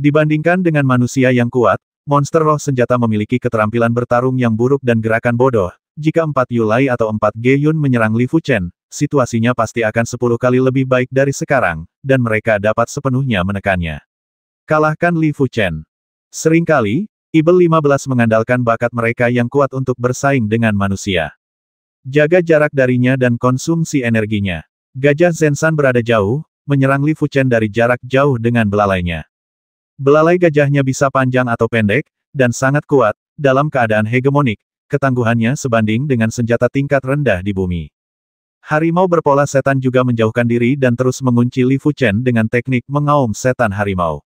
Dibandingkan dengan manusia yang kuat, monster roh senjata memiliki keterampilan bertarung yang buruk dan gerakan bodoh. Jika empat Yulai atau 4 Geyun menyerang Li Fuchen, situasinya pasti akan sepuluh kali lebih baik dari sekarang, dan mereka dapat sepenuhnya menekannya. Kalahkan Li Fuchen. Seringkali, Ibel 15 mengandalkan bakat mereka yang kuat untuk bersaing dengan manusia. Jaga jarak darinya dan konsumsi energinya. Gajah Zensan berada jauh, menyerang Li Fuchen dari jarak jauh dengan belalainya. Belalai gajahnya bisa panjang atau pendek, dan sangat kuat, dalam keadaan hegemonik, ketangguhannya sebanding dengan senjata tingkat rendah di bumi. Harimau berpola setan juga menjauhkan diri dan terus mengunci Li Fuchen dengan teknik mengaum setan harimau.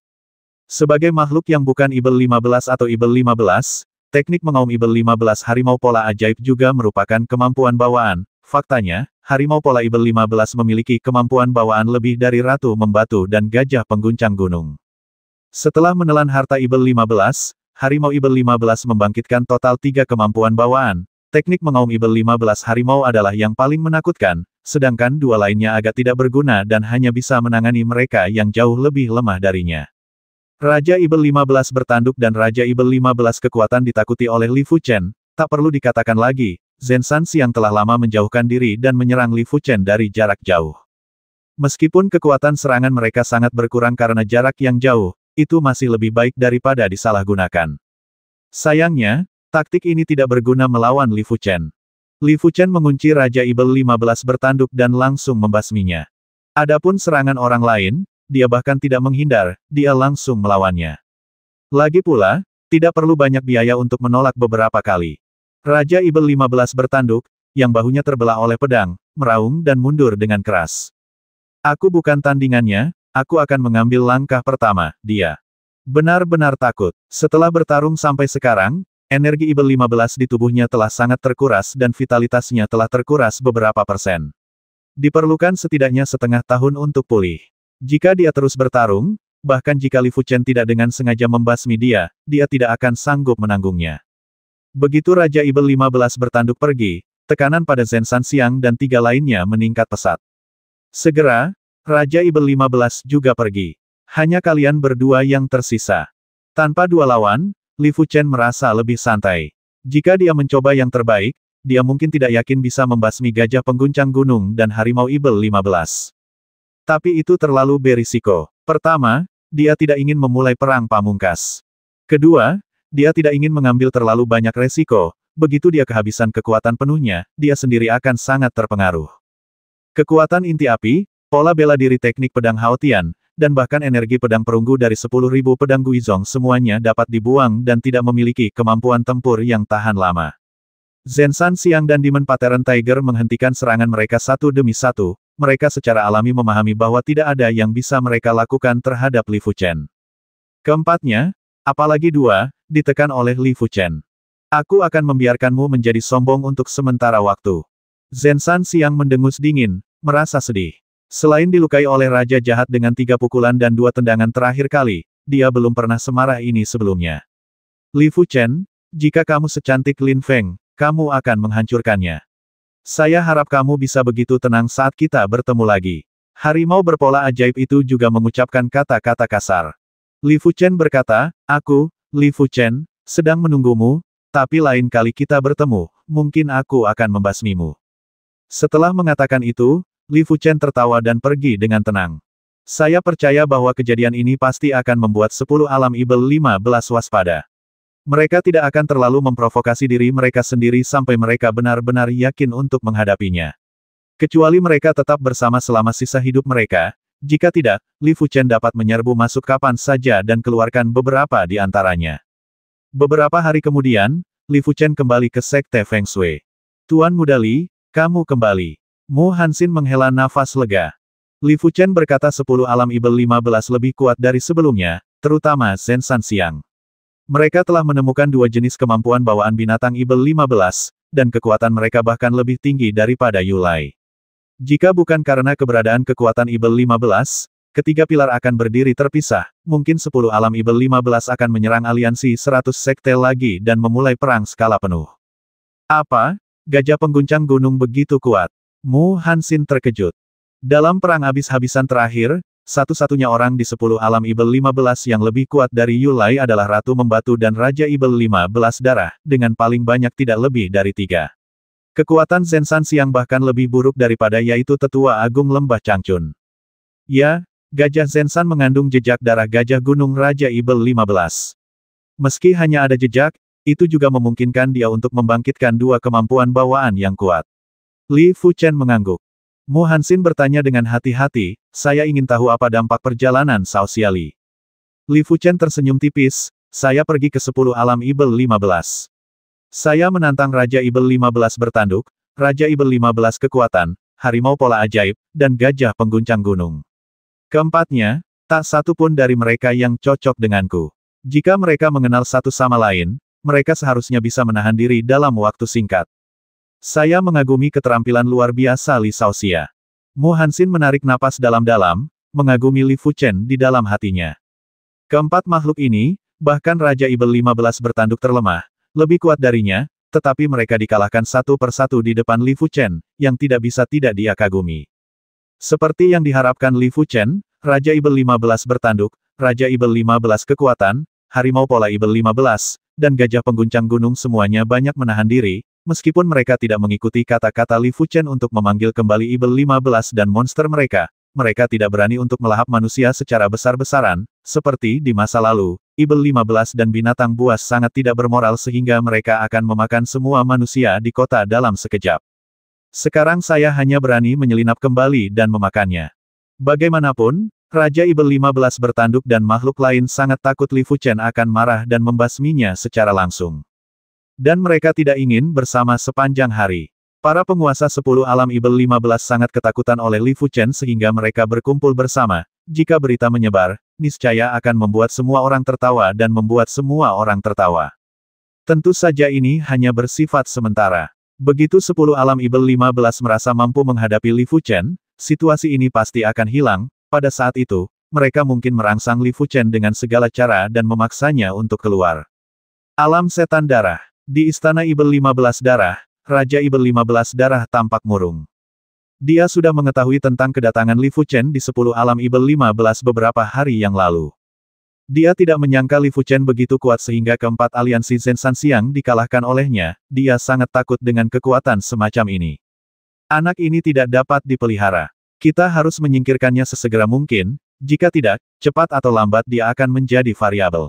Sebagai makhluk yang bukan Ibel 15 atau Ibel 15, teknik mengaum Ibel 15 harimau pola ajaib juga merupakan kemampuan bawaan. Faktanya, harimau pola Ibel 15 memiliki kemampuan bawaan lebih dari ratu membatu dan gajah pengguncang gunung. Setelah menelan harta Ibel 15, Harimau Ibel 15 membangkitkan total tiga kemampuan bawaan. Teknik mengaum Ibel 15 Harimau adalah yang paling menakutkan, sedangkan dua lainnya agak tidak berguna dan hanya bisa menangani mereka yang jauh lebih lemah darinya. Raja Ibel 15 bertanduk dan Raja Ibel 15 kekuatan ditakuti oleh Li Fuchen, tak perlu dikatakan lagi, Zensan Siang telah lama menjauhkan diri dan menyerang Li Fuchen dari jarak jauh. Meskipun kekuatan serangan mereka sangat berkurang karena jarak yang jauh, itu masih lebih baik daripada disalahgunakan. Sayangnya, taktik ini tidak berguna melawan Li Fuchen. Li Fuchen mengunci Raja Ibel 15 bertanduk dan langsung membasminya. Adapun serangan orang lain, dia bahkan tidak menghindar, dia langsung melawannya. Lagi pula, tidak perlu banyak biaya untuk menolak beberapa kali. Raja Ibel 15 bertanduk, yang bahunya terbelah oleh pedang, meraung dan mundur dengan keras. Aku bukan tandingannya, Aku akan mengambil langkah pertama, dia. Benar-benar takut. Setelah bertarung sampai sekarang, energi Ibel 15 di tubuhnya telah sangat terkuras dan vitalitasnya telah terkuras beberapa persen. Diperlukan setidaknya setengah tahun untuk pulih. Jika dia terus bertarung, bahkan jika Li Fuchen tidak dengan sengaja membasmi dia, dia tidak akan sanggup menanggungnya. Begitu Raja Ibel 15 bertanduk pergi, tekanan pada Zhen San Siang dan tiga lainnya meningkat pesat. Segera, Raja Ibel 15 juga pergi. Hanya kalian berdua yang tersisa. Tanpa dua lawan, Li Fuchen merasa lebih santai. Jika dia mencoba yang terbaik, dia mungkin tidak yakin bisa membasmi gajah pengguncang gunung dan harimau Ibel 15. Tapi itu terlalu berisiko. Pertama, dia tidak ingin memulai perang pamungkas. Kedua, dia tidak ingin mengambil terlalu banyak resiko, begitu dia kehabisan kekuatan penuhnya, dia sendiri akan sangat terpengaruh. Kekuatan inti api, Pola bela diri teknik pedang Haotian, dan bahkan energi pedang perunggu dari 10.000 pedang Guizong semuanya dapat dibuang dan tidak memiliki kemampuan tempur yang tahan lama. Zensan Siang dan Demon Pattern Tiger menghentikan serangan mereka satu demi satu, mereka secara alami memahami bahwa tidak ada yang bisa mereka lakukan terhadap Li Fuchen. Keempatnya, apalagi dua, ditekan oleh Li Fuchen. Aku akan membiarkanmu menjadi sombong untuk sementara waktu. Zensan Siang mendengus dingin, merasa sedih. Selain dilukai oleh Raja Jahat dengan tiga pukulan dan dua tendangan terakhir kali, dia belum pernah semarah ini sebelumnya. Li Fu Chen, jika kamu secantik Lin Feng, kamu akan menghancurkannya. Saya harap kamu bisa begitu tenang saat kita bertemu lagi. Harimau berpola ajaib itu juga mengucapkan kata-kata kasar. Li Fu Chen berkata, Aku, Li Fu Chen, sedang menunggumu, tapi lain kali kita bertemu, mungkin aku akan membasmimu. Setelah mengatakan itu, Li Chen tertawa dan pergi dengan tenang. Saya percaya bahwa kejadian ini pasti akan membuat 10 alam ibel 15 waspada. Mereka tidak akan terlalu memprovokasi diri mereka sendiri sampai mereka benar-benar yakin untuk menghadapinya. Kecuali mereka tetap bersama selama sisa hidup mereka, jika tidak, Li Chen dapat menyerbu masuk kapan saja dan keluarkan beberapa di antaranya. Beberapa hari kemudian, Li Chen kembali ke Sekte Feng Shui. Tuan Muda Li, kamu kembali. Mu Hansin menghela nafas lega. Li Fuchen berkata sepuluh alam ibel lima belas lebih kuat dari sebelumnya, terutama Zen San Xiang. Mereka telah menemukan dua jenis kemampuan bawaan binatang ibel lima belas, dan kekuatan mereka bahkan lebih tinggi daripada Yulai. Jika bukan karena keberadaan kekuatan ibel 15, ketiga pilar akan berdiri terpisah, mungkin sepuluh alam Ibel 15 akan menyerang aliansi 100 sekte lagi dan memulai perang skala penuh. Apa? Gajah pengguncang gunung begitu kuat. Mu Hansin terkejut. Dalam perang habis-habisan terakhir, satu-satunya orang di sepuluh alam Ibel 15 yang lebih kuat dari Yulai adalah Ratu Membatu dan Raja Ibel 15 darah, dengan paling banyak tidak lebih dari tiga. Kekuatan Zensan Siang bahkan lebih buruk daripada yaitu Tetua Agung Lembah Changchun. Ya, Gajah Zensan mengandung jejak darah Gajah Gunung Raja Ibel 15. Meski hanya ada jejak, itu juga memungkinkan dia untuk membangkitkan dua kemampuan bawaan yang kuat. Li Fuchen mengangguk. Mu Hansin bertanya dengan hati-hati, saya ingin tahu apa dampak perjalanan Sao Xiali. Li Fuchen tersenyum tipis, saya pergi ke 10 alam Ibel 15. Saya menantang Raja Ibel 15 bertanduk, Raja Ibel 15 kekuatan, harimau pola ajaib, dan gajah pengguncang gunung. Keempatnya, tak satu pun dari mereka yang cocok denganku. Jika mereka mengenal satu sama lain, mereka seharusnya bisa menahan diri dalam waktu singkat. Saya mengagumi keterampilan luar biasa Li Shaoxia. Mu Hansin menarik napas dalam-dalam, mengagumi Li Chen di dalam hatinya. Keempat makhluk ini, bahkan Raja Ibel 15 bertanduk terlemah, lebih kuat darinya, tetapi mereka dikalahkan satu persatu di depan Li Chen, yang tidak bisa tidak dia kagumi. Seperti yang diharapkan Li Chen, Raja Ibel 15 bertanduk, Raja Ibel 15 kekuatan, Harimau Pola Ibel 15, dan Gajah Pengguncang Gunung semuanya banyak menahan diri, Meskipun mereka tidak mengikuti kata-kata Li Fuchen untuk memanggil kembali Ibel 15 dan monster mereka, mereka tidak berani untuk melahap manusia secara besar-besaran, seperti di masa lalu, Ibel 15 dan binatang buas sangat tidak bermoral sehingga mereka akan memakan semua manusia di kota dalam sekejap. Sekarang saya hanya berani menyelinap kembali dan memakannya. Bagaimanapun, Raja Ibel 15 bertanduk dan makhluk lain sangat takut Li Fuchen akan marah dan membasminya secara langsung. Dan mereka tidak ingin bersama sepanjang hari. Para penguasa sepuluh alam Ibel 15 sangat ketakutan oleh Li Fuchen sehingga mereka berkumpul bersama. Jika berita menyebar, niscaya akan membuat semua orang tertawa dan membuat semua orang tertawa. Tentu saja ini hanya bersifat sementara. Begitu sepuluh alam Ibel 15 merasa mampu menghadapi Li Fuchen, situasi ini pasti akan hilang, pada saat itu, mereka mungkin merangsang Li Fuchen dengan segala cara dan memaksanya untuk keluar. Alam Setan Darah di Istana Ibel 15 Darah, Raja Ibel 15 Darah tampak murung. Dia sudah mengetahui tentang kedatangan Li Fuchen di 10 alam Ibel 15 beberapa hari yang lalu. Dia tidak menyangka Li Fuchen begitu kuat sehingga keempat aliansi Zen Siang dikalahkan olehnya, dia sangat takut dengan kekuatan semacam ini. Anak ini tidak dapat dipelihara. Kita harus menyingkirkannya sesegera mungkin, jika tidak, cepat atau lambat dia akan menjadi variabel.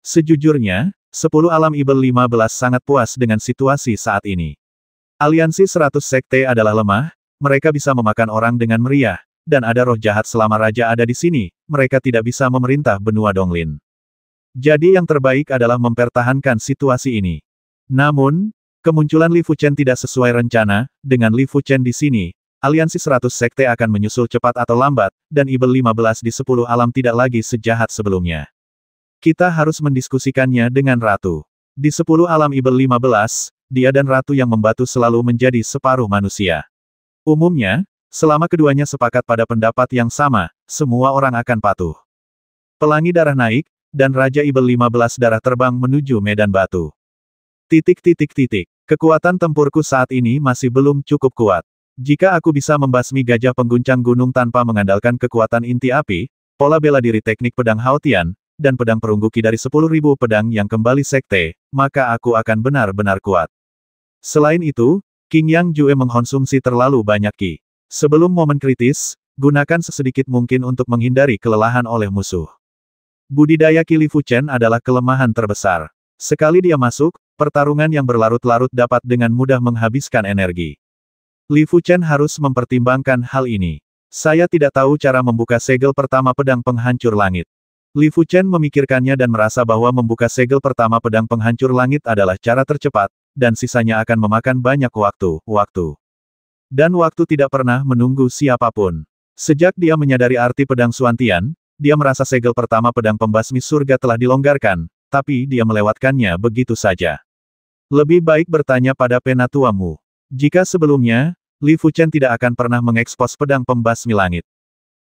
Sejujurnya, Sepuluh alam Ibel 15 sangat puas dengan situasi saat ini. Aliansi 100 sekte adalah lemah, mereka bisa memakan orang dengan meriah, dan ada roh jahat selama raja ada di sini, mereka tidak bisa memerintah benua Donglin. Jadi yang terbaik adalah mempertahankan situasi ini. Namun, kemunculan Li Fuchen tidak sesuai rencana, dengan Li Fuchen di sini, aliansi 100 sekte akan menyusul cepat atau lambat, dan Ibel 15 di 10 alam tidak lagi sejahat sebelumnya. Kita harus mendiskusikannya dengan Ratu. Di sepuluh alam Iber 15, dia dan Ratu yang membatu selalu menjadi separuh manusia. Umumnya, selama keduanya sepakat pada pendapat yang sama, semua orang akan patuh. Pelangi darah naik, dan Raja Iber 15 darah terbang menuju medan batu. Titik titik titik. Kekuatan tempurku saat ini masih belum cukup kuat. Jika aku bisa membasmi gajah pengguncang gunung tanpa mengandalkan kekuatan inti api, pola bela diri teknik pedang Haotian, dan pedang Ki dari sepuluh ribu pedang yang kembali sekte, maka aku akan benar-benar kuat. Selain itu, King Yang Jue mengkonsumsi terlalu banyak ki. Sebelum momen kritis, gunakan sesedikit mungkin untuk menghindari kelelahan oleh musuh. Budidaya Li Fuchen adalah kelemahan terbesar. Sekali dia masuk, pertarungan yang berlarut-larut dapat dengan mudah menghabiskan energi. Li Fuchen harus mempertimbangkan hal ini. Saya tidak tahu cara membuka segel pertama pedang penghancur langit. Li Fuchen memikirkannya dan merasa bahwa membuka segel pertama pedang penghancur langit adalah cara tercepat, dan sisanya akan memakan banyak waktu, waktu. Dan waktu tidak pernah menunggu siapapun. Sejak dia menyadari arti pedang Suantian, dia merasa segel pertama pedang pembasmi surga telah dilonggarkan, tapi dia melewatkannya begitu saja. Lebih baik bertanya pada penatuamu. Jika sebelumnya, Li Fuchen tidak akan pernah mengekspos pedang pembasmi langit.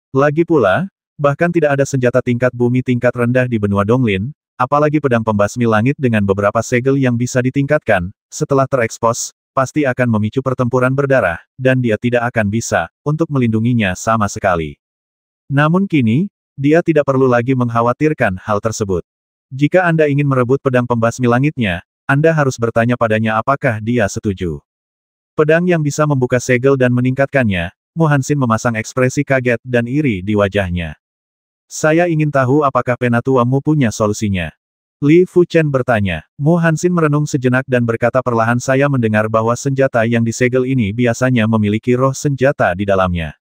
Lagi pula, Bahkan tidak ada senjata tingkat bumi tingkat rendah di benua Donglin, apalagi pedang pembasmi langit dengan beberapa segel yang bisa ditingkatkan, setelah terekspos, pasti akan memicu pertempuran berdarah, dan dia tidak akan bisa, untuk melindunginya sama sekali. Namun kini, dia tidak perlu lagi mengkhawatirkan hal tersebut. Jika Anda ingin merebut pedang pembasmi langitnya, Anda harus bertanya padanya apakah dia setuju. Pedang yang bisa membuka segel dan meningkatkannya, Muhansin memasang ekspresi kaget dan iri di wajahnya. Saya ingin tahu apakah penatuamu punya solusinya. Li Fuchen bertanya. Mu Hansin merenung sejenak dan berkata perlahan saya mendengar bahwa senjata yang disegel ini biasanya memiliki roh senjata di dalamnya.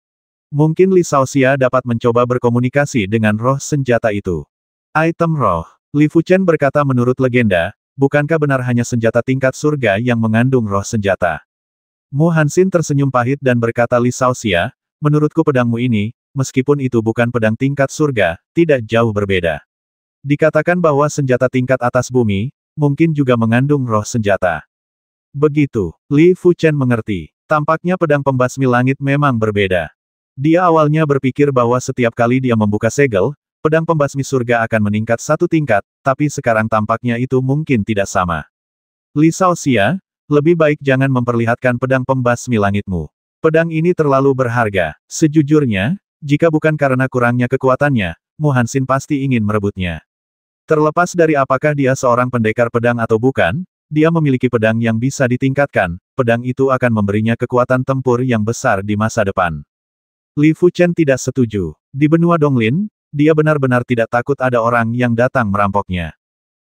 Mungkin Li Saosia dapat mencoba berkomunikasi dengan roh senjata itu. Item roh. Li Fuchen berkata menurut legenda, bukankah benar hanya senjata tingkat surga yang mengandung roh senjata? Mu Hansin tersenyum pahit dan berkata Li Saosia, menurutku pedangmu ini, meskipun itu bukan pedang tingkat surga, tidak jauh berbeda. Dikatakan bahwa senjata tingkat atas bumi, mungkin juga mengandung roh senjata. Begitu, Li Fuchen mengerti. Tampaknya pedang pembasmi langit memang berbeda. Dia awalnya berpikir bahwa setiap kali dia membuka segel, pedang pembasmi surga akan meningkat satu tingkat, tapi sekarang tampaknya itu mungkin tidak sama. Li Xia, lebih baik jangan memperlihatkan pedang pembasmi langitmu. Pedang ini terlalu berharga. Sejujurnya, jika bukan karena kurangnya kekuatannya, Muhansin pasti ingin merebutnya. Terlepas dari apakah dia seorang pendekar pedang atau bukan, dia memiliki pedang yang bisa ditingkatkan, pedang itu akan memberinya kekuatan tempur yang besar di masa depan. Li Fuchen tidak setuju. Di benua Donglin, dia benar-benar tidak takut ada orang yang datang merampoknya.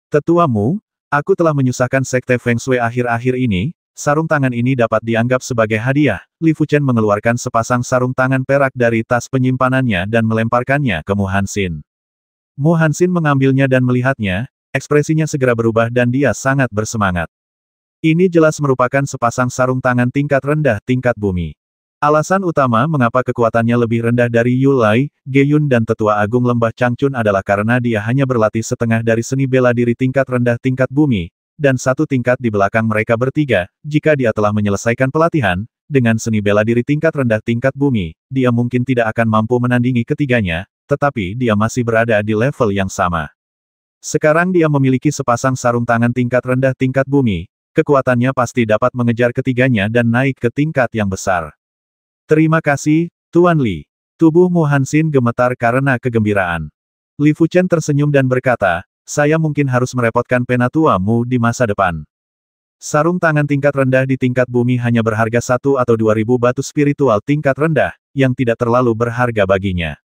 Tetuamu, aku telah menyusahkan Sekte Feng Shui akhir-akhir ini, Sarung tangan ini dapat dianggap sebagai hadiah. Li Fuchen mengeluarkan sepasang sarung tangan perak dari tas penyimpanannya dan melemparkannya ke Mu Hansin. Mu Hansin mengambilnya dan melihatnya, ekspresinya segera berubah dan dia sangat bersemangat. Ini jelas merupakan sepasang sarung tangan tingkat rendah tingkat bumi. Alasan utama mengapa kekuatannya lebih rendah dari Yulai, Geyun dan Tetua Agung Lembah Changchun adalah karena dia hanya berlatih setengah dari seni bela diri tingkat rendah tingkat bumi, dan satu tingkat di belakang mereka bertiga, jika dia telah menyelesaikan pelatihan, dengan seni bela diri tingkat rendah tingkat bumi, dia mungkin tidak akan mampu menandingi ketiganya, tetapi dia masih berada di level yang sama. Sekarang dia memiliki sepasang sarung tangan tingkat rendah tingkat bumi, kekuatannya pasti dapat mengejar ketiganya dan naik ke tingkat yang besar. Terima kasih, Tuan Li. Tubuh Mu Hansin gemetar karena kegembiraan. Li Fuchen tersenyum dan berkata, saya mungkin harus merepotkan penatuamu di masa depan. Sarung tangan tingkat rendah di tingkat bumi hanya berharga satu atau dua ribu batu spiritual tingkat rendah, yang tidak terlalu berharga baginya.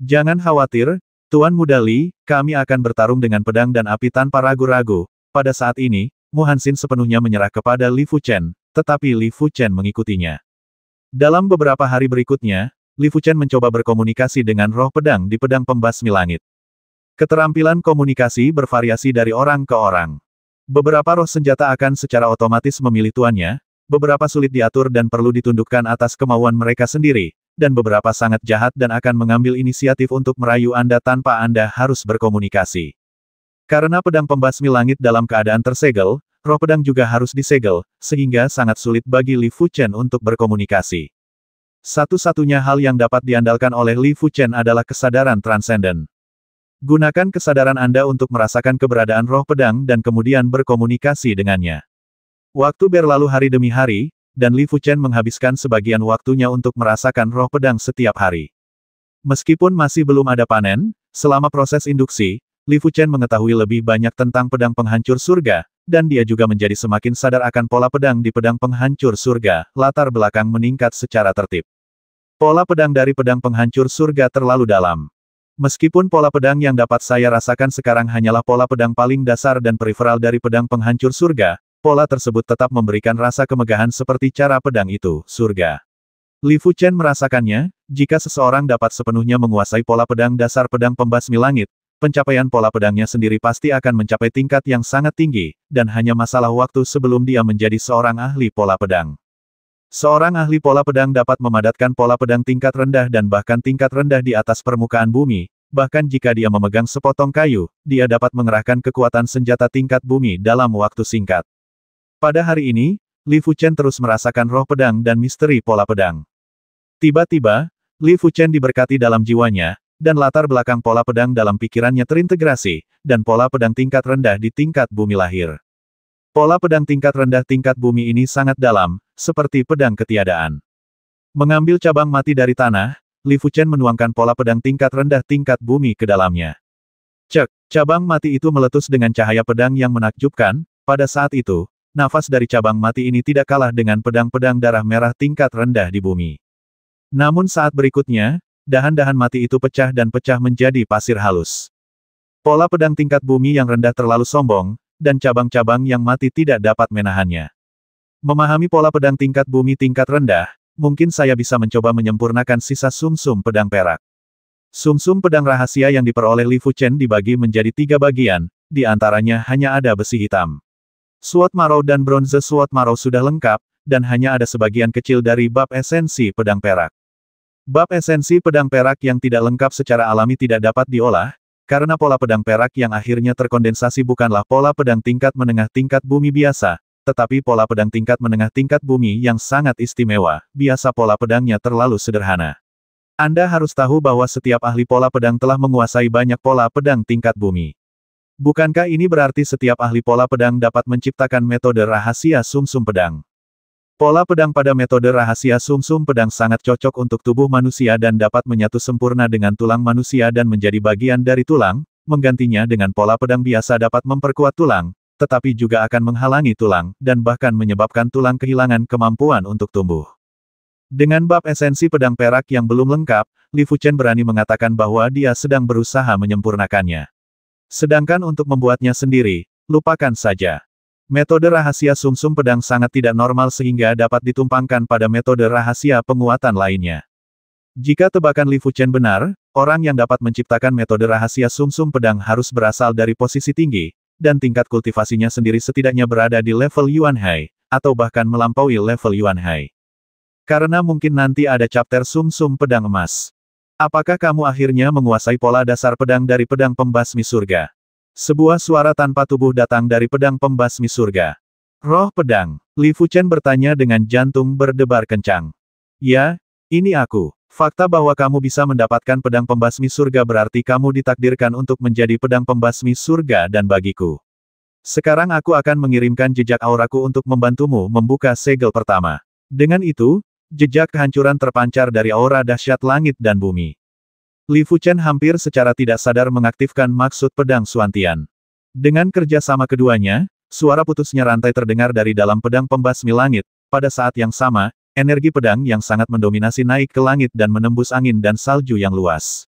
Jangan khawatir, Tuan Mudali, kami akan bertarung dengan pedang dan api tanpa ragu-ragu. Pada saat ini, Mu sepenuhnya menyerah kepada Li Fuchen, tetapi Li Fuchen mengikutinya. Dalam beberapa hari berikutnya, Li Fuchen mencoba berkomunikasi dengan roh pedang di pedang pembasmi langit. Keterampilan komunikasi bervariasi dari orang ke orang. Beberapa roh senjata akan secara otomatis memilih tuannya, beberapa sulit diatur dan perlu ditundukkan atas kemauan mereka sendiri, dan beberapa sangat jahat dan akan mengambil inisiatif untuk merayu Anda tanpa Anda harus berkomunikasi. Karena pedang pembasmi langit dalam keadaan tersegel, roh pedang juga harus disegel, sehingga sangat sulit bagi Li Fuchen untuk berkomunikasi. Satu-satunya hal yang dapat diandalkan oleh Li Fuchen adalah kesadaran transenden. Gunakan kesadaran Anda untuk merasakan keberadaan roh pedang dan kemudian berkomunikasi dengannya. Waktu berlalu hari demi hari, dan Li Fuchen menghabiskan sebagian waktunya untuk merasakan roh pedang setiap hari. Meskipun masih belum ada panen, selama proses induksi, Li Fuchen mengetahui lebih banyak tentang pedang penghancur surga, dan dia juga menjadi semakin sadar akan pola pedang di pedang penghancur surga, latar belakang meningkat secara tertib. Pola pedang dari pedang penghancur surga terlalu dalam. Meskipun pola pedang yang dapat saya rasakan sekarang hanyalah pola pedang paling dasar dan peripheral dari pedang penghancur surga, pola tersebut tetap memberikan rasa kemegahan seperti cara pedang itu, surga. Li Fu Chen merasakannya, jika seseorang dapat sepenuhnya menguasai pola pedang dasar pedang pembasmi langit, pencapaian pola pedangnya sendiri pasti akan mencapai tingkat yang sangat tinggi, dan hanya masalah waktu sebelum dia menjadi seorang ahli pola pedang. Seorang ahli pola pedang dapat memadatkan pola pedang tingkat rendah dan bahkan tingkat rendah di atas permukaan bumi, bahkan jika dia memegang sepotong kayu, dia dapat mengerahkan kekuatan senjata tingkat bumi dalam waktu singkat. Pada hari ini, Li Fuchen terus merasakan roh pedang dan misteri pola pedang. Tiba-tiba, Li Fuchen diberkati dalam jiwanya, dan latar belakang pola pedang dalam pikirannya terintegrasi, dan pola pedang tingkat rendah di tingkat bumi lahir. Pola pedang tingkat rendah tingkat bumi ini sangat dalam, seperti pedang ketiadaan. Mengambil cabang mati dari tanah, Li Fuchen menuangkan pola pedang tingkat rendah tingkat bumi ke dalamnya. Cek, cabang mati itu meletus dengan cahaya pedang yang menakjubkan, pada saat itu, nafas dari cabang mati ini tidak kalah dengan pedang-pedang darah merah tingkat rendah di bumi. Namun saat berikutnya, dahan-dahan mati itu pecah dan pecah menjadi pasir halus. Pola pedang tingkat bumi yang rendah terlalu sombong, dan cabang-cabang yang mati tidak dapat menahannya. Memahami pola pedang tingkat bumi tingkat rendah, mungkin saya bisa mencoba menyempurnakan sisa sumsum -sum pedang perak. Sumsum -sum pedang rahasia yang diperoleh Li Fuchen dibagi menjadi tiga bagian, di antaranya hanya ada besi hitam. Suat Marau dan Bronze Suat Marau sudah lengkap, dan hanya ada sebagian kecil dari bab esensi pedang perak. Bab esensi pedang perak yang tidak lengkap secara alami tidak dapat diolah, karena pola pedang perak yang akhirnya terkondensasi bukanlah pola pedang tingkat menengah tingkat bumi biasa, tetapi pola pedang tingkat menengah tingkat bumi yang sangat istimewa, biasa pola pedangnya terlalu sederhana. Anda harus tahu bahwa setiap ahli pola pedang telah menguasai banyak pola pedang tingkat bumi. Bukankah ini berarti setiap ahli pola pedang dapat menciptakan metode rahasia sumsum -sum pedang? Pola pedang pada metode rahasia sumsum -sum pedang sangat cocok untuk tubuh manusia dan dapat menyatu sempurna dengan tulang manusia dan menjadi bagian dari tulang, menggantinya dengan pola pedang biasa dapat memperkuat tulang, tetapi juga akan menghalangi tulang, dan bahkan menyebabkan tulang kehilangan kemampuan untuk tumbuh. Dengan bab esensi pedang perak yang belum lengkap, Li Fuchen berani mengatakan bahwa dia sedang berusaha menyempurnakannya. Sedangkan untuk membuatnya sendiri, lupakan saja. Metode rahasia sumsum -sum pedang sangat tidak normal sehingga dapat ditumpangkan pada metode rahasia penguatan lainnya. Jika tebakan Li Fuchen benar, orang yang dapat menciptakan metode rahasia sumsum -sum pedang harus berasal dari posisi tinggi, dan tingkat kultivasinya sendiri setidaknya berada di level Yuan Hai, atau bahkan melampaui level Yuan Hai. Karena mungkin nanti ada chapter sumsum -sum pedang emas. Apakah kamu akhirnya menguasai pola dasar pedang dari pedang pembasmi surga? Sebuah suara tanpa tubuh datang dari pedang pembasmi surga. Roh pedang, Li Fuchen bertanya dengan jantung berdebar kencang. Ya, ini aku. Fakta bahwa kamu bisa mendapatkan pedang pembasmi surga berarti kamu ditakdirkan untuk menjadi pedang pembasmi surga dan bagiku. Sekarang aku akan mengirimkan jejak auraku untuk membantumu membuka segel pertama. Dengan itu, jejak kehancuran terpancar dari aura dahsyat langit dan bumi. Li Fuchen hampir secara tidak sadar mengaktifkan maksud pedang Suantian. Dengan kerja sama keduanya, suara putusnya rantai terdengar dari dalam pedang pembasmi langit, pada saat yang sama, energi pedang yang sangat mendominasi naik ke langit dan menembus angin dan salju yang luas.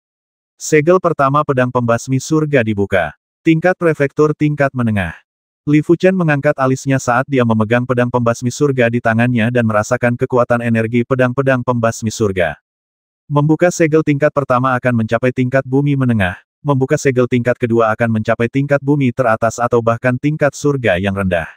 Segel pertama pedang pembasmi surga dibuka. Tingkat prefektur tingkat menengah. Li Fuchen mengangkat alisnya saat dia memegang pedang pembasmi surga di tangannya dan merasakan kekuatan energi pedang-pedang pembasmi surga. Membuka segel tingkat pertama akan mencapai tingkat bumi menengah, membuka segel tingkat kedua akan mencapai tingkat bumi teratas atau bahkan tingkat surga yang rendah.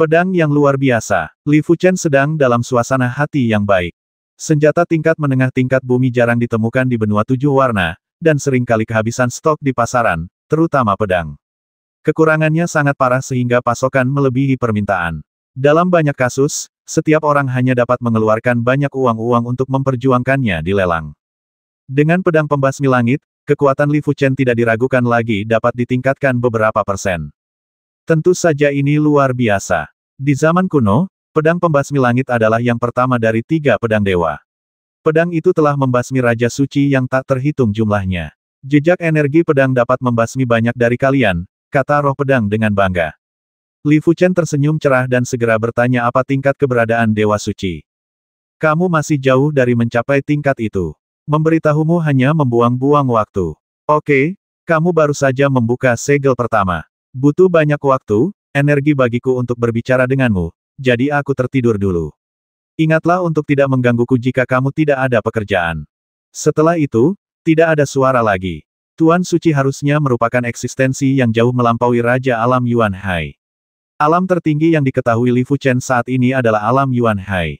Pedang yang luar biasa, Li Fuchen sedang dalam suasana hati yang baik. Senjata tingkat menengah tingkat bumi jarang ditemukan di benua tujuh warna, dan seringkali kehabisan stok di pasaran, terutama pedang. Kekurangannya sangat parah sehingga pasokan melebihi permintaan. Dalam banyak kasus, setiap orang hanya dapat mengeluarkan banyak uang-uang untuk memperjuangkannya di lelang. Dengan pedang pembasmi langit, kekuatan Li Fuchen tidak diragukan lagi dapat ditingkatkan beberapa persen. Tentu saja ini luar biasa. Di zaman kuno, pedang pembasmi langit adalah yang pertama dari tiga pedang dewa. Pedang itu telah membasmi Raja Suci yang tak terhitung jumlahnya. Jejak energi pedang dapat membasmi banyak dari kalian, kata roh pedang dengan bangga. Li Fuchen tersenyum cerah dan segera bertanya apa tingkat keberadaan Dewa Suci. Kamu masih jauh dari mencapai tingkat itu. Memberitahumu hanya membuang-buang waktu. Oke, kamu baru saja membuka segel pertama. Butuh banyak waktu, energi bagiku untuk berbicara denganmu, jadi aku tertidur dulu. Ingatlah untuk tidak menggangguku jika kamu tidak ada pekerjaan. Setelah itu, tidak ada suara lagi. Tuan Suci harusnya merupakan eksistensi yang jauh melampaui Raja Alam Yuan Hai. Alam tertinggi yang diketahui Li Fuchen saat ini adalah alam Yuan Hai.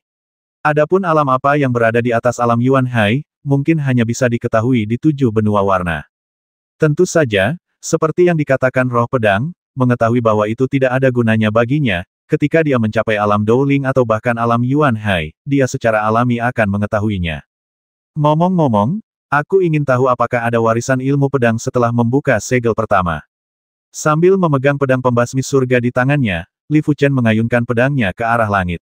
Adapun alam apa yang berada di atas alam Yuan Hai, mungkin hanya bisa diketahui di tujuh benua warna. Tentu saja, seperti yang dikatakan roh pedang, mengetahui bahwa itu tidak ada gunanya baginya, ketika dia mencapai alam Douling atau bahkan alam Yuan Hai, dia secara alami akan mengetahuinya. Ngomong-ngomong, aku ingin tahu apakah ada warisan ilmu pedang setelah membuka segel pertama. Sambil memegang pedang pembasmi surga di tangannya, Li Fuchen mengayunkan pedangnya ke arah langit.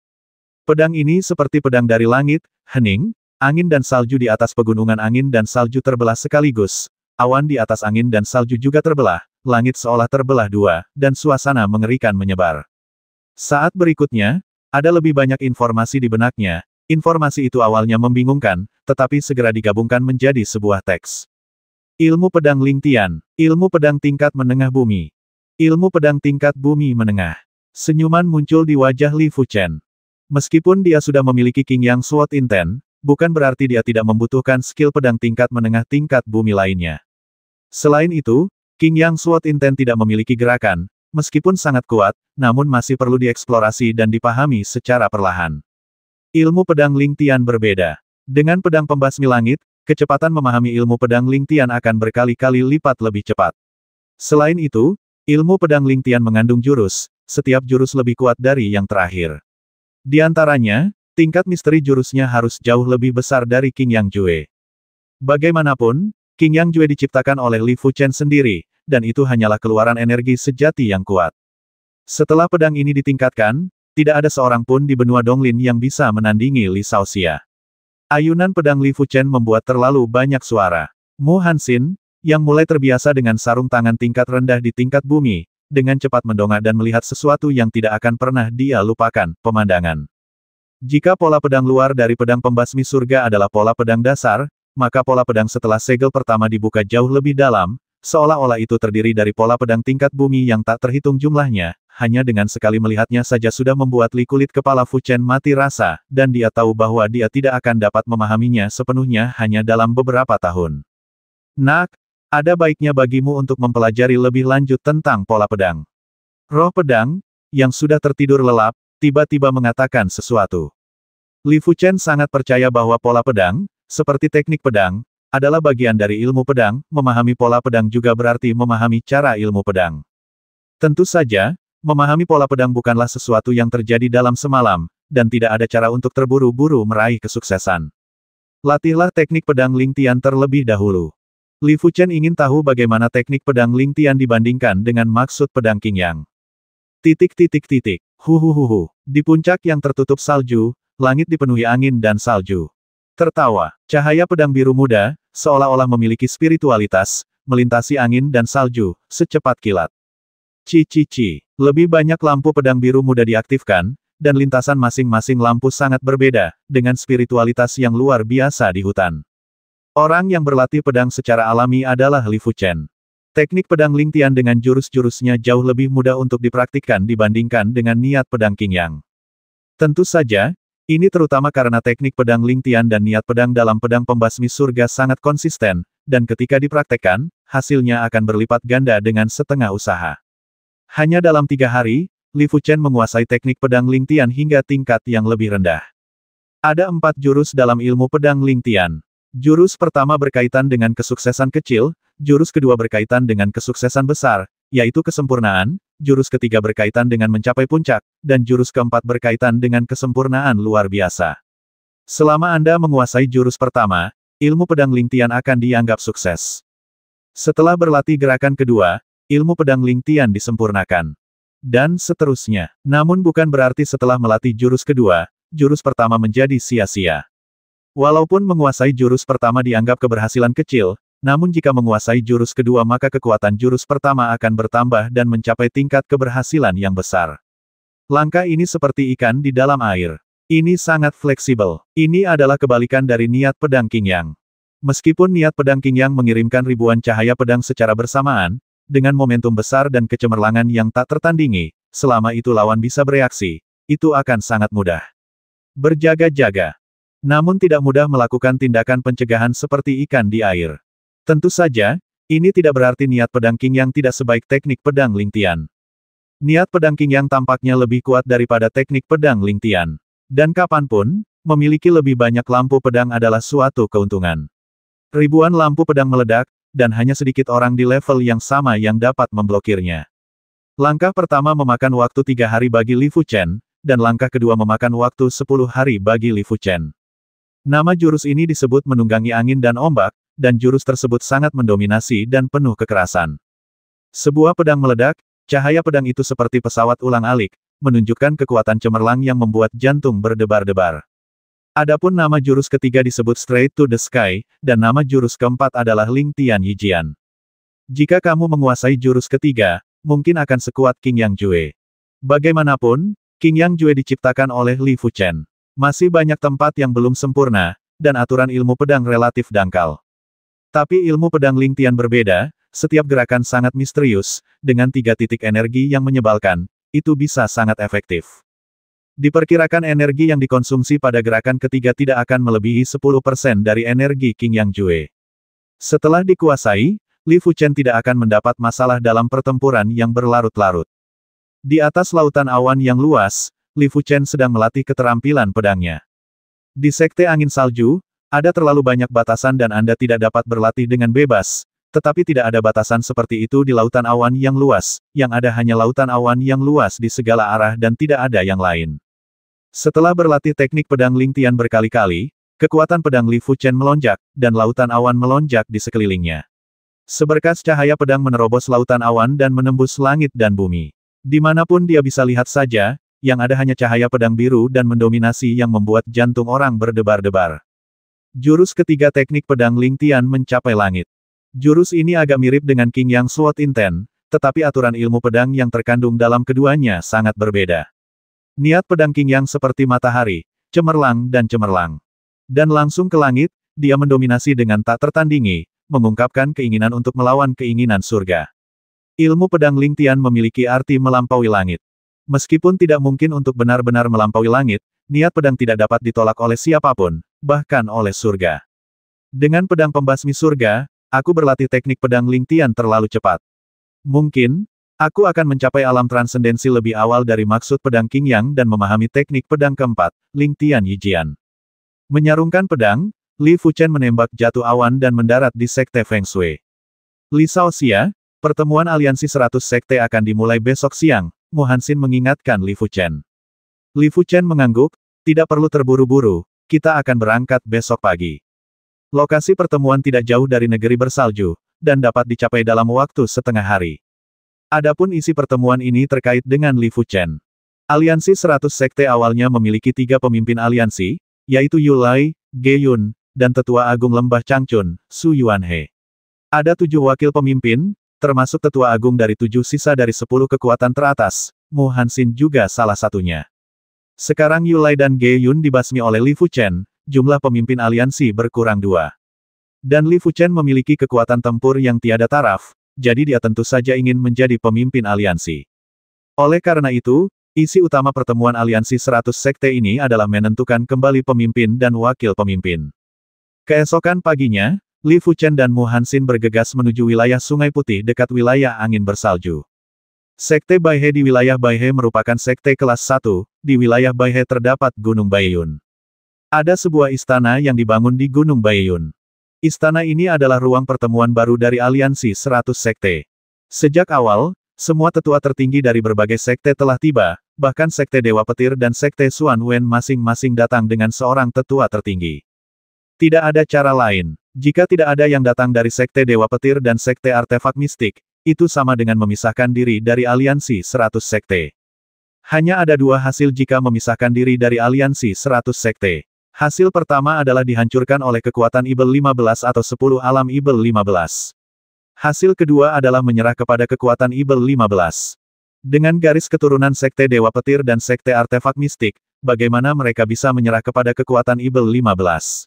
Pedang ini seperti pedang dari langit, hening, angin dan salju di atas pegunungan angin dan salju terbelah sekaligus, awan di atas angin dan salju juga terbelah, langit seolah terbelah dua, dan suasana mengerikan menyebar. Saat berikutnya, ada lebih banyak informasi di benaknya, informasi itu awalnya membingungkan, tetapi segera digabungkan menjadi sebuah teks. Ilmu pedang Lingtian, ilmu pedang tingkat menengah bumi. Ilmu pedang tingkat bumi menengah. Senyuman muncul di wajah Li Fuchen. Meskipun dia sudah memiliki King Yang Sword Inten, bukan berarti dia tidak membutuhkan skill pedang tingkat menengah tingkat bumi lainnya. Selain itu, King Yang Sword Inten tidak memiliki gerakan, meskipun sangat kuat, namun masih perlu dieksplorasi dan dipahami secara perlahan. Ilmu pedang Lingtian berbeda. Dengan pedang pembasmi langit, kecepatan memahami ilmu pedang Ling Tian akan berkali-kali lipat lebih cepat. Selain itu, ilmu pedang Ling Tian mengandung jurus, setiap jurus lebih kuat dari yang terakhir. Di antaranya, tingkat misteri jurusnya harus jauh lebih besar dari King Yang Jue. Bagaimanapun, King Yang Jue diciptakan oleh Li Fu Chen sendiri, dan itu hanyalah keluaran energi sejati yang kuat. Setelah pedang ini ditingkatkan, tidak ada seorang pun di benua Donglin yang bisa menandingi Li Shaoxia. Ayunan pedang Li Fuchen membuat terlalu banyak suara. Mu Hansin, yang mulai terbiasa dengan sarung tangan tingkat rendah di tingkat bumi, dengan cepat mendongak dan melihat sesuatu yang tidak akan pernah dia lupakan, pemandangan. Jika pola pedang luar dari pedang pembasmi surga adalah pola pedang dasar, maka pola pedang setelah segel pertama dibuka jauh lebih dalam, seolah-olah itu terdiri dari pola pedang tingkat bumi yang tak terhitung jumlahnya, hanya dengan sekali melihatnya saja sudah membuat Li kulit kepala Chen mati rasa, dan dia tahu bahwa dia tidak akan dapat memahaminya sepenuhnya hanya dalam beberapa tahun. Nak, ada baiknya bagimu untuk mempelajari lebih lanjut tentang pola pedang. Roh pedang, yang sudah tertidur lelap, tiba-tiba mengatakan sesuatu. Li Fu Chen sangat percaya bahwa pola pedang, seperti teknik pedang, adalah bagian dari ilmu pedang, memahami pola pedang juga berarti memahami cara ilmu pedang. Tentu saja, memahami pola pedang bukanlah sesuatu yang terjadi dalam semalam, dan tidak ada cara untuk terburu-buru meraih kesuksesan. Latihlah teknik pedang Ling Tian terlebih dahulu. Li Fuchen ingin tahu bagaimana teknik pedang Ling Tian dibandingkan dengan maksud pedang King Yang. Titik titik titik, hu hu hu hu. di puncak yang tertutup salju, langit dipenuhi angin dan salju. Tertawa. Cahaya pedang biru muda, seolah-olah memiliki spiritualitas, melintasi angin dan salju, secepat kilat. Cici-ci. Lebih banyak lampu pedang biru muda diaktifkan, dan lintasan masing-masing lampu sangat berbeda, dengan spiritualitas yang luar biasa di hutan. Orang yang berlatih pedang secara alami adalah Li Fuchen. Teknik pedang Lingtian dengan jurus-jurusnya jauh lebih mudah untuk dipraktikkan dibandingkan dengan niat pedang King Yang. Tentu saja, ini terutama karena teknik pedang lingtian dan niat pedang dalam pedang pembasmi surga sangat konsisten, dan ketika dipraktekkan, hasilnya akan berlipat ganda dengan setengah usaha. Hanya dalam tiga hari, Li Fuchen menguasai teknik pedang lingtian hingga tingkat yang lebih rendah. Ada empat jurus dalam ilmu pedang lingtian. Jurus pertama berkaitan dengan kesuksesan kecil, jurus kedua berkaitan dengan kesuksesan besar, yaitu kesempurnaan, jurus ketiga berkaitan dengan mencapai puncak, dan jurus keempat berkaitan dengan kesempurnaan luar biasa. Selama Anda menguasai jurus pertama, ilmu pedang Lingtian akan dianggap sukses. Setelah berlatih gerakan kedua, ilmu pedang Lingtian disempurnakan. Dan seterusnya. Namun bukan berarti setelah melatih jurus kedua, jurus pertama menjadi sia-sia. Walaupun menguasai jurus pertama dianggap keberhasilan kecil, namun jika menguasai jurus kedua maka kekuatan jurus pertama akan bertambah dan mencapai tingkat keberhasilan yang besar. Langkah ini seperti ikan di dalam air. Ini sangat fleksibel. Ini adalah kebalikan dari niat pedang King Yang. Meskipun niat pedang King Yang mengirimkan ribuan cahaya pedang secara bersamaan, dengan momentum besar dan kecemerlangan yang tak tertandingi, selama itu lawan bisa bereaksi, itu akan sangat mudah. Berjaga-jaga. Namun tidak mudah melakukan tindakan pencegahan seperti ikan di air. Tentu saja, ini tidak berarti niat pedang King yang tidak sebaik teknik pedang Lingtian. Niat pedang King yang tampaknya lebih kuat daripada teknik pedang Lingtian. Dan kapanpun, memiliki lebih banyak lampu pedang adalah suatu keuntungan. Ribuan lampu pedang meledak, dan hanya sedikit orang di level yang sama yang dapat memblokirnya. Langkah pertama memakan waktu tiga hari bagi Li Fu Chen, dan langkah kedua memakan waktu sepuluh hari bagi Li Fu Chen. Nama jurus ini disebut menunggangi angin dan ombak, dan jurus tersebut sangat mendominasi dan penuh kekerasan. Sebuah pedang meledak, cahaya pedang itu seperti pesawat ulang-alik, menunjukkan kekuatan cemerlang yang membuat jantung berdebar-debar. Adapun nama jurus ketiga disebut Straight to the Sky, dan nama jurus keempat adalah Ling Tian Yijian. Jika kamu menguasai jurus ketiga, mungkin akan sekuat King Yang Jue. Bagaimanapun, King Yang Jue diciptakan oleh Li Fuchen. Masih banyak tempat yang belum sempurna, dan aturan ilmu pedang relatif dangkal. Tapi ilmu pedang Lingtian berbeda, setiap gerakan sangat misterius, dengan tiga titik energi yang menyebalkan, itu bisa sangat efektif. Diperkirakan energi yang dikonsumsi pada gerakan ketiga tidak akan melebihi 10% dari energi King Yang Jue. Setelah dikuasai, Li Fuchen tidak akan mendapat masalah dalam pertempuran yang berlarut-larut. Di atas lautan awan yang luas, Li Fuchen sedang melatih keterampilan pedangnya. Di Sekte Angin Salju, ada terlalu banyak batasan dan Anda tidak dapat berlatih dengan bebas, tetapi tidak ada batasan seperti itu di lautan awan yang luas, yang ada hanya lautan awan yang luas di segala arah dan tidak ada yang lain. Setelah berlatih teknik pedang Ling Tian berkali-kali, kekuatan pedang Li Chen melonjak, dan lautan awan melonjak di sekelilingnya. Seberkas cahaya pedang menerobos lautan awan dan menembus langit dan bumi. Dimanapun dia bisa lihat saja, yang ada hanya cahaya pedang biru dan mendominasi yang membuat jantung orang berdebar-debar. Jurus ketiga teknik pedang Ling Tian mencapai langit. Jurus ini agak mirip dengan King Yang Sword Inten, tetapi aturan ilmu pedang yang terkandung dalam keduanya sangat berbeda. Niat pedang King Yang seperti matahari, cemerlang dan cemerlang. Dan langsung ke langit, dia mendominasi dengan tak tertandingi, mengungkapkan keinginan untuk melawan keinginan surga. Ilmu pedang Ling Tian memiliki arti melampaui langit. Meskipun tidak mungkin untuk benar-benar melampaui langit, niat pedang tidak dapat ditolak oleh siapapun, bahkan oleh surga. Dengan pedang pembasmi surga, aku berlatih teknik pedang Lingtian terlalu cepat. Mungkin, aku akan mencapai alam transendensi lebih awal dari maksud pedang King Yang dan memahami teknik pedang keempat, Lingtian Yijian. Menyarungkan pedang, Li Fuchen menembak jatuh awan dan mendarat di Sekte Feng Shui. Li xia, pertemuan aliansi 100 sekte akan dimulai besok siang, hansin mengingatkan Li Fuchen. Li Fuchen mengangguk, tidak perlu terburu-buru, kita akan berangkat besok pagi. Lokasi pertemuan tidak jauh dari negeri bersalju, dan dapat dicapai dalam waktu setengah hari. Adapun isi pertemuan ini terkait dengan Li Fuchen. Aliansi 100 Sekte awalnya memiliki tiga pemimpin aliansi, yaitu Yulai, Geyun, dan Tetua Agung Lembah Changchun, Su Yuanhe. Ada tujuh wakil pemimpin, termasuk Tetua Agung dari tujuh sisa dari sepuluh kekuatan teratas, Mu Hansin juga salah satunya. Sekarang Yulai dan Ge Yun dibasmi oleh Li Fuchen, jumlah pemimpin aliansi berkurang dua. Dan Li Fuchen memiliki kekuatan tempur yang tiada taraf, jadi dia tentu saja ingin menjadi pemimpin aliansi. Oleh karena itu, isi utama pertemuan aliansi 100 sekte ini adalah menentukan kembali pemimpin dan wakil pemimpin. Keesokan paginya, Li Fuchen dan Mu Hansin bergegas menuju wilayah Sungai Putih dekat wilayah angin bersalju. Sekte Baihe di wilayah Baihe merupakan sekte kelas 1, di wilayah Baihe terdapat Gunung Baiyun. Ada sebuah istana yang dibangun di Gunung Baiyun. Istana ini adalah ruang pertemuan baru dari aliansi 100 sekte. Sejak awal, semua tetua tertinggi dari berbagai sekte telah tiba, bahkan sekte Dewa Petir dan sekte Suan Wen masing-masing datang dengan seorang tetua tertinggi. Tidak ada cara lain. Jika tidak ada yang datang dari sekte Dewa Petir dan sekte Artefak Mistik, itu sama dengan memisahkan diri dari aliansi 100 sekte. Hanya ada dua hasil jika memisahkan diri dari aliansi 100 sekte. Hasil pertama adalah dihancurkan oleh kekuatan Ibel 15 atau 10 alam Ibel 15. Hasil kedua adalah menyerah kepada kekuatan Ibel 15. Dengan garis keturunan Sekte Dewa Petir dan Sekte Artefak Mistik, bagaimana mereka bisa menyerah kepada kekuatan Ibel 15?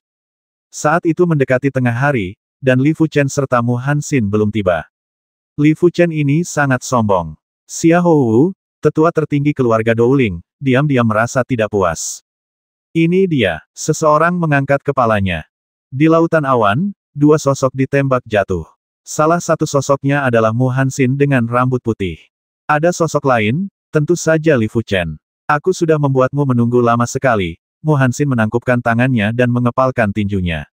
Saat itu mendekati tengah hari, dan Li Fuchen serta Mu Hansin belum tiba. Li Fuchen ini sangat sombong. Xia Hou, tetua tertinggi keluarga Douling, diam-diam merasa tidak puas. Ini dia, seseorang mengangkat kepalanya. Di lautan awan, dua sosok ditembak jatuh. Salah satu sosoknya adalah Mu Hansin dengan rambut putih. Ada sosok lain, tentu saja Li Fuchen. Aku sudah membuatmu menunggu lama sekali. Mu Hansin menangkupkan tangannya dan mengepalkan tinjunya.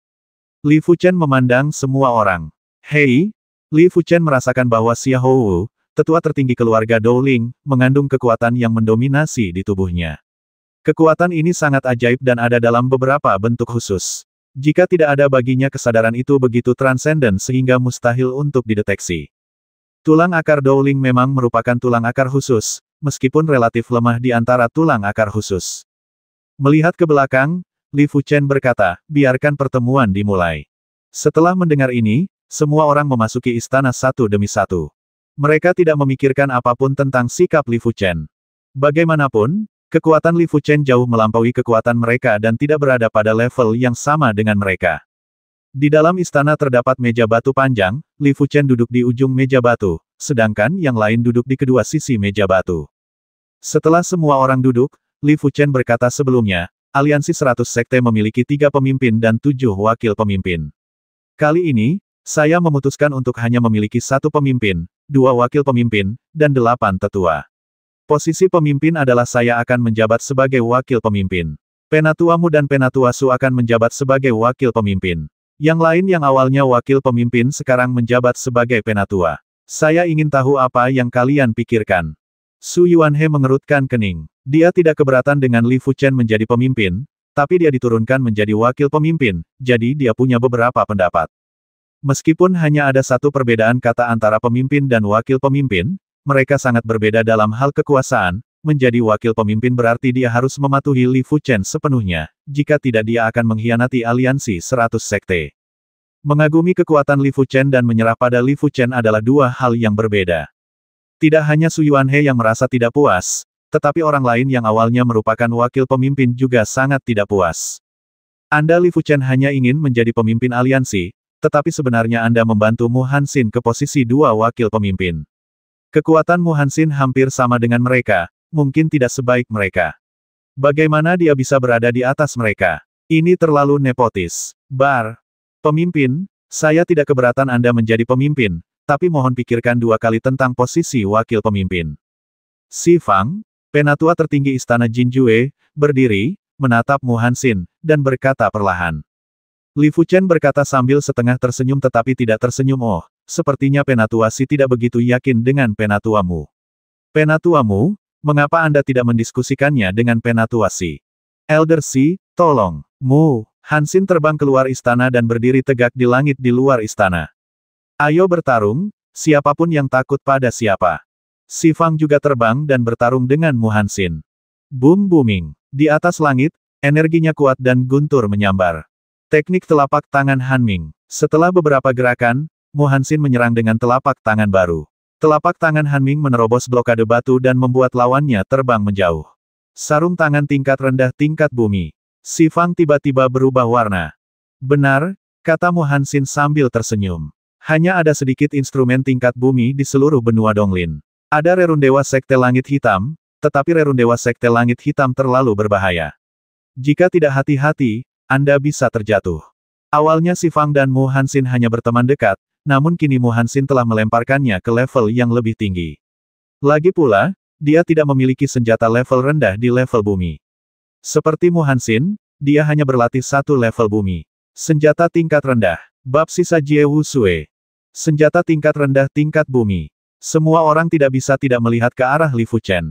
Li Fuchen memandang semua orang. Hei, Li Fuchen merasakan bahwa Xiahou, tetua tertinggi keluarga Dowling, mengandung kekuatan yang mendominasi di tubuhnya. Kekuatan ini sangat ajaib dan ada dalam beberapa bentuk khusus. Jika tidak ada baginya kesadaran itu begitu transenden sehingga mustahil untuk dideteksi. Tulang akar Dowling memang merupakan tulang akar khusus, meskipun relatif lemah di antara tulang akar khusus. Melihat ke belakang, Li Fuchen berkata, biarkan pertemuan dimulai. Setelah mendengar ini, semua orang memasuki istana satu demi satu. Mereka tidak memikirkan apapun tentang sikap Li Fuchen. Bagaimanapun, kekuatan Li Fuchen jauh melampaui kekuatan mereka dan tidak berada pada level yang sama dengan mereka. Di dalam istana terdapat meja batu panjang, Li Fuchen duduk di ujung meja batu, sedangkan yang lain duduk di kedua sisi meja batu. Setelah semua orang duduk, Li Fuchen berkata sebelumnya, aliansi 100 sekte memiliki tiga pemimpin dan tujuh wakil pemimpin. Kali ini, saya memutuskan untuk hanya memiliki satu pemimpin, dua wakil pemimpin, dan delapan tetua. Posisi pemimpin adalah saya akan menjabat sebagai wakil pemimpin. Penatuamu dan penatuasu akan menjabat sebagai wakil pemimpin. Yang lain yang awalnya wakil pemimpin sekarang menjabat sebagai penatua. Saya ingin tahu apa yang kalian pikirkan. Su Yuanhe mengerutkan kening. Dia tidak keberatan dengan Li Fuchen menjadi pemimpin, tapi dia diturunkan menjadi wakil pemimpin, jadi dia punya beberapa pendapat. Meskipun hanya ada satu perbedaan kata antara pemimpin dan wakil pemimpin, mereka sangat berbeda dalam hal kekuasaan, menjadi wakil pemimpin berarti dia harus mematuhi Li Fuchen sepenuhnya, jika tidak dia akan mengkhianati aliansi 100 sekte. Mengagumi kekuatan Li Fuchen dan menyerah pada Li Fuchen adalah dua hal yang berbeda. Tidak hanya Su Yuanhe yang merasa tidak puas, tetapi orang lain yang awalnya merupakan wakil pemimpin juga sangat tidak puas. Anda Li Fuchen hanya ingin menjadi pemimpin aliansi, tetapi sebenarnya Anda membantu Mu Hansin ke posisi dua wakil pemimpin. Kekuatan Mu Hansin hampir sama dengan mereka, mungkin tidak sebaik mereka. Bagaimana dia bisa berada di atas mereka? Ini terlalu nepotis. Bar. Pemimpin, saya tidak keberatan Anda menjadi pemimpin, tapi mohon pikirkan dua kali tentang posisi wakil pemimpin. Si Fang, penatua tertinggi istana Jinjue, berdiri, menatap Mu Hansin, dan berkata perlahan. Li Fuchen berkata sambil setengah tersenyum tetapi tidak tersenyum oh, sepertinya Penatua Si tidak begitu yakin dengan Penatuamu. Penatuamu, mengapa Anda tidak mendiskusikannya dengan Penatua Si? Elder Si, tolong, mu, Hansin terbang keluar istana dan berdiri tegak di langit di luar istana. Ayo bertarung, siapapun yang takut pada siapa. Si Fang juga terbang dan bertarung dengan Mu Hansin. Boom booming. Di atas langit, energinya kuat dan guntur menyambar. Teknik telapak tangan Han Ming. Setelah beberapa gerakan, Mu Hansin menyerang dengan telapak tangan baru. Telapak tangan Han Ming menerobos blokade batu dan membuat lawannya terbang menjauh. Sarung tangan tingkat rendah tingkat bumi. Si Fang tiba-tiba berubah warna. Benar, kata Mu Hansin sambil tersenyum. Hanya ada sedikit instrumen tingkat bumi di seluruh benua Donglin. Ada rerun dewa Sekte Langit Hitam, tetapi rerun dewa Sekte Langit Hitam terlalu berbahaya. Jika tidak hati-hati, anda bisa terjatuh. Awalnya si Fang dan Mu Hansin hanya berteman dekat, namun kini Mu Hansin telah melemparkannya ke level yang lebih tinggi. Lagi pula, dia tidak memiliki senjata level rendah di level bumi. Seperti Mu Hansin, dia hanya berlatih satu level bumi. Senjata tingkat rendah. Bab sisa Jie Wu Sui. Senjata tingkat rendah tingkat bumi. Semua orang tidak bisa tidak melihat ke arah Li Fuchen.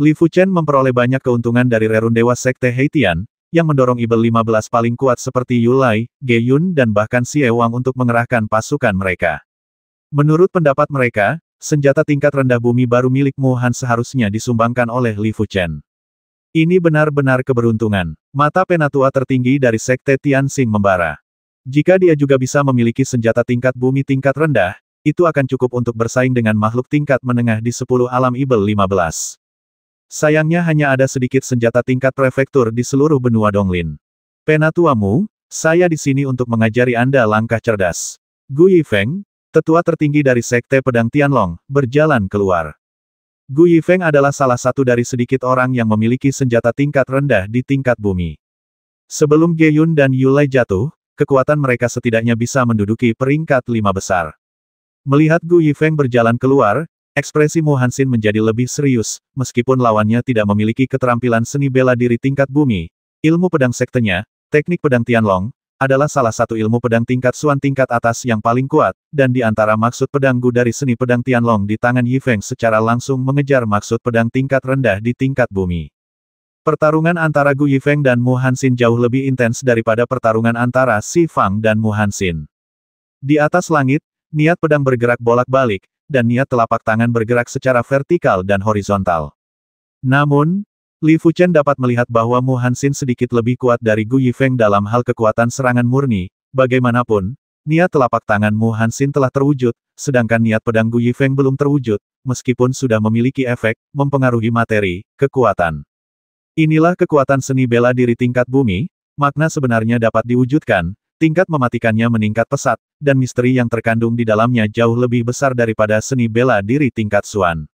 Li Fuchen memperoleh banyak keuntungan dari Rerun Dewa Sekte Heitian, yang mendorong Ibel 15 paling kuat seperti Yulai, Geyun dan bahkan Xie Wang untuk mengerahkan pasukan mereka. Menurut pendapat mereka, senjata tingkat rendah bumi baru milik Muhan seharusnya disumbangkan oleh Li Fuchen. Ini benar-benar keberuntungan. Mata penatua tertinggi dari Sekte Tianxing membara. Jika dia juga bisa memiliki senjata tingkat bumi tingkat rendah, itu akan cukup untuk bersaing dengan makhluk tingkat menengah di 10 alam Ibel 15. Sayangnya hanya ada sedikit senjata tingkat prefektur di seluruh benua Donglin. Penatuamu, saya di sini untuk mengajari Anda langkah cerdas. Gu Yifeng, tetua tertinggi dari Sekte Pedang Tianlong, berjalan keluar. Gu Yifeng adalah salah satu dari sedikit orang yang memiliki senjata tingkat rendah di tingkat bumi. Sebelum Ge Yun dan Yulai jatuh, kekuatan mereka setidaknya bisa menduduki peringkat lima besar. Melihat Gu Yifeng berjalan keluar, Ekspresi Mu Hansin menjadi lebih serius, meskipun lawannya tidak memiliki keterampilan seni bela diri tingkat bumi. Ilmu pedang sektenya, teknik pedang Tianlong, adalah salah satu ilmu pedang tingkat Suan tingkat atas yang paling kuat, dan di antara maksud pedanggu dari seni pedang Tianlong di tangan Yifeng secara langsung mengejar maksud pedang tingkat rendah di tingkat bumi. Pertarungan antara Gu Yifeng dan Mu Hansin jauh lebih intens daripada pertarungan antara Si Fang dan Mu Hansin. Di atas langit, niat pedang bergerak bolak-balik, dan niat telapak tangan bergerak secara vertikal dan horizontal. Namun, Li Fuchen dapat melihat bahwa Mu Hansin sedikit lebih kuat dari Gu Yifeng dalam hal kekuatan serangan murni, bagaimanapun, niat telapak tangan Mu Hansin telah terwujud, sedangkan niat pedang Gu Yifeng belum terwujud, meskipun sudah memiliki efek, mempengaruhi materi, kekuatan. Inilah kekuatan seni bela diri tingkat bumi, makna sebenarnya dapat diwujudkan, Tingkat mematikannya meningkat pesat, dan misteri yang terkandung di dalamnya jauh lebih besar daripada seni bela diri tingkat Suan.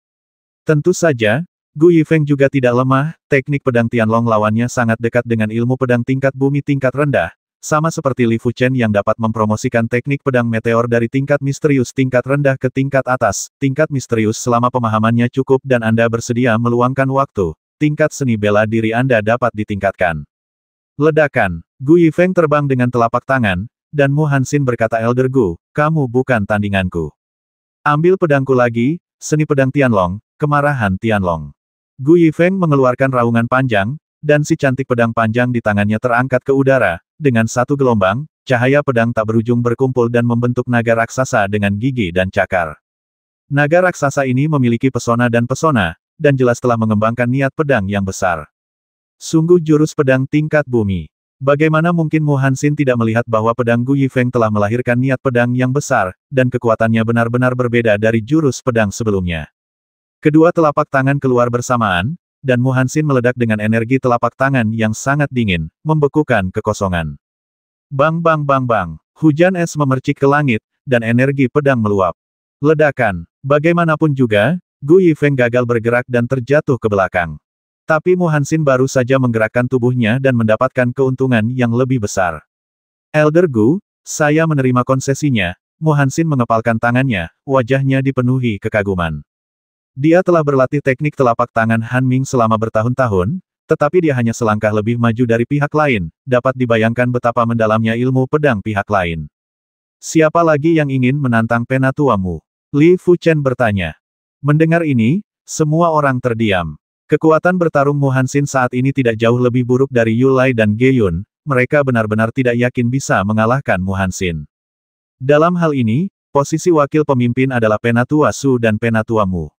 Tentu saja, Gu Yifeng juga tidak lemah, teknik pedang Tianlong lawannya sangat dekat dengan ilmu pedang tingkat bumi tingkat rendah, sama seperti Li Fuchen yang dapat mempromosikan teknik pedang meteor dari tingkat misterius tingkat rendah ke tingkat atas, tingkat misterius selama pemahamannya cukup dan Anda bersedia meluangkan waktu, tingkat seni bela diri Anda dapat ditingkatkan. Ledakan Gu Yifeng terbang dengan telapak tangan, dan Mu Hansin berkata Elder Gu, kamu bukan tandinganku. Ambil pedangku lagi, seni pedang Tianlong, kemarahan Tianlong. Gu Yifeng mengeluarkan raungan panjang, dan si cantik pedang panjang di tangannya terangkat ke udara, dengan satu gelombang, cahaya pedang tak berujung berkumpul dan membentuk naga raksasa dengan gigi dan cakar. Naga raksasa ini memiliki pesona dan pesona, dan jelas telah mengembangkan niat pedang yang besar. Sungguh jurus pedang tingkat bumi. Bagaimana mungkin Mu Hansin tidak melihat bahwa pedang Gu Yifeng telah melahirkan niat pedang yang besar, dan kekuatannya benar-benar berbeda dari jurus pedang sebelumnya. Kedua telapak tangan keluar bersamaan, dan Mu Hansin meledak dengan energi telapak tangan yang sangat dingin, membekukan kekosongan. Bang bang bang bang, hujan es memercik ke langit, dan energi pedang meluap. Ledakan, bagaimanapun juga, Gu Yifeng gagal bergerak dan terjatuh ke belakang. Tapi Muhansin baru saja menggerakkan tubuhnya dan mendapatkan keuntungan yang lebih besar. Elder Gu, saya menerima konsesinya, Muhansin mengepalkan tangannya, wajahnya dipenuhi kekaguman. Dia telah berlatih teknik telapak tangan Han Ming selama bertahun-tahun, tetapi dia hanya selangkah lebih maju dari pihak lain, dapat dibayangkan betapa mendalamnya ilmu pedang pihak lain. Siapa lagi yang ingin menantang penatuamu? Li Fuchen bertanya. Mendengar ini, semua orang terdiam. Kekuatan bertarung Muhansin saat ini tidak jauh lebih buruk dari Yulai dan Geyun, mereka benar-benar tidak yakin bisa mengalahkan Muhansin. Dalam hal ini, posisi wakil pemimpin adalah Penatua Su dan Penatua Mu.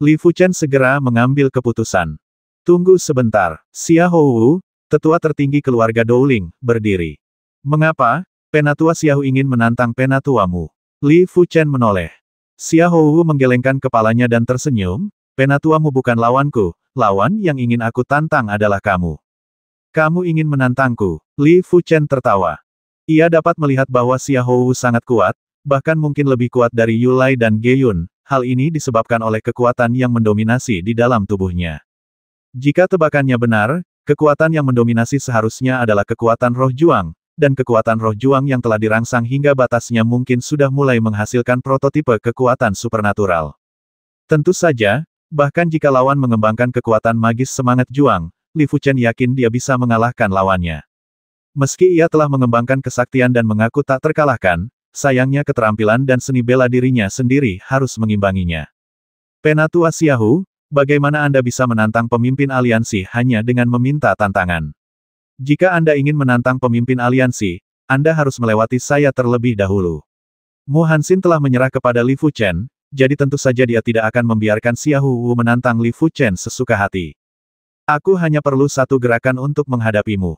Li Fuchen segera mengambil keputusan. Tunggu sebentar, Xia Hou, tetua tertinggi keluarga Douling, berdiri. Mengapa? Penatua Xiahu ingin menantang Penatua Mu. Li Fuchen menoleh. Xiahou menggelengkan kepalanya dan tersenyum, Penatuamu bukan lawanku, lawan yang ingin aku tantang adalah kamu. Kamu ingin menantangku, Li Fuchen tertawa. Ia dapat melihat bahwa Xia Hou sangat kuat, bahkan mungkin lebih kuat dari Yulai dan Geyun, hal ini disebabkan oleh kekuatan yang mendominasi di dalam tubuhnya. Jika tebakannya benar, kekuatan yang mendominasi seharusnya adalah kekuatan roh juang, dan kekuatan roh juang yang telah dirangsang hingga batasnya mungkin sudah mulai menghasilkan prototipe kekuatan supernatural. Tentu saja, Bahkan jika lawan mengembangkan kekuatan magis semangat juang, Li Fuchen yakin dia bisa mengalahkan lawannya. Meski ia telah mengembangkan kesaktian dan mengaku tak terkalahkan, sayangnya keterampilan dan seni bela dirinya sendiri harus mengimbanginya. Penatua Siahu, bagaimana Anda bisa menantang pemimpin aliansi hanya dengan meminta tantangan? Jika Anda ingin menantang pemimpin aliansi, Anda harus melewati saya terlebih dahulu. Mu Hansin telah menyerah kepada Li Fuchen, jadi tentu saja dia tidak akan membiarkan Wu menantang Li Fuchen sesuka hati. Aku hanya perlu satu gerakan untuk menghadapimu.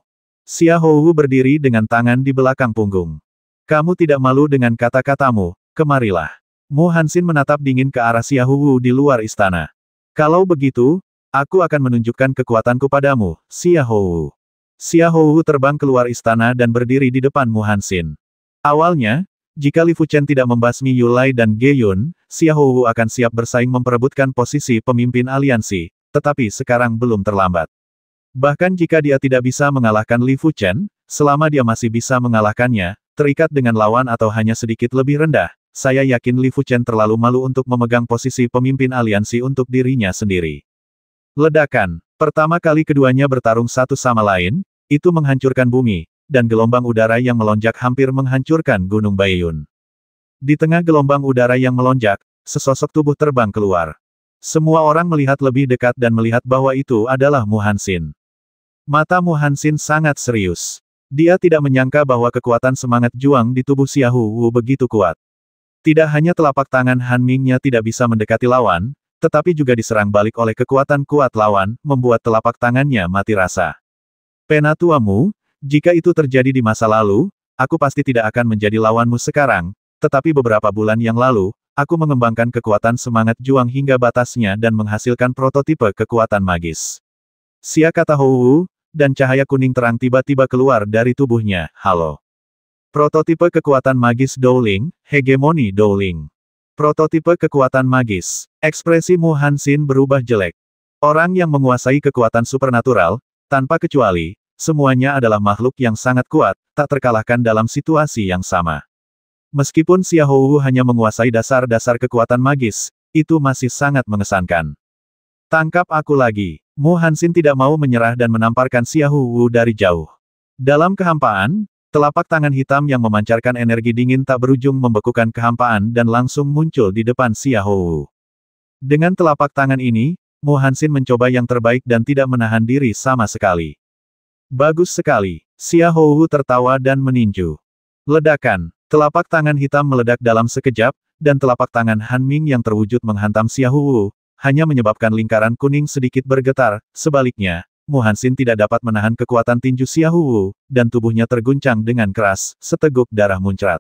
Wu berdiri dengan tangan di belakang punggung. Kamu tidak malu dengan kata-katamu, kemarilah. Mu Hansin menatap dingin ke arah Wu di luar istana. Kalau begitu, aku akan menunjukkan kekuatanku padamu, Xiaohu. Wu terbang keluar istana dan berdiri di depan Mu Hansin. Awalnya, jika Li Fuchen tidak membasmi Yulai dan Geyun, Xiaohu akan siap bersaing memperebutkan posisi pemimpin aliansi, tetapi sekarang belum terlambat. Bahkan jika dia tidak bisa mengalahkan Li Fuchen, selama dia masih bisa mengalahkannya, terikat dengan lawan atau hanya sedikit lebih rendah, saya yakin Li Fuchen terlalu malu untuk memegang posisi pemimpin aliansi untuk dirinya sendiri. Ledakan, pertama kali keduanya bertarung satu sama lain, itu menghancurkan bumi, dan gelombang udara yang melonjak hampir menghancurkan Gunung Baiyun. Di tengah gelombang udara yang melonjak, sesosok tubuh terbang keluar. Semua orang melihat lebih dekat dan melihat bahwa itu adalah Muhansin. Mata Muhansin sangat serius. Dia tidak menyangka bahwa kekuatan semangat juang di tubuh Xiahu Wu begitu kuat. Tidak hanya telapak tangan Han Mingnya tidak bisa mendekati lawan, tetapi juga diserang balik oleh kekuatan kuat lawan, membuat telapak tangannya mati rasa. Penatuamu, Mu. Jika itu terjadi di masa lalu, aku pasti tidak akan menjadi lawanmu sekarang, tetapi beberapa bulan yang lalu, aku mengembangkan kekuatan semangat juang hingga batasnya dan menghasilkan prototipe kekuatan magis. Sia kata Houwu, dan cahaya kuning terang tiba-tiba keluar dari tubuhnya, halo. Prototipe kekuatan magis Douling, hegemoni Douling. Prototipe kekuatan magis. Ekspresi Mu Hansin berubah jelek. Orang yang menguasai kekuatan supernatural, tanpa kecuali, semuanya adalah makhluk yang sangat kuat, tak terkalahkan dalam situasi yang sama. Meskipun Xiaohu hanya menguasai dasar-dasar kekuatan magis, itu masih sangat mengesankan. Tangkap aku lagi. Mu Hansin tidak mau menyerah dan menamparkan Xiaohu dari jauh. Dalam kehampaan, telapak tangan hitam yang memancarkan energi dingin tak berujung membekukan kehampaan dan langsung muncul di depan Xiaohu. Dengan telapak tangan ini, Mu Hansin mencoba yang terbaik dan tidak menahan diri sama sekali. Bagus sekali. Xia Houwu tertawa dan meninju. Ledakan. Telapak tangan hitam meledak dalam sekejap, dan telapak tangan Han Ming yang terwujud menghantam Xia Houwu, hanya menyebabkan lingkaran kuning sedikit bergetar, sebaliknya, Hansin tidak dapat menahan kekuatan tinju Xiaohu, dan tubuhnya terguncang dengan keras, seteguk darah muncrat.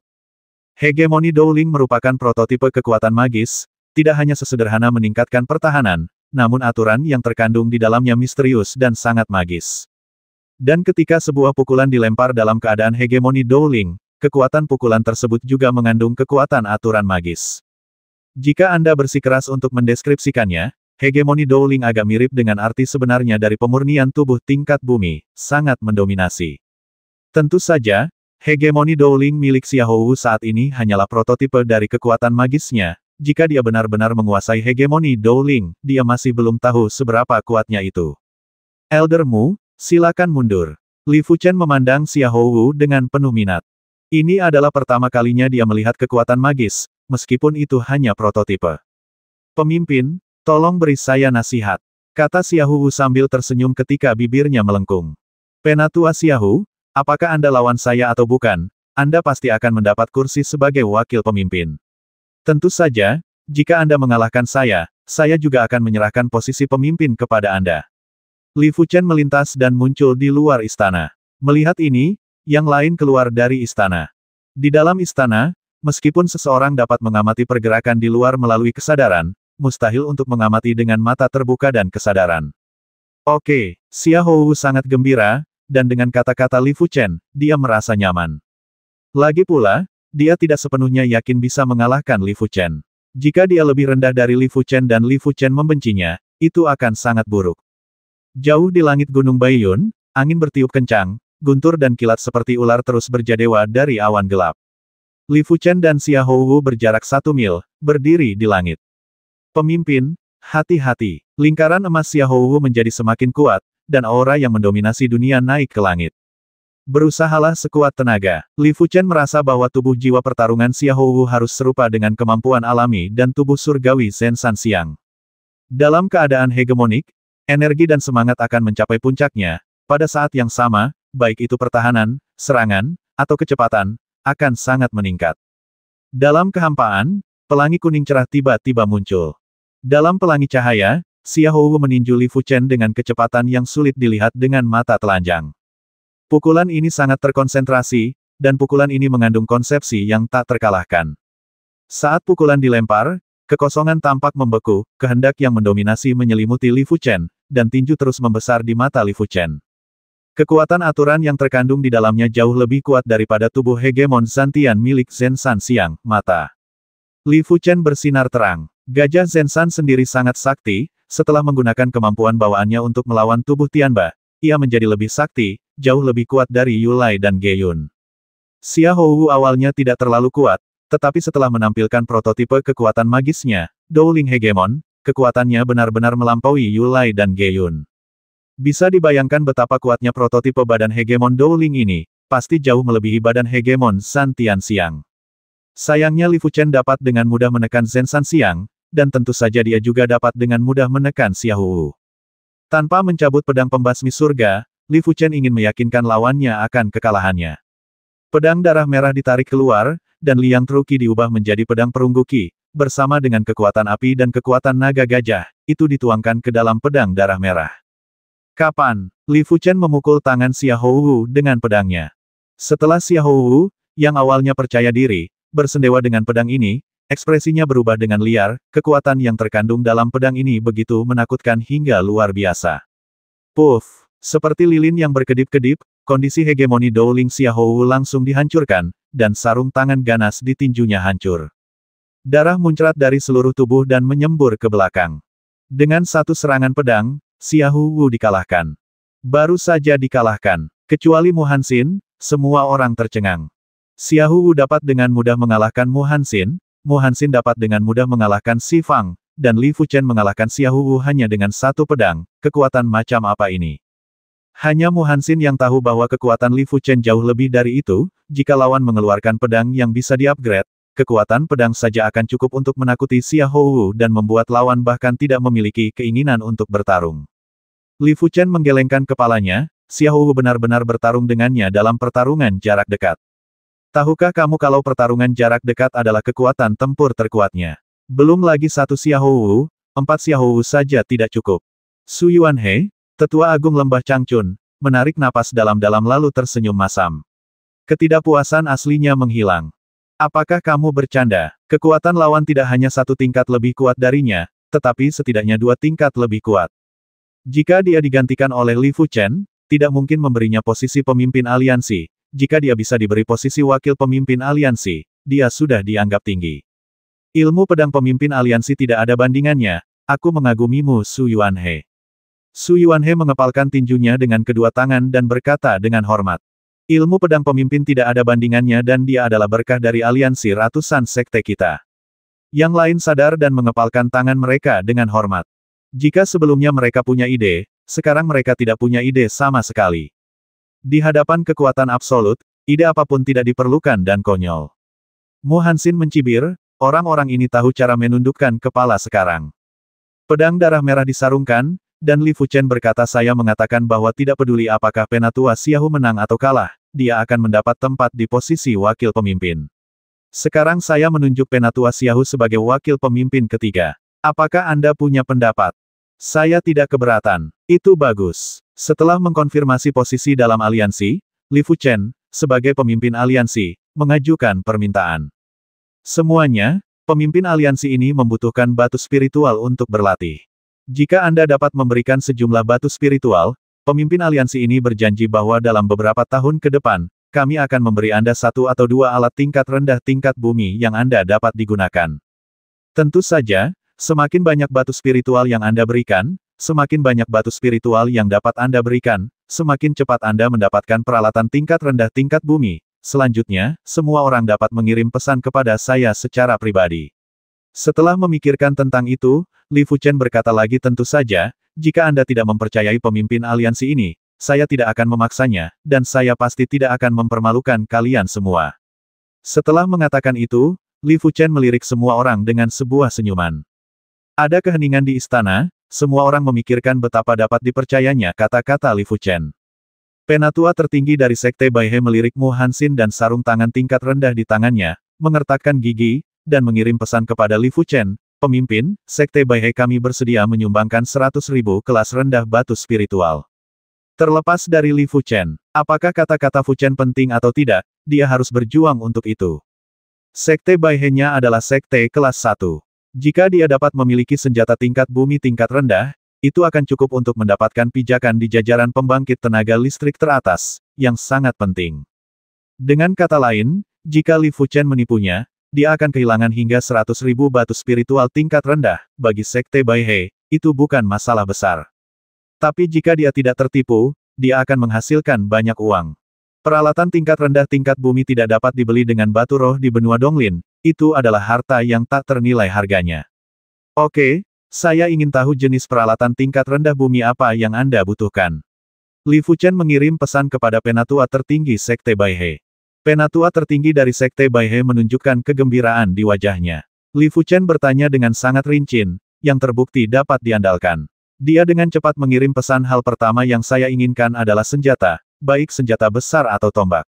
Hegemoni Dowling merupakan prototipe kekuatan magis, tidak hanya sesederhana meningkatkan pertahanan, namun aturan yang terkandung di dalamnya misterius dan sangat magis. Dan ketika sebuah pukulan dilempar dalam keadaan hegemoni Dowling, kekuatan pukulan tersebut juga mengandung kekuatan aturan magis. Jika Anda bersikeras untuk mendeskripsikannya, hegemoni Dowling agak mirip dengan arti sebenarnya dari pemurnian tubuh tingkat bumi, sangat mendominasi. Tentu saja, hegemoni Dowling milik Xiaohu saat ini hanyalah prototipe dari kekuatan magisnya, jika dia benar-benar menguasai hegemoni Dowling, dia masih belum tahu seberapa kuatnya itu. Eldermu, Silakan mundur. Li Fuchen memandang Xiahou Wu dengan penuh minat. Ini adalah pertama kalinya dia melihat kekuatan magis, meskipun itu hanya prototipe. Pemimpin, tolong beri saya nasihat. Kata Xiahou Wu sambil tersenyum ketika bibirnya melengkung. Penatua Xiahou, apakah Anda lawan saya atau bukan, Anda pasti akan mendapat kursi sebagai wakil pemimpin. Tentu saja, jika Anda mengalahkan saya, saya juga akan menyerahkan posisi pemimpin kepada Anda. Li Fuchen melintas dan muncul di luar istana. Melihat ini, yang lain keluar dari istana. Di dalam istana, meskipun seseorang dapat mengamati pergerakan di luar melalui kesadaran, mustahil untuk mengamati dengan mata terbuka dan kesadaran. Oke, Xia Hou sangat gembira, dan dengan kata-kata Li Fuchen, dia merasa nyaman. Lagi pula, dia tidak sepenuhnya yakin bisa mengalahkan Li Fuchen. Jika dia lebih rendah dari Li Fuchen dan Li Fuchen membencinya, itu akan sangat buruk. Jauh di langit Gunung Bayun, angin bertiup kencang, guntur dan kilat seperti ular terus berjadewa dari awan gelap. Li Fuchen dan Xia Houwu berjarak satu mil, berdiri di langit. Pemimpin, hati-hati. Lingkaran emas Xia Houwu menjadi semakin kuat, dan aura yang mendominasi dunia naik ke langit. Berusahalah sekuat tenaga. Li Fuchen merasa bahwa tubuh jiwa pertarungan Xia Houwu harus serupa dengan kemampuan alami dan tubuh surgawi Zen San Siang. Dalam keadaan hegemonik, Energi dan semangat akan mencapai puncaknya, pada saat yang sama, baik itu pertahanan, serangan, atau kecepatan, akan sangat meningkat. Dalam kehampaan, pelangi kuning cerah tiba-tiba muncul. Dalam pelangi cahaya, Xiahou meninju Li Fuchen dengan kecepatan yang sulit dilihat dengan mata telanjang. Pukulan ini sangat terkonsentrasi, dan pukulan ini mengandung konsepsi yang tak terkalahkan. Saat pukulan dilempar, kekosongan tampak membeku, kehendak yang mendominasi menyelimuti Li Fuchen, dan tinju terus membesar di mata Li Fuchen. Kekuatan aturan yang terkandung di dalamnya jauh lebih kuat daripada tubuh hegemon Zantian milik Zen San Siang, mata. Li Fuchen bersinar terang. Gajah Zen San sendiri sangat sakti, setelah menggunakan kemampuan bawaannya untuk melawan tubuh Tianba, ia menjadi lebih sakti, jauh lebih kuat dari Yulai dan Geyun. Xia Hou awalnya tidak terlalu kuat, tetapi setelah menampilkan prototipe kekuatan magisnya, Douling Hegemon, Kekuatannya benar-benar melampaui Yulai dan Geyun. Bisa dibayangkan betapa kuatnya prototipe badan hegemon Dowling ini, pasti jauh melebihi badan hegemon San Tian Siang. Sayangnya Li Fuchen dapat dengan mudah menekan Zen San Siang, dan tentu saja dia juga dapat dengan mudah menekan Xiahou. Tanpa mencabut pedang pembasmi surga, Li Fuchen ingin meyakinkan lawannya akan kekalahannya. Pedang darah merah ditarik keluar, dan Liang Truki diubah menjadi pedang perunggu Qi, Bersama dengan kekuatan api dan kekuatan naga gajah, itu dituangkan ke dalam pedang darah merah. Kapan? Li Fuchen memukul tangan Xiahou dengan pedangnya. Setelah Xiahou, yang awalnya percaya diri, bersendewa dengan pedang ini, ekspresinya berubah dengan liar, kekuatan yang terkandung dalam pedang ini begitu menakutkan hingga luar biasa. Puff! Seperti lilin yang berkedip-kedip, kondisi hegemoni Douling Xiahou langsung dihancurkan, dan sarung tangan ganas ditinjunya hancur. Darah muncrat dari seluruh tubuh dan menyembur ke belakang. Dengan satu serangan pedang, Xiahu Wu dikalahkan. Baru saja dikalahkan. Kecuali Muhansin, semua orang tercengang. Xiahu Wu dapat dengan mudah mengalahkan Muhansin, Muhansin dapat dengan mudah mengalahkan Si Fang, dan Li Fuchen mengalahkan Xiahu Wu hanya dengan satu pedang, kekuatan macam apa ini? Hanya Muhansin yang tahu bahwa kekuatan Li Fuchen jauh lebih dari itu, jika lawan mengeluarkan pedang yang bisa diupgrade, kekuatan pedang saja akan cukup untuk menakuti Xiahou dan membuat lawan bahkan tidak memiliki keinginan untuk bertarung. Li Fuchen menggelengkan kepalanya, Xiahou benar-benar bertarung dengannya dalam pertarungan jarak dekat. Tahukah kamu kalau pertarungan jarak dekat adalah kekuatan tempur terkuatnya? Belum lagi satu Xiahou, empat Xiahou saja tidak cukup. Su Yuanhe, tetua agung lembah Changchun, menarik napas dalam-dalam lalu tersenyum masam. Ketidakpuasan aslinya menghilang. Apakah kamu bercanda? Kekuatan lawan tidak hanya satu tingkat lebih kuat darinya, tetapi setidaknya dua tingkat lebih kuat. Jika dia digantikan oleh Li Fuchen, tidak mungkin memberinya posisi pemimpin aliansi. Jika dia bisa diberi posisi wakil pemimpin aliansi, dia sudah dianggap tinggi. Ilmu pedang pemimpin aliansi tidak ada bandingannya, aku mengagumimu Su Yuanhe. Su Yuanhe mengepalkan tinjunya dengan kedua tangan dan berkata dengan hormat. Ilmu pedang pemimpin tidak ada bandingannya dan dia adalah berkah dari aliansi ratusan sekte kita. Yang lain sadar dan mengepalkan tangan mereka dengan hormat. Jika sebelumnya mereka punya ide, sekarang mereka tidak punya ide sama sekali. Di hadapan kekuatan absolut, ide apapun tidak diperlukan dan konyol. Mu mencibir, orang-orang ini tahu cara menundukkan kepala sekarang. Pedang darah merah disarungkan, dan Li Fuchen berkata saya mengatakan bahwa tidak peduli apakah Penatua Xiahu menang atau kalah, dia akan mendapat tempat di posisi wakil pemimpin. Sekarang saya menunjuk Penatua Siahu sebagai wakil pemimpin ketiga. Apakah Anda punya pendapat? Saya tidak keberatan. Itu bagus. Setelah mengkonfirmasi posisi dalam aliansi, Li Fu Chen sebagai pemimpin aliansi, mengajukan permintaan. Semuanya, pemimpin aliansi ini membutuhkan batu spiritual untuk berlatih. Jika Anda dapat memberikan sejumlah batu spiritual, Pemimpin aliansi ini berjanji bahwa dalam beberapa tahun ke depan, kami akan memberi Anda satu atau dua alat tingkat rendah tingkat bumi yang Anda dapat digunakan. Tentu saja, semakin banyak batu spiritual yang Anda berikan, semakin banyak batu spiritual yang dapat Anda berikan, semakin cepat Anda mendapatkan peralatan tingkat rendah tingkat bumi. Selanjutnya, semua orang dapat mengirim pesan kepada saya secara pribadi. Setelah memikirkan tentang itu, Li Fuchen berkata lagi tentu saja, jika Anda tidak mempercayai pemimpin aliansi ini, saya tidak akan memaksanya, dan saya pasti tidak akan mempermalukan kalian semua. Setelah mengatakan itu, Li Fuchen melirik semua orang dengan sebuah senyuman. Ada keheningan di istana, semua orang memikirkan betapa dapat dipercayanya kata-kata Li Fuchen. Penatua tertinggi dari Sekte Baihe melirik Mu Hansin dan sarung tangan tingkat rendah di tangannya, mengertakkan gigi, dan mengirim pesan kepada Li Fuchen, Pemimpin, Sekte Baihe kami bersedia menyumbangkan 100 ribu kelas rendah batu spiritual. Terlepas dari Li Fuchen, apakah kata-kata Fuchen penting atau tidak, dia harus berjuang untuk itu. Sekte Baihe-nya adalah sekte kelas 1. Jika dia dapat memiliki senjata tingkat bumi tingkat rendah, itu akan cukup untuk mendapatkan pijakan di jajaran pembangkit tenaga listrik teratas, yang sangat penting. Dengan kata lain, jika Li Fuchen menipunya, dia akan kehilangan hingga 100.000 batu spiritual tingkat rendah, bagi Sekte Baihe, itu bukan masalah besar. Tapi jika dia tidak tertipu, dia akan menghasilkan banyak uang. Peralatan tingkat rendah tingkat bumi tidak dapat dibeli dengan batu roh di benua Donglin, itu adalah harta yang tak ternilai harganya. Oke, saya ingin tahu jenis peralatan tingkat rendah bumi apa yang Anda butuhkan. Li Fuchen mengirim pesan kepada penatua tertinggi Sekte Baihe. Penatua tertinggi dari Sekte Baihe menunjukkan kegembiraan di wajahnya. Li Fuchen bertanya dengan sangat rinci, yang terbukti dapat diandalkan. Dia dengan cepat mengirim pesan hal pertama yang saya inginkan adalah senjata, baik senjata besar atau tombak.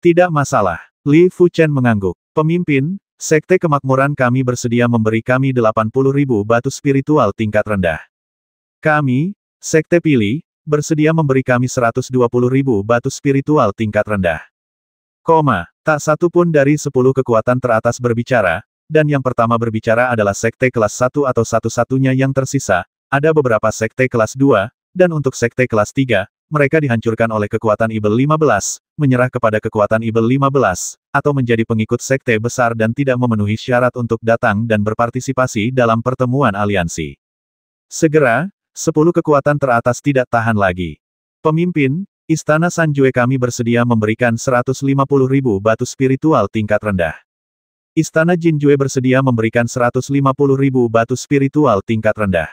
Tidak masalah. Li Fuchen mengangguk. Pemimpin, Sekte Kemakmuran kami bersedia memberi kami 80 ribu batu spiritual tingkat rendah. Kami, Sekte Pili bersedia memberi kami 120 ribu batu spiritual tingkat rendah. Koma, tak satu pun dari sepuluh kekuatan teratas berbicara, dan yang pertama berbicara adalah sekte kelas Satu atau satu-satunya yang tersisa, ada beberapa sekte kelas Dua, dan untuk sekte kelas Tiga, mereka dihancurkan oleh kekuatan Ibel 15, menyerah kepada kekuatan Ibel 15, atau menjadi pengikut sekte besar dan tidak memenuhi syarat untuk datang dan berpartisipasi dalam pertemuan aliansi. Segera, sepuluh kekuatan teratas tidak tahan lagi. Pemimpin, Istana Sanjue kami bersedia memberikan 150 ribu batu spiritual tingkat rendah. Istana Jinjue bersedia memberikan 150 ribu batu spiritual tingkat rendah.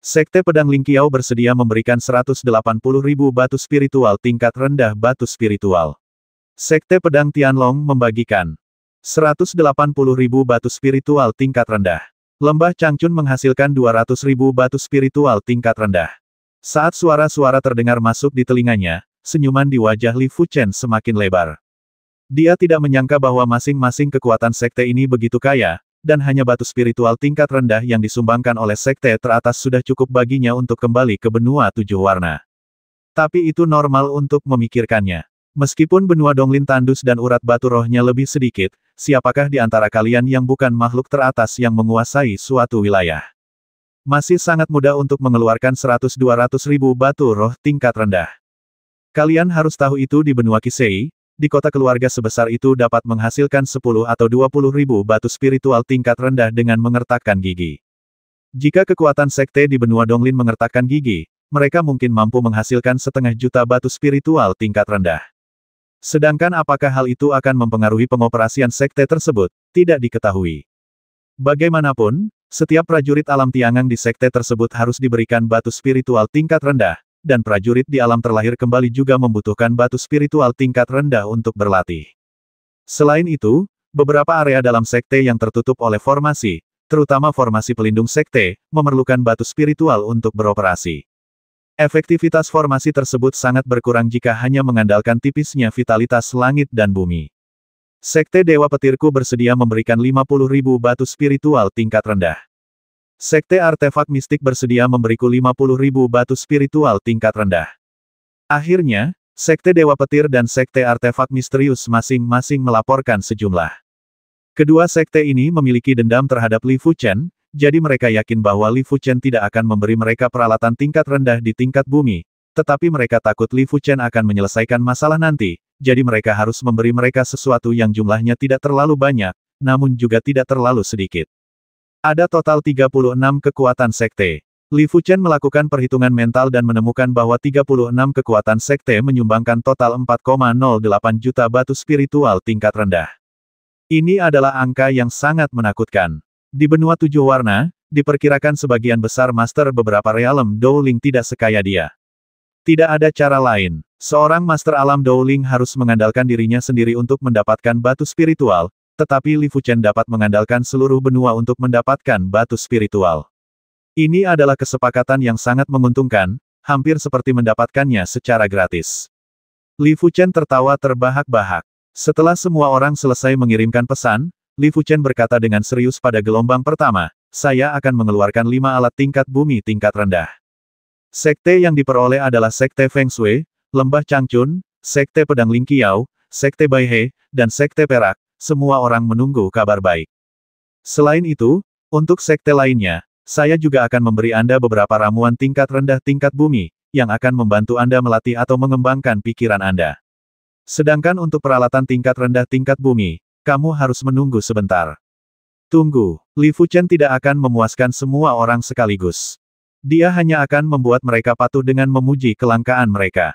Sekte Pedang Lingkiao bersedia memberikan 180 ribu batu spiritual tingkat rendah batu spiritual. Sekte Pedang Tianlong membagikan 180 ribu batu spiritual tingkat rendah. Lembah Changchun menghasilkan 200 ribu batu spiritual tingkat rendah. Saat suara-suara terdengar masuk di telinganya, senyuman di wajah Li Fuchen semakin lebar. Dia tidak menyangka bahwa masing-masing kekuatan sekte ini begitu kaya, dan hanya batu spiritual tingkat rendah yang disumbangkan oleh sekte teratas sudah cukup baginya untuk kembali ke benua tujuh warna. Tapi itu normal untuk memikirkannya. Meskipun benua Donglin tandus dan urat batu rohnya lebih sedikit, siapakah di antara kalian yang bukan makhluk teratas yang menguasai suatu wilayah? Masih sangat mudah untuk mengeluarkan 100-200 ribu batu roh tingkat rendah. Kalian harus tahu itu di benua Kisei, di kota keluarga sebesar itu dapat menghasilkan 10 atau 20 ribu batu spiritual tingkat rendah dengan mengertakkan gigi. Jika kekuatan sekte di benua Donglin mengertakkan gigi, mereka mungkin mampu menghasilkan setengah juta batu spiritual tingkat rendah. Sedangkan apakah hal itu akan mempengaruhi pengoperasian sekte tersebut, tidak diketahui. Bagaimanapun, setiap prajurit alam Tiangang di sekte tersebut harus diberikan batu spiritual tingkat rendah, dan prajurit di alam terlahir kembali juga membutuhkan batu spiritual tingkat rendah untuk berlatih. Selain itu, beberapa area dalam sekte yang tertutup oleh formasi, terutama formasi pelindung sekte, memerlukan batu spiritual untuk beroperasi. Efektivitas formasi tersebut sangat berkurang jika hanya mengandalkan tipisnya vitalitas langit dan bumi. Sekte Dewa Petirku bersedia memberikan 50 ribu batu spiritual tingkat rendah. Sekte Artefak Mistik bersedia memberiku 50 ribu batu spiritual tingkat rendah. Akhirnya, Sekte Dewa Petir dan Sekte Artefak Misterius masing-masing melaporkan sejumlah. Kedua sekte ini memiliki dendam terhadap Li Fuchen, jadi mereka yakin bahwa Li Fuchen tidak akan memberi mereka peralatan tingkat rendah di tingkat bumi, tetapi mereka takut Li Fuchen akan menyelesaikan masalah nanti, jadi mereka harus memberi mereka sesuatu yang jumlahnya tidak terlalu banyak, namun juga tidak terlalu sedikit. Ada total 36 kekuatan sekte. Li Fuchen melakukan perhitungan mental dan menemukan bahwa 36 kekuatan sekte menyumbangkan total 4,08 juta batu spiritual tingkat rendah. Ini adalah angka yang sangat menakutkan. Di benua tujuh warna, diperkirakan sebagian besar master beberapa realem Dowling tidak sekaya dia. Tidak ada cara lain. Seorang Master Alam Dowling harus mengandalkan dirinya sendiri untuk mendapatkan batu spiritual, tetapi Li Fuchen dapat mengandalkan seluruh benua untuk mendapatkan batu spiritual. Ini adalah kesepakatan yang sangat menguntungkan, hampir seperti mendapatkannya secara gratis. Li Fuchen tertawa terbahak-bahak. Setelah semua orang selesai mengirimkan pesan, Li Fuchen berkata dengan serius pada gelombang pertama, saya akan mengeluarkan lima alat tingkat bumi tingkat rendah. Sekte yang diperoleh adalah Sekte Feng Shui, Lembah Changchun, Sekte Pedang Lingqiao, Sekte Baihe, dan Sekte Perak, semua orang menunggu kabar baik. Selain itu, untuk sekte lainnya, saya juga akan memberi Anda beberapa ramuan tingkat rendah tingkat bumi, yang akan membantu Anda melatih atau mengembangkan pikiran Anda. Sedangkan untuk peralatan tingkat rendah tingkat bumi, kamu harus menunggu sebentar. Tunggu, Li Fuchen tidak akan memuaskan semua orang sekaligus. Dia hanya akan membuat mereka patuh dengan memuji kelangkaan mereka.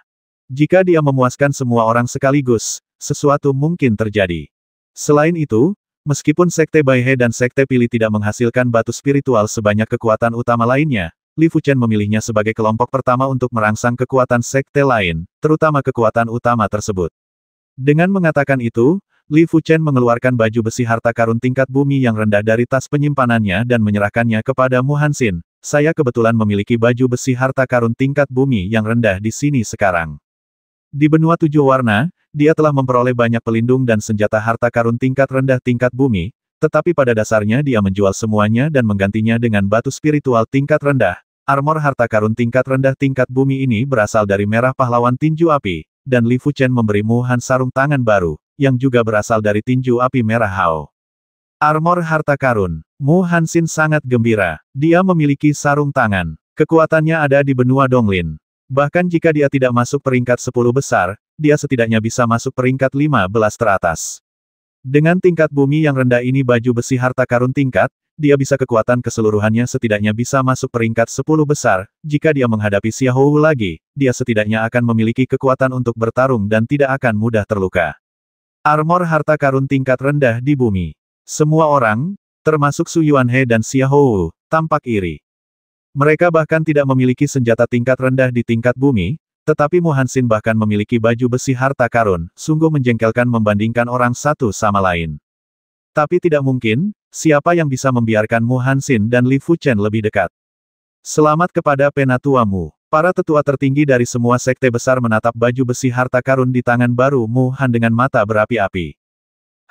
Jika dia memuaskan semua orang sekaligus, sesuatu mungkin terjadi. Selain itu, meskipun Sekte Baihe dan Sekte Pili tidak menghasilkan batu spiritual sebanyak kekuatan utama lainnya, Li Fuchen memilihnya sebagai kelompok pertama untuk merangsang kekuatan sekte lain, terutama kekuatan utama tersebut. Dengan mengatakan itu, Li Fuchen mengeluarkan baju besi harta karun tingkat bumi yang rendah dari tas penyimpanannya dan menyerahkannya kepada Mu Hansin. Saya kebetulan memiliki baju besi harta karun tingkat bumi yang rendah di sini sekarang. Di benua tujuh warna, dia telah memperoleh banyak pelindung dan senjata harta karun tingkat rendah tingkat bumi, tetapi pada dasarnya dia menjual semuanya dan menggantinya dengan batu spiritual tingkat rendah. Armor harta karun tingkat rendah tingkat bumi ini berasal dari merah pahlawan tinju api, dan Li Fuchen memberi Muhan sarung tangan baru, yang juga berasal dari tinju api merah Hao. Armor harta karun. Mu Hansin sangat gembira. Dia memiliki sarung tangan. Kekuatannya ada di benua Donglin. Bahkan jika dia tidak masuk peringkat 10 besar, dia setidaknya bisa masuk peringkat 15 teratas. Dengan tingkat bumi yang rendah ini baju besi harta karun tingkat, dia bisa kekuatan keseluruhannya setidaknya bisa masuk peringkat 10 besar, jika dia menghadapi Xiahou lagi, dia setidaknya akan memiliki kekuatan untuk bertarung dan tidak akan mudah terluka. Armor harta karun tingkat rendah di bumi. Semua orang, termasuk Su Yuanhe dan Xiahou, tampak iri. Mereka bahkan tidak memiliki senjata tingkat rendah di tingkat bumi, tetapi Muhansin bahkan memiliki baju besi harta karun, sungguh menjengkelkan membandingkan orang satu sama lain. Tapi tidak mungkin, siapa yang bisa membiarkan Muhansin dan Li Fuchen lebih dekat. Selamat kepada penatuamu. Para tetua tertinggi dari semua sekte besar menatap baju besi harta karun di tangan baru Mu Han dengan mata berapi-api.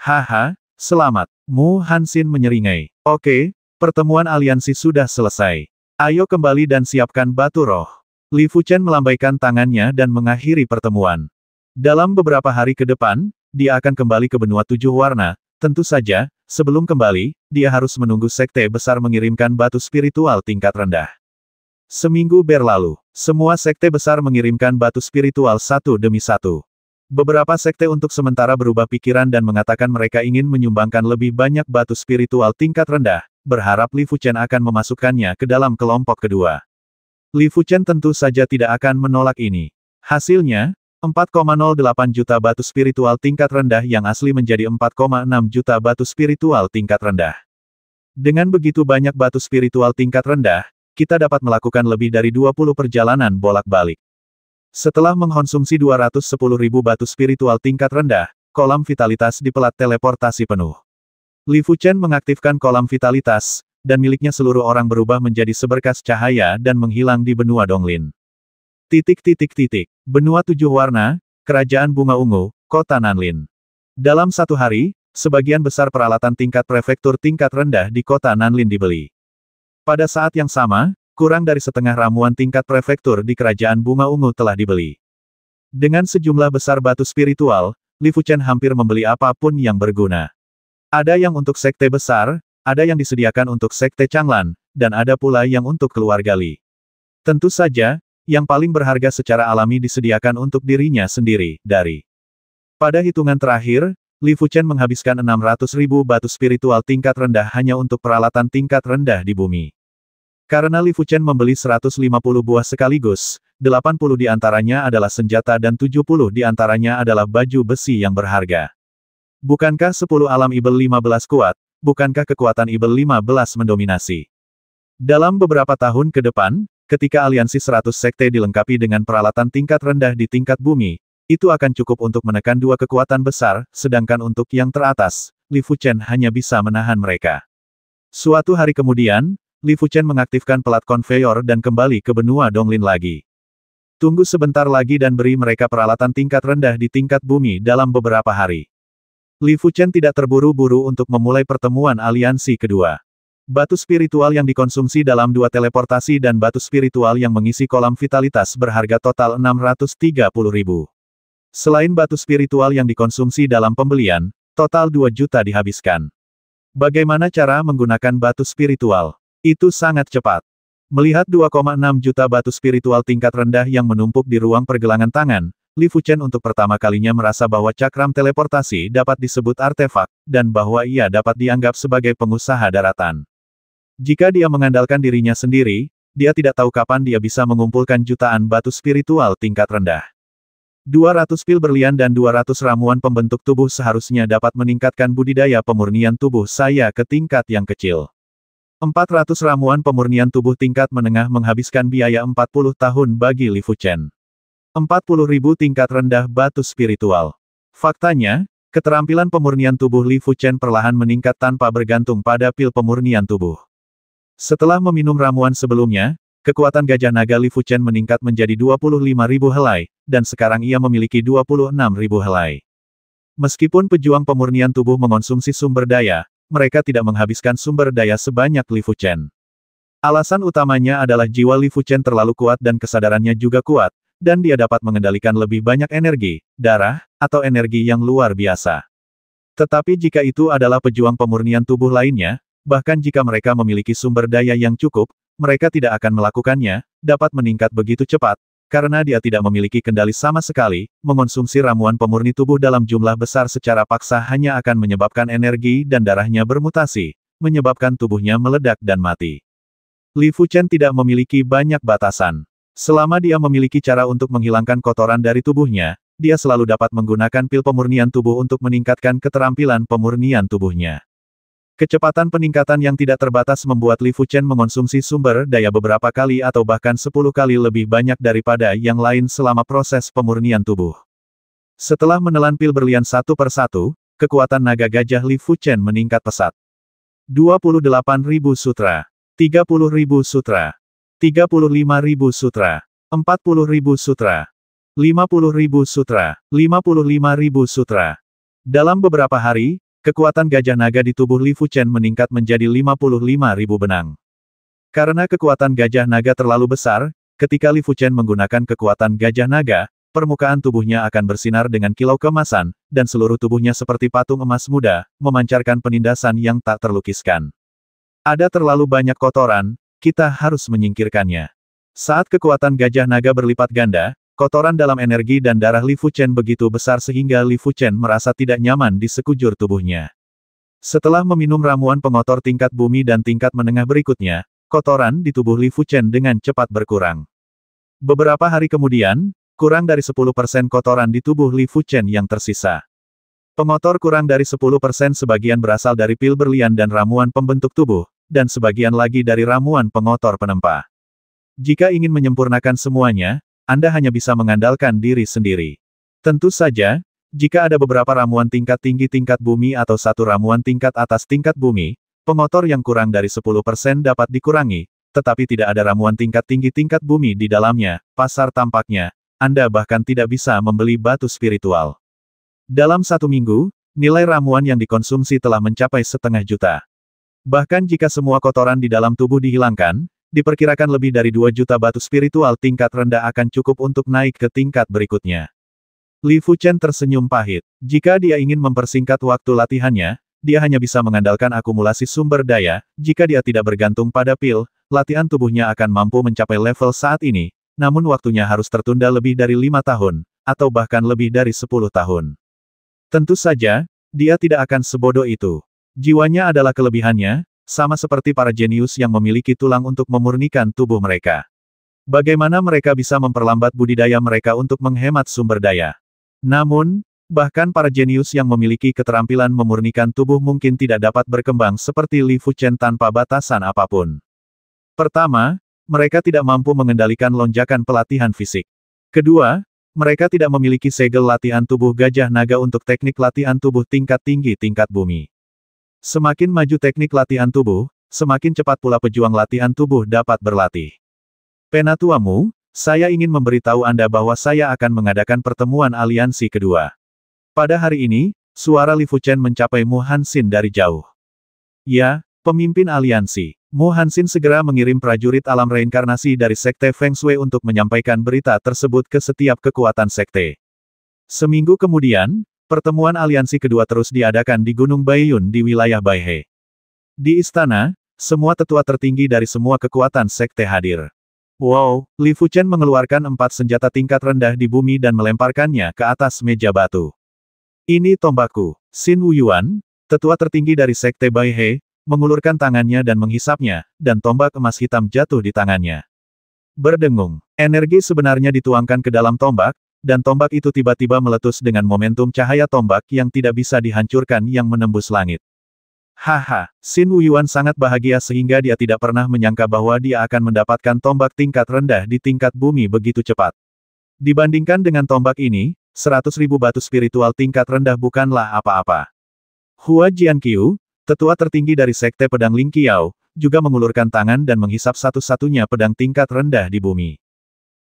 Haha, selamat. Mu Hansin menyeringai. Oke, pertemuan aliansi sudah selesai. Ayo kembali dan siapkan batu roh. Li Fuchen melambaikan tangannya dan mengakhiri pertemuan. Dalam beberapa hari ke depan, dia akan kembali ke benua tujuh warna, tentu saja, sebelum kembali, dia harus menunggu sekte besar mengirimkan batu spiritual tingkat rendah. Seminggu berlalu, semua sekte besar mengirimkan batu spiritual satu demi satu. Beberapa sekte untuk sementara berubah pikiran dan mengatakan mereka ingin menyumbangkan lebih banyak batu spiritual tingkat rendah, berharap Li Fuchen akan memasukkannya ke dalam kelompok kedua. Li Fuchen tentu saja tidak akan menolak ini. Hasilnya, 4,08 juta batu spiritual tingkat rendah yang asli menjadi 4,6 juta batu spiritual tingkat rendah. Dengan begitu banyak batu spiritual tingkat rendah, kita dapat melakukan lebih dari 20 perjalanan bolak-balik. Setelah mengkonsumsi ribu batu spiritual tingkat rendah, kolam vitalitas di pelat teleportasi penuh. Li Fuchen mengaktifkan kolam vitalitas, dan miliknya seluruh orang berubah menjadi seberkas cahaya dan menghilang di benua Donglin. Titik titik titik. Benua tujuh warna, kerajaan bunga ungu, kota Nanlin. Dalam satu hari, sebagian besar peralatan tingkat prefektur tingkat rendah di kota Nanlin dibeli. Pada saat yang sama, kurang dari setengah ramuan tingkat prefektur di kerajaan bunga ungu telah dibeli. Dengan sejumlah besar batu spiritual, Li Fuchen hampir membeli apapun yang berguna. Ada yang untuk sekte besar, ada yang disediakan untuk sekte Changlan, dan ada pula yang untuk keluarga Li. Tentu saja, yang paling berharga secara alami disediakan untuk dirinya sendiri, dari. Pada hitungan terakhir, Li Fuchen menghabiskan 600 ribu batu spiritual tingkat rendah hanya untuk peralatan tingkat rendah di bumi. Karena Li Fuchen membeli 150 buah sekaligus, 80 di antaranya adalah senjata dan 70 di antaranya adalah baju besi yang berharga. Bukankah 10 alam Ibel 15 kuat, bukankah kekuatan Ibel 15 mendominasi? Dalam beberapa tahun ke depan, ketika aliansi 100 sekte dilengkapi dengan peralatan tingkat rendah di tingkat bumi, itu akan cukup untuk menekan dua kekuatan besar, sedangkan untuk yang teratas, Li Fuchen hanya bisa menahan mereka. Suatu hari kemudian, Li Fuchen mengaktifkan pelat konveyor dan kembali ke benua Donglin lagi. Tunggu sebentar lagi dan beri mereka peralatan tingkat rendah di tingkat bumi dalam beberapa hari. Li Fuchen tidak terburu-buru untuk memulai pertemuan aliansi kedua. Batu spiritual yang dikonsumsi dalam dua teleportasi dan batu spiritual yang mengisi kolam vitalitas berharga total 630 ribu. Selain batu spiritual yang dikonsumsi dalam pembelian, total 2 juta dihabiskan. Bagaimana cara menggunakan batu spiritual? Itu sangat cepat. Melihat 2,6 juta batu spiritual tingkat rendah yang menumpuk di ruang pergelangan tangan, Li Fuchen untuk pertama kalinya merasa bahwa cakram teleportasi dapat disebut artefak, dan bahwa ia dapat dianggap sebagai pengusaha daratan. Jika dia mengandalkan dirinya sendiri, dia tidak tahu kapan dia bisa mengumpulkan jutaan batu spiritual tingkat rendah. 200 pil berlian dan 200 ramuan pembentuk tubuh seharusnya dapat meningkatkan budidaya pemurnian tubuh saya ke tingkat yang kecil. 400 ramuan pemurnian tubuh tingkat menengah menghabiskan biaya 40 tahun bagi Li Fuchen. 40.000 tingkat rendah batu spiritual. Faktanya, keterampilan pemurnian tubuh Li Fuchen perlahan meningkat tanpa bergantung pada pil pemurnian tubuh. Setelah meminum ramuan sebelumnya, kekuatan gajah naga Li Fuchen meningkat menjadi 25.000 helai, dan sekarang ia memiliki 26.000 helai. Meskipun pejuang pemurnian tubuh mengonsumsi sumber daya, mereka tidak menghabiskan sumber daya sebanyak Li Fuchen. Alasan utamanya adalah jiwa Li Fuchen terlalu kuat dan kesadarannya juga kuat, dan dia dapat mengendalikan lebih banyak energi, darah, atau energi yang luar biasa. Tetapi jika itu adalah pejuang pemurnian tubuh lainnya, bahkan jika mereka memiliki sumber daya yang cukup, mereka tidak akan melakukannya, dapat meningkat begitu cepat, karena dia tidak memiliki kendali sama sekali, mengonsumsi ramuan pemurni tubuh dalam jumlah besar secara paksa hanya akan menyebabkan energi dan darahnya bermutasi, menyebabkan tubuhnya meledak dan mati. Li Fuchen tidak memiliki banyak batasan. Selama dia memiliki cara untuk menghilangkan kotoran dari tubuhnya, dia selalu dapat menggunakan pil pemurnian tubuh untuk meningkatkan keterampilan pemurnian tubuhnya. Kecepatan peningkatan yang tidak terbatas membuat Li Fuchen mengonsumsi sumber daya beberapa kali atau bahkan sepuluh kali lebih banyak daripada yang lain selama proses pemurnian tubuh. Setelah menelan pil berlian satu per satu, kekuatan naga gajah Li Fuchen meningkat pesat. 28.000 Sutra 30.000 Sutra 35.000 sutra, 40.000 sutra, 50.000 sutra, 55.000 sutra. Dalam beberapa hari, kekuatan gajah naga di tubuh Li Fuchen meningkat menjadi 55.000 benang. Karena kekuatan gajah naga terlalu besar, ketika Li Fuchen menggunakan kekuatan gajah naga, permukaan tubuhnya akan bersinar dengan kilau kemasan, dan seluruh tubuhnya seperti patung emas muda, memancarkan penindasan yang tak terlukiskan. Ada terlalu banyak kotoran, kita harus menyingkirkannya. Saat kekuatan gajah naga berlipat ganda, kotoran dalam energi dan darah Li Fuchen begitu besar sehingga Li Fuchen merasa tidak nyaman di sekujur tubuhnya. Setelah meminum ramuan pengotor tingkat bumi dan tingkat menengah berikutnya, kotoran di tubuh Li Fuchen dengan cepat berkurang. Beberapa hari kemudian, kurang dari 10% kotoran di tubuh Li Fuchen yang tersisa. Pengotor kurang dari 10% sebagian berasal dari pil berlian dan ramuan pembentuk tubuh, dan sebagian lagi dari ramuan pengotor penempa. Jika ingin menyempurnakan semuanya, Anda hanya bisa mengandalkan diri sendiri. Tentu saja, jika ada beberapa ramuan tingkat tinggi tingkat bumi atau satu ramuan tingkat atas tingkat bumi, pengotor yang kurang dari 10% dapat dikurangi, tetapi tidak ada ramuan tingkat tinggi tingkat bumi di dalamnya, pasar tampaknya, Anda bahkan tidak bisa membeli batu spiritual. Dalam satu minggu, nilai ramuan yang dikonsumsi telah mencapai setengah juta. Bahkan jika semua kotoran di dalam tubuh dihilangkan, diperkirakan lebih dari 2 juta batu spiritual tingkat rendah akan cukup untuk naik ke tingkat berikutnya. Li Chen tersenyum pahit. Jika dia ingin mempersingkat waktu latihannya, dia hanya bisa mengandalkan akumulasi sumber daya, jika dia tidak bergantung pada pil, latihan tubuhnya akan mampu mencapai level saat ini, namun waktunya harus tertunda lebih dari lima tahun, atau bahkan lebih dari sepuluh tahun. Tentu saja, dia tidak akan sebodoh itu. Jiwanya adalah kelebihannya, sama seperti para jenius yang memiliki tulang untuk memurnikan tubuh mereka. Bagaimana mereka bisa memperlambat budidaya mereka untuk menghemat sumber daya? Namun, bahkan para jenius yang memiliki keterampilan memurnikan tubuh mungkin tidak dapat berkembang seperti Li Fuchen tanpa batasan apapun. Pertama, mereka tidak mampu mengendalikan lonjakan pelatihan fisik. Kedua, mereka tidak memiliki segel latihan tubuh gajah naga untuk teknik latihan tubuh tingkat tinggi tingkat bumi. Semakin maju teknik latihan tubuh, semakin cepat pula pejuang latihan tubuh dapat berlatih. Penatuamu, saya ingin memberitahu Anda bahwa saya akan mengadakan pertemuan aliansi kedua. Pada hari ini, suara Li Fuchen mencapai Mu Hansin dari jauh. Ya, pemimpin aliansi. Mu Hansin segera mengirim prajurit alam reinkarnasi dari Sekte Feng Shui untuk menyampaikan berita tersebut ke setiap kekuatan Sekte. Seminggu kemudian, Pertemuan aliansi kedua terus diadakan di Gunung Baiyun di wilayah Baihe. Di istana, semua tetua tertinggi dari semua kekuatan sekte hadir. Wow, Li Fuchen mengeluarkan empat senjata tingkat rendah di bumi dan melemparkannya ke atas meja batu. Ini tombakku. Xin Wuyuan, tetua tertinggi dari sekte Baihe, mengulurkan tangannya dan menghisapnya, dan tombak emas hitam jatuh di tangannya. Berdengung, energi sebenarnya dituangkan ke dalam tombak, dan tombak itu tiba-tiba meletus dengan momentum cahaya tombak yang tidak bisa dihancurkan yang menembus langit. Haha, Xin Wuyuan sangat bahagia sehingga dia tidak pernah menyangka bahwa dia akan mendapatkan tombak tingkat rendah di tingkat bumi begitu cepat. Dibandingkan dengan tombak ini, 100 ribu batu spiritual tingkat rendah bukanlah apa-apa. Hua Jianqiu, tetua tertinggi dari Sekte Pedang Ling Qiao, juga mengulurkan tangan dan menghisap satu-satunya pedang tingkat rendah di bumi.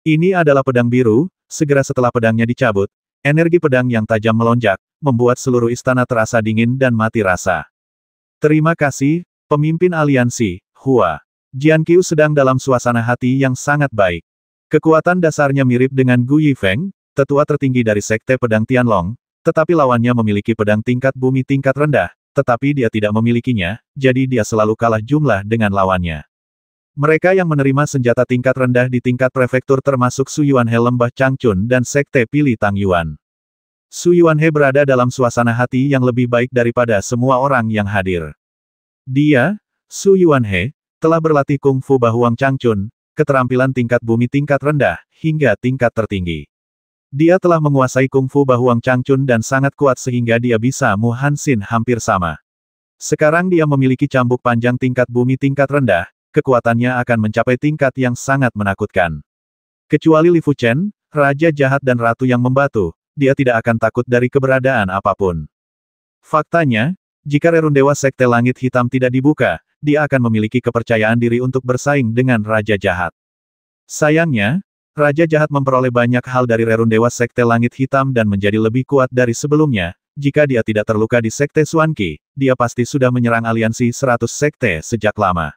Ini adalah pedang biru, Segera setelah pedangnya dicabut, energi pedang yang tajam melonjak, membuat seluruh istana terasa dingin dan mati rasa. Terima kasih, pemimpin aliansi, Hua. Jian Qiu sedang dalam suasana hati yang sangat baik. Kekuatan dasarnya mirip dengan Gu Yifeng, tetua tertinggi dari sekte pedang Tianlong, tetapi lawannya memiliki pedang tingkat bumi tingkat rendah, tetapi dia tidak memilikinya, jadi dia selalu kalah jumlah dengan lawannya. Mereka yang menerima senjata tingkat rendah di tingkat prefektur termasuk Su Yuanhe Lembah Changchun dan Sekte Pili Tangyuan. Yuanhe berada dalam suasana hati yang lebih baik daripada semua orang yang hadir. Dia, Su Yuanhe, telah berlatih kungfu bahuang Changchun, keterampilan tingkat bumi tingkat rendah, hingga tingkat tertinggi. Dia telah menguasai kungfu bahuang Changchun dan sangat kuat sehingga dia bisa Mu hampir sama. Sekarang dia memiliki cambuk panjang tingkat bumi tingkat rendah, kekuatannya akan mencapai tingkat yang sangat menakutkan. Kecuali Li Fu Chen, raja jahat dan ratu yang membatu, dia tidak akan takut dari keberadaan apapun. Faktanya, jika Rerun Dewa Sekte Langit Hitam tidak dibuka, dia akan memiliki kepercayaan diri untuk bersaing dengan Raja Jahat. Sayangnya, Raja Jahat memperoleh banyak hal dari Rerun Dewa Sekte Langit Hitam dan menjadi lebih kuat dari sebelumnya. Jika dia tidak terluka di Sekte Suanki, dia pasti sudah menyerang aliansi 100 sekte sejak lama.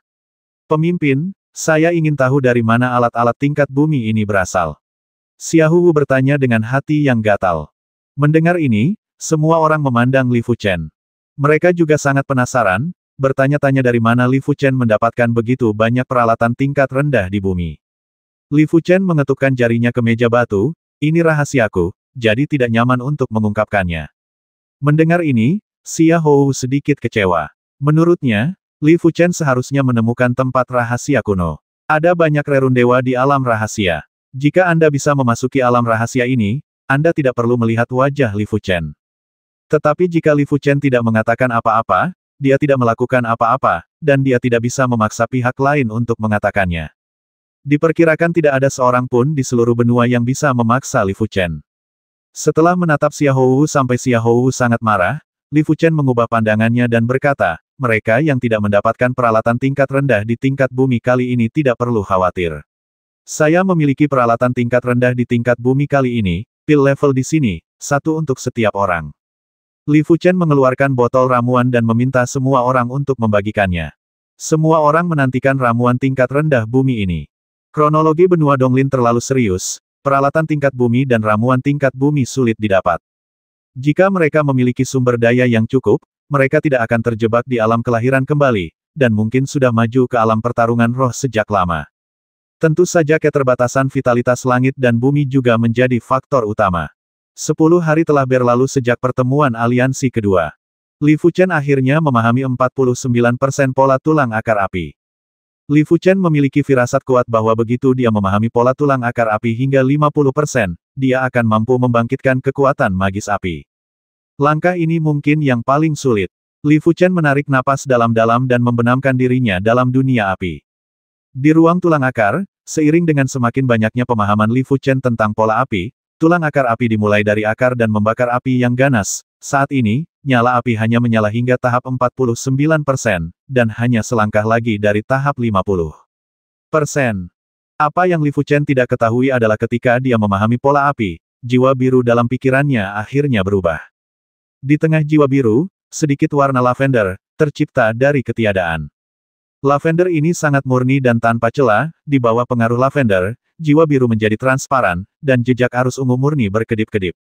Pemimpin, saya ingin tahu dari mana alat-alat tingkat bumi ini berasal. Xiahuhu bertanya dengan hati yang gatal. Mendengar ini, semua orang memandang Li Fuchen. Mereka juga sangat penasaran, bertanya-tanya dari mana Li Fuchen mendapatkan begitu banyak peralatan tingkat rendah di bumi. Li Fuchen mengetukkan jarinya ke meja batu, ini rahasiaku, jadi tidak nyaman untuk mengungkapkannya. Mendengar ini, Xia sedikit kecewa. Menurutnya, Li Fuchen seharusnya menemukan tempat rahasia kuno. Ada banyak rerun dewa di alam rahasia. Jika Anda bisa memasuki alam rahasia ini, Anda tidak perlu melihat wajah Li Fuchen. Tetapi jika Li Fuchen tidak mengatakan apa-apa, dia tidak melakukan apa-apa, dan dia tidak bisa memaksa pihak lain untuk mengatakannya. Diperkirakan tidak ada seorang pun di seluruh benua yang bisa memaksa Li Fuchen. Setelah menatap Xiahou sampai Xiahou sangat marah, Li Fuchen mengubah pandangannya dan berkata, mereka yang tidak mendapatkan peralatan tingkat rendah di tingkat bumi kali ini tidak perlu khawatir. Saya memiliki peralatan tingkat rendah di tingkat bumi kali ini, pil level di sini, satu untuk setiap orang. Li Fuchen mengeluarkan botol ramuan dan meminta semua orang untuk membagikannya. Semua orang menantikan ramuan tingkat rendah bumi ini. Kronologi benua Donglin terlalu serius, peralatan tingkat bumi dan ramuan tingkat bumi sulit didapat. Jika mereka memiliki sumber daya yang cukup, mereka tidak akan terjebak di alam kelahiran kembali, dan mungkin sudah maju ke alam pertarungan roh sejak lama. Tentu saja keterbatasan vitalitas langit dan bumi juga menjadi faktor utama. Sepuluh hari telah berlalu sejak pertemuan aliansi kedua. Li Fuchen akhirnya memahami 49% pola tulang akar api. Li Fuchen memiliki firasat kuat bahwa begitu dia memahami pola tulang akar api hingga 50%, dia akan mampu membangkitkan kekuatan magis api. Langkah ini mungkin yang paling sulit. Li Fuchen menarik napas dalam-dalam dan membenamkan dirinya dalam dunia api. Di ruang tulang akar, seiring dengan semakin banyaknya pemahaman Li Fuchen tentang pola api, tulang akar api dimulai dari akar dan membakar api yang ganas. Saat ini, nyala api hanya menyala hingga tahap 49%, dan hanya selangkah lagi dari tahap 50%. Apa yang Li Fuchen tidak ketahui adalah ketika dia memahami pola api, jiwa biru dalam pikirannya akhirnya berubah. Di tengah jiwa biru, sedikit warna lavender, tercipta dari ketiadaan. Lavender ini sangat murni dan tanpa celah, di bawah pengaruh lavender, jiwa biru menjadi transparan, dan jejak arus ungu murni berkedip-kedip.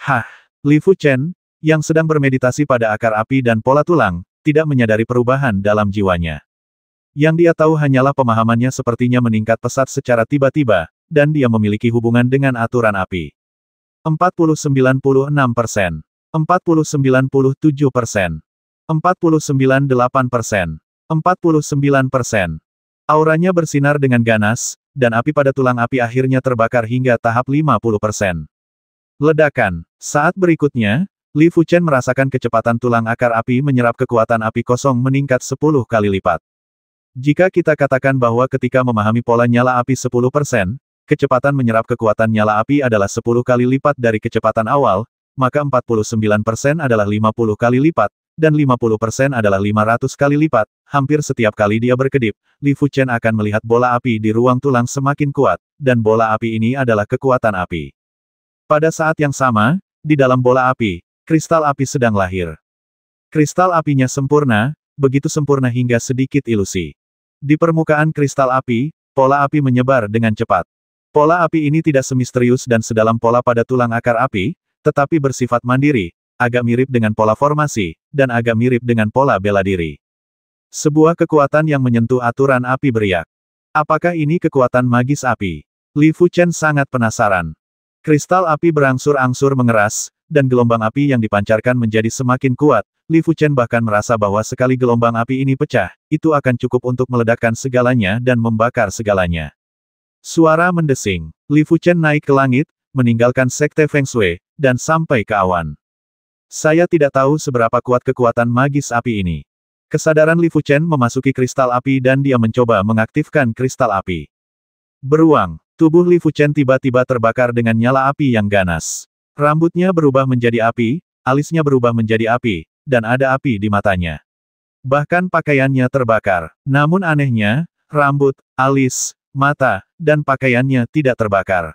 Hah! Li Fu Chen, yang sedang bermeditasi pada akar api dan pola tulang, tidak menyadari perubahan dalam jiwanya. Yang dia tahu hanyalah pemahamannya sepertinya meningkat pesat secara tiba-tiba, dan dia memiliki hubungan dengan aturan api. 496 persen. 49,97 persen. 49,8 persen. 49 persen. Auranya bersinar dengan ganas, dan api pada tulang api akhirnya terbakar hingga tahap 50 persen. Ledakan. Saat berikutnya, Li Fuchen merasakan kecepatan tulang akar api menyerap kekuatan api kosong meningkat 10 kali lipat. Jika kita katakan bahwa ketika memahami pola nyala api 10%, kecepatan menyerap kekuatan nyala api adalah 10 kali lipat dari kecepatan awal, maka 49% adalah 50 kali lipat, dan 50% adalah 500 kali lipat, hampir setiap kali dia berkedip, Li Chen akan melihat bola api di ruang tulang semakin kuat, dan bola api ini adalah kekuatan api. Pada saat yang sama, di dalam bola api, kristal api sedang lahir. Kristal apinya sempurna, begitu sempurna hingga sedikit ilusi. Di permukaan kristal api, pola api menyebar dengan cepat. Pola api ini tidak semisterius dan sedalam pola pada tulang akar api, tetapi bersifat mandiri, agak mirip dengan pola formasi, dan agak mirip dengan pola bela diri. Sebuah kekuatan yang menyentuh aturan api beriak. Apakah ini kekuatan magis api? Li Chen sangat penasaran. Kristal api berangsur-angsur mengeras, dan gelombang api yang dipancarkan menjadi semakin kuat. Li Chen bahkan merasa bahwa sekali gelombang api ini pecah, itu akan cukup untuk meledakkan segalanya dan membakar segalanya. Suara mendesing. Li Chen naik ke langit, meninggalkan Sekte Feng Shui, dan sampai ke awan. Saya tidak tahu seberapa kuat kekuatan magis api ini. Kesadaran Li Fuchen memasuki kristal api dan dia mencoba mengaktifkan kristal api. Beruang, tubuh Li Fuchen tiba-tiba terbakar dengan nyala api yang ganas. Rambutnya berubah menjadi api, alisnya berubah menjadi api, dan ada api di matanya. Bahkan pakaiannya terbakar. Namun anehnya, rambut, alis, mata, dan pakaiannya tidak terbakar.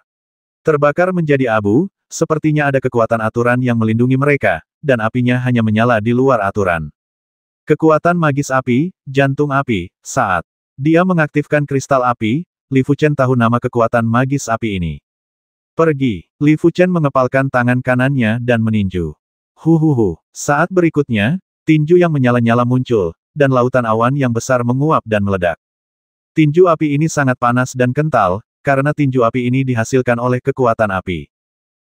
Terbakar menjadi abu, Sepertinya ada kekuatan aturan yang melindungi mereka, dan apinya hanya menyala di luar aturan. Kekuatan magis api, jantung api, saat dia mengaktifkan kristal api, Li Fuchen tahu nama kekuatan magis api ini. Pergi, Li Fuchen mengepalkan tangan kanannya dan meninju. Huhuhu, saat berikutnya, tinju yang menyala-nyala muncul, dan lautan awan yang besar menguap dan meledak. Tinju api ini sangat panas dan kental, karena tinju api ini dihasilkan oleh kekuatan api.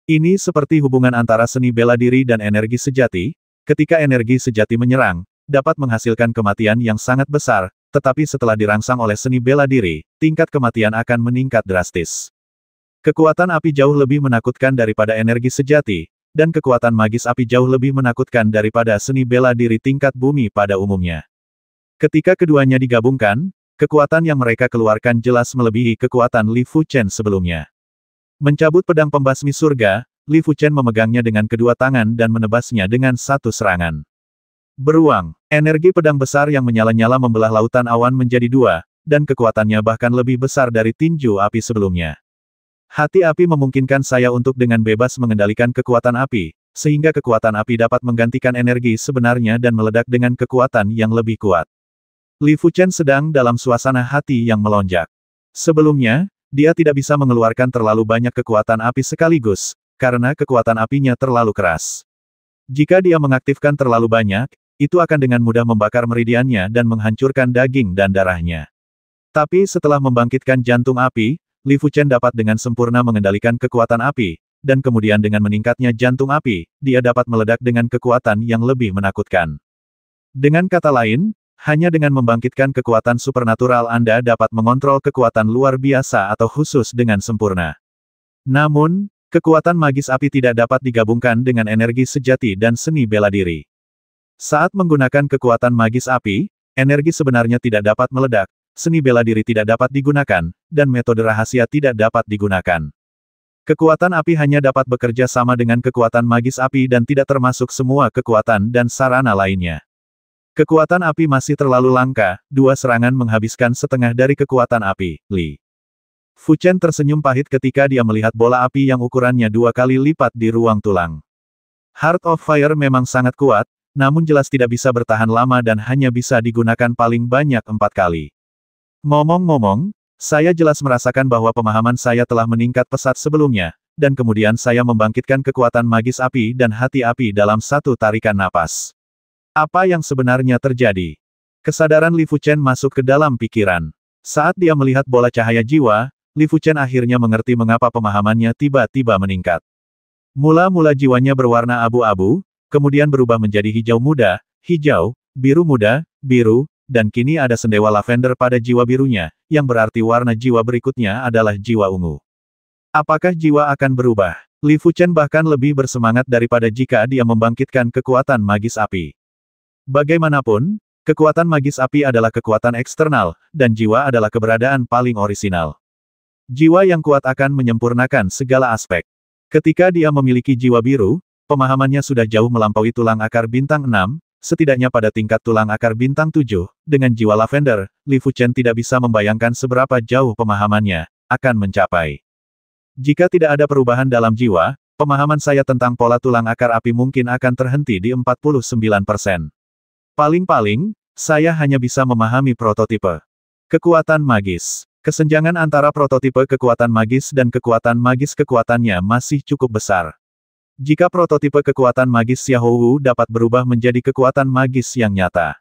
Ini seperti hubungan antara seni bela diri dan energi sejati, ketika energi sejati menyerang, dapat menghasilkan kematian yang sangat besar, tetapi setelah dirangsang oleh seni bela diri, tingkat kematian akan meningkat drastis. Kekuatan api jauh lebih menakutkan daripada energi sejati, dan kekuatan magis api jauh lebih menakutkan daripada seni bela diri tingkat bumi pada umumnya. Ketika keduanya digabungkan, kekuatan yang mereka keluarkan jelas melebihi kekuatan Li Fu Chen sebelumnya. Mencabut pedang pembasmi surga, Li Fuchen memegangnya dengan kedua tangan dan menebasnya dengan satu serangan. Beruang, energi pedang besar yang menyala-nyala membelah lautan awan menjadi dua, dan kekuatannya bahkan lebih besar dari tinju api sebelumnya. Hati api memungkinkan saya untuk dengan bebas mengendalikan kekuatan api, sehingga kekuatan api dapat menggantikan energi sebenarnya dan meledak dengan kekuatan yang lebih kuat. Li Fuchen sedang dalam suasana hati yang melonjak. Sebelumnya, dia tidak bisa mengeluarkan terlalu banyak kekuatan api sekaligus, karena kekuatan apinya terlalu keras. Jika dia mengaktifkan terlalu banyak, itu akan dengan mudah membakar meridiannya dan menghancurkan daging dan darahnya. Tapi setelah membangkitkan jantung api, Li Fuchen dapat dengan sempurna mengendalikan kekuatan api, dan kemudian dengan meningkatnya jantung api, dia dapat meledak dengan kekuatan yang lebih menakutkan. Dengan kata lain, hanya dengan membangkitkan kekuatan supernatural Anda dapat mengontrol kekuatan luar biasa atau khusus dengan sempurna. Namun, kekuatan magis api tidak dapat digabungkan dengan energi sejati dan seni bela diri. Saat menggunakan kekuatan magis api, energi sebenarnya tidak dapat meledak, seni bela diri tidak dapat digunakan, dan metode rahasia tidak dapat digunakan. Kekuatan api hanya dapat bekerja sama dengan kekuatan magis api dan tidak termasuk semua kekuatan dan sarana lainnya. Kekuatan api masih terlalu langka, dua serangan menghabiskan setengah dari kekuatan api, Li. Fuchen tersenyum pahit ketika dia melihat bola api yang ukurannya dua kali lipat di ruang tulang. Heart of Fire memang sangat kuat, namun jelas tidak bisa bertahan lama dan hanya bisa digunakan paling banyak empat kali. Ngomong-ngomong, saya jelas merasakan bahwa pemahaman saya telah meningkat pesat sebelumnya, dan kemudian saya membangkitkan kekuatan magis api dan hati api dalam satu tarikan napas. Apa yang sebenarnya terjadi? Kesadaran Li Fuchen masuk ke dalam pikiran. Saat dia melihat bola cahaya jiwa, Li Fuchen akhirnya mengerti mengapa pemahamannya tiba-tiba meningkat. Mula-mula jiwanya berwarna abu-abu, kemudian berubah menjadi hijau muda, hijau, biru muda, biru, dan kini ada sendewa lavender pada jiwa birunya, yang berarti warna jiwa berikutnya adalah jiwa ungu. Apakah jiwa akan berubah? Li Fuchen bahkan lebih bersemangat daripada jika dia membangkitkan kekuatan magis api. Bagaimanapun, kekuatan magis api adalah kekuatan eksternal, dan jiwa adalah keberadaan paling orisinal. Jiwa yang kuat akan menyempurnakan segala aspek. Ketika dia memiliki jiwa biru, pemahamannya sudah jauh melampaui tulang akar bintang 6, setidaknya pada tingkat tulang akar bintang 7, dengan jiwa lavender, Li Fuchen tidak bisa membayangkan seberapa jauh pemahamannya akan mencapai. Jika tidak ada perubahan dalam jiwa, pemahaman saya tentang pola tulang akar api mungkin akan terhenti di 49 persen. Paling-paling, saya hanya bisa memahami prototipe. Kekuatan magis. Kesenjangan antara prototipe kekuatan magis dan kekuatan magis kekuatannya masih cukup besar. Jika prototipe kekuatan magis Xiaohu dapat berubah menjadi kekuatan magis yang nyata.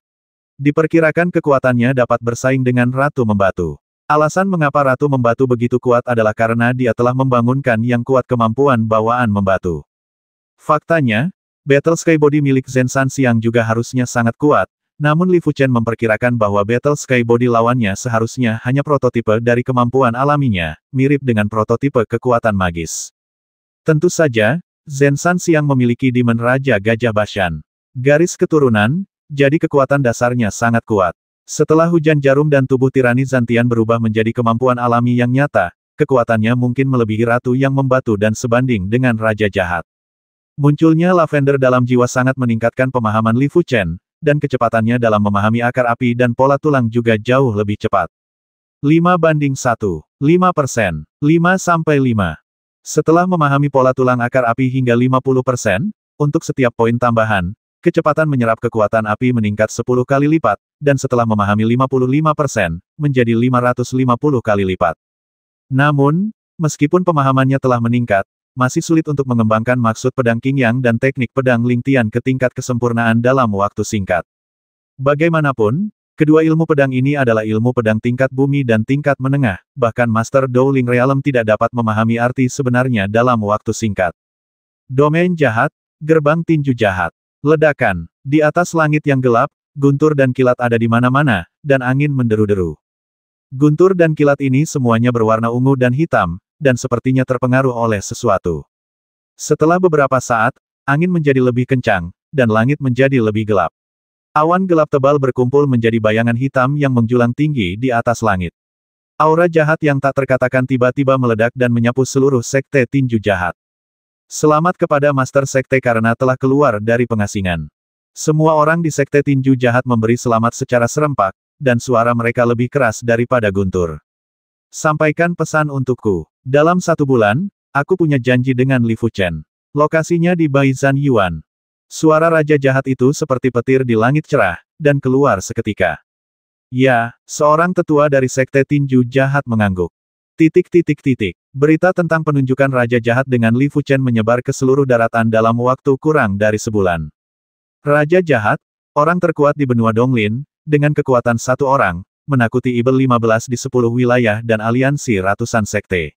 Diperkirakan kekuatannya dapat bersaing dengan Ratu Membatu. Alasan mengapa Ratu Membatu begitu kuat adalah karena dia telah membangunkan yang kuat kemampuan bawaan membatu. Faktanya, Battle Sky Body milik Zensan Siang juga harusnya sangat kuat, namun Li Fuchen memperkirakan bahwa Battle Sky Body lawannya seharusnya hanya prototipe dari kemampuan alaminya, mirip dengan prototipe kekuatan magis. Tentu saja, Zensan Siang memiliki Demon Raja Gajah Bashan. Garis keturunan, jadi kekuatan dasarnya sangat kuat. Setelah hujan jarum dan tubuh tirani Zantian berubah menjadi kemampuan alami yang nyata, kekuatannya mungkin melebihi ratu yang membatu dan sebanding dengan raja jahat. Munculnya lavender dalam jiwa sangat meningkatkan pemahaman Li Fuchen, dan kecepatannya dalam memahami akar api dan pola tulang juga jauh lebih cepat. 5 banding 1. 5 persen. 5 sampai 5. Setelah memahami pola tulang akar api hingga 50 persen, untuk setiap poin tambahan, kecepatan menyerap kekuatan api meningkat 10 kali lipat, dan setelah memahami 55 persen, menjadi 550 kali lipat. Namun, meskipun pemahamannya telah meningkat, masih sulit untuk mengembangkan maksud pedang King Yang dan teknik pedang Ling Tian ke tingkat kesempurnaan dalam waktu singkat. Bagaimanapun, kedua ilmu pedang ini adalah ilmu pedang tingkat bumi dan tingkat menengah, bahkan Master Dou Ling Realm tidak dapat memahami arti sebenarnya dalam waktu singkat. Domain jahat, gerbang tinju jahat, ledakan, di atas langit yang gelap, guntur dan kilat ada di mana-mana, dan angin menderu-deru. Guntur dan kilat ini semuanya berwarna ungu dan hitam, dan sepertinya terpengaruh oleh sesuatu. Setelah beberapa saat, angin menjadi lebih kencang, dan langit menjadi lebih gelap. Awan gelap tebal berkumpul menjadi bayangan hitam yang menjulang tinggi di atas langit. Aura jahat yang tak terkatakan tiba-tiba meledak dan menyapu seluruh sekte tinju jahat. Selamat kepada Master Sekte karena telah keluar dari pengasingan. Semua orang di Sekte Tinju Jahat memberi selamat secara serempak, dan suara mereka lebih keras daripada guntur. Sampaikan pesan untukku. Dalam satu bulan, aku punya janji dengan Li Fuchen. Lokasinya di Baizan Yuan. Suara raja jahat itu seperti petir di langit cerah, dan keluar seketika. Ya, seorang tetua dari sekte tinju jahat mengangguk. Titik titik titik. Berita tentang penunjukan raja jahat dengan Li Fuchen menyebar ke seluruh daratan dalam waktu kurang dari sebulan. Raja jahat, orang terkuat di benua Donglin, dengan kekuatan satu orang, menakuti Ibel 15 di 10 wilayah dan aliansi ratusan sekte.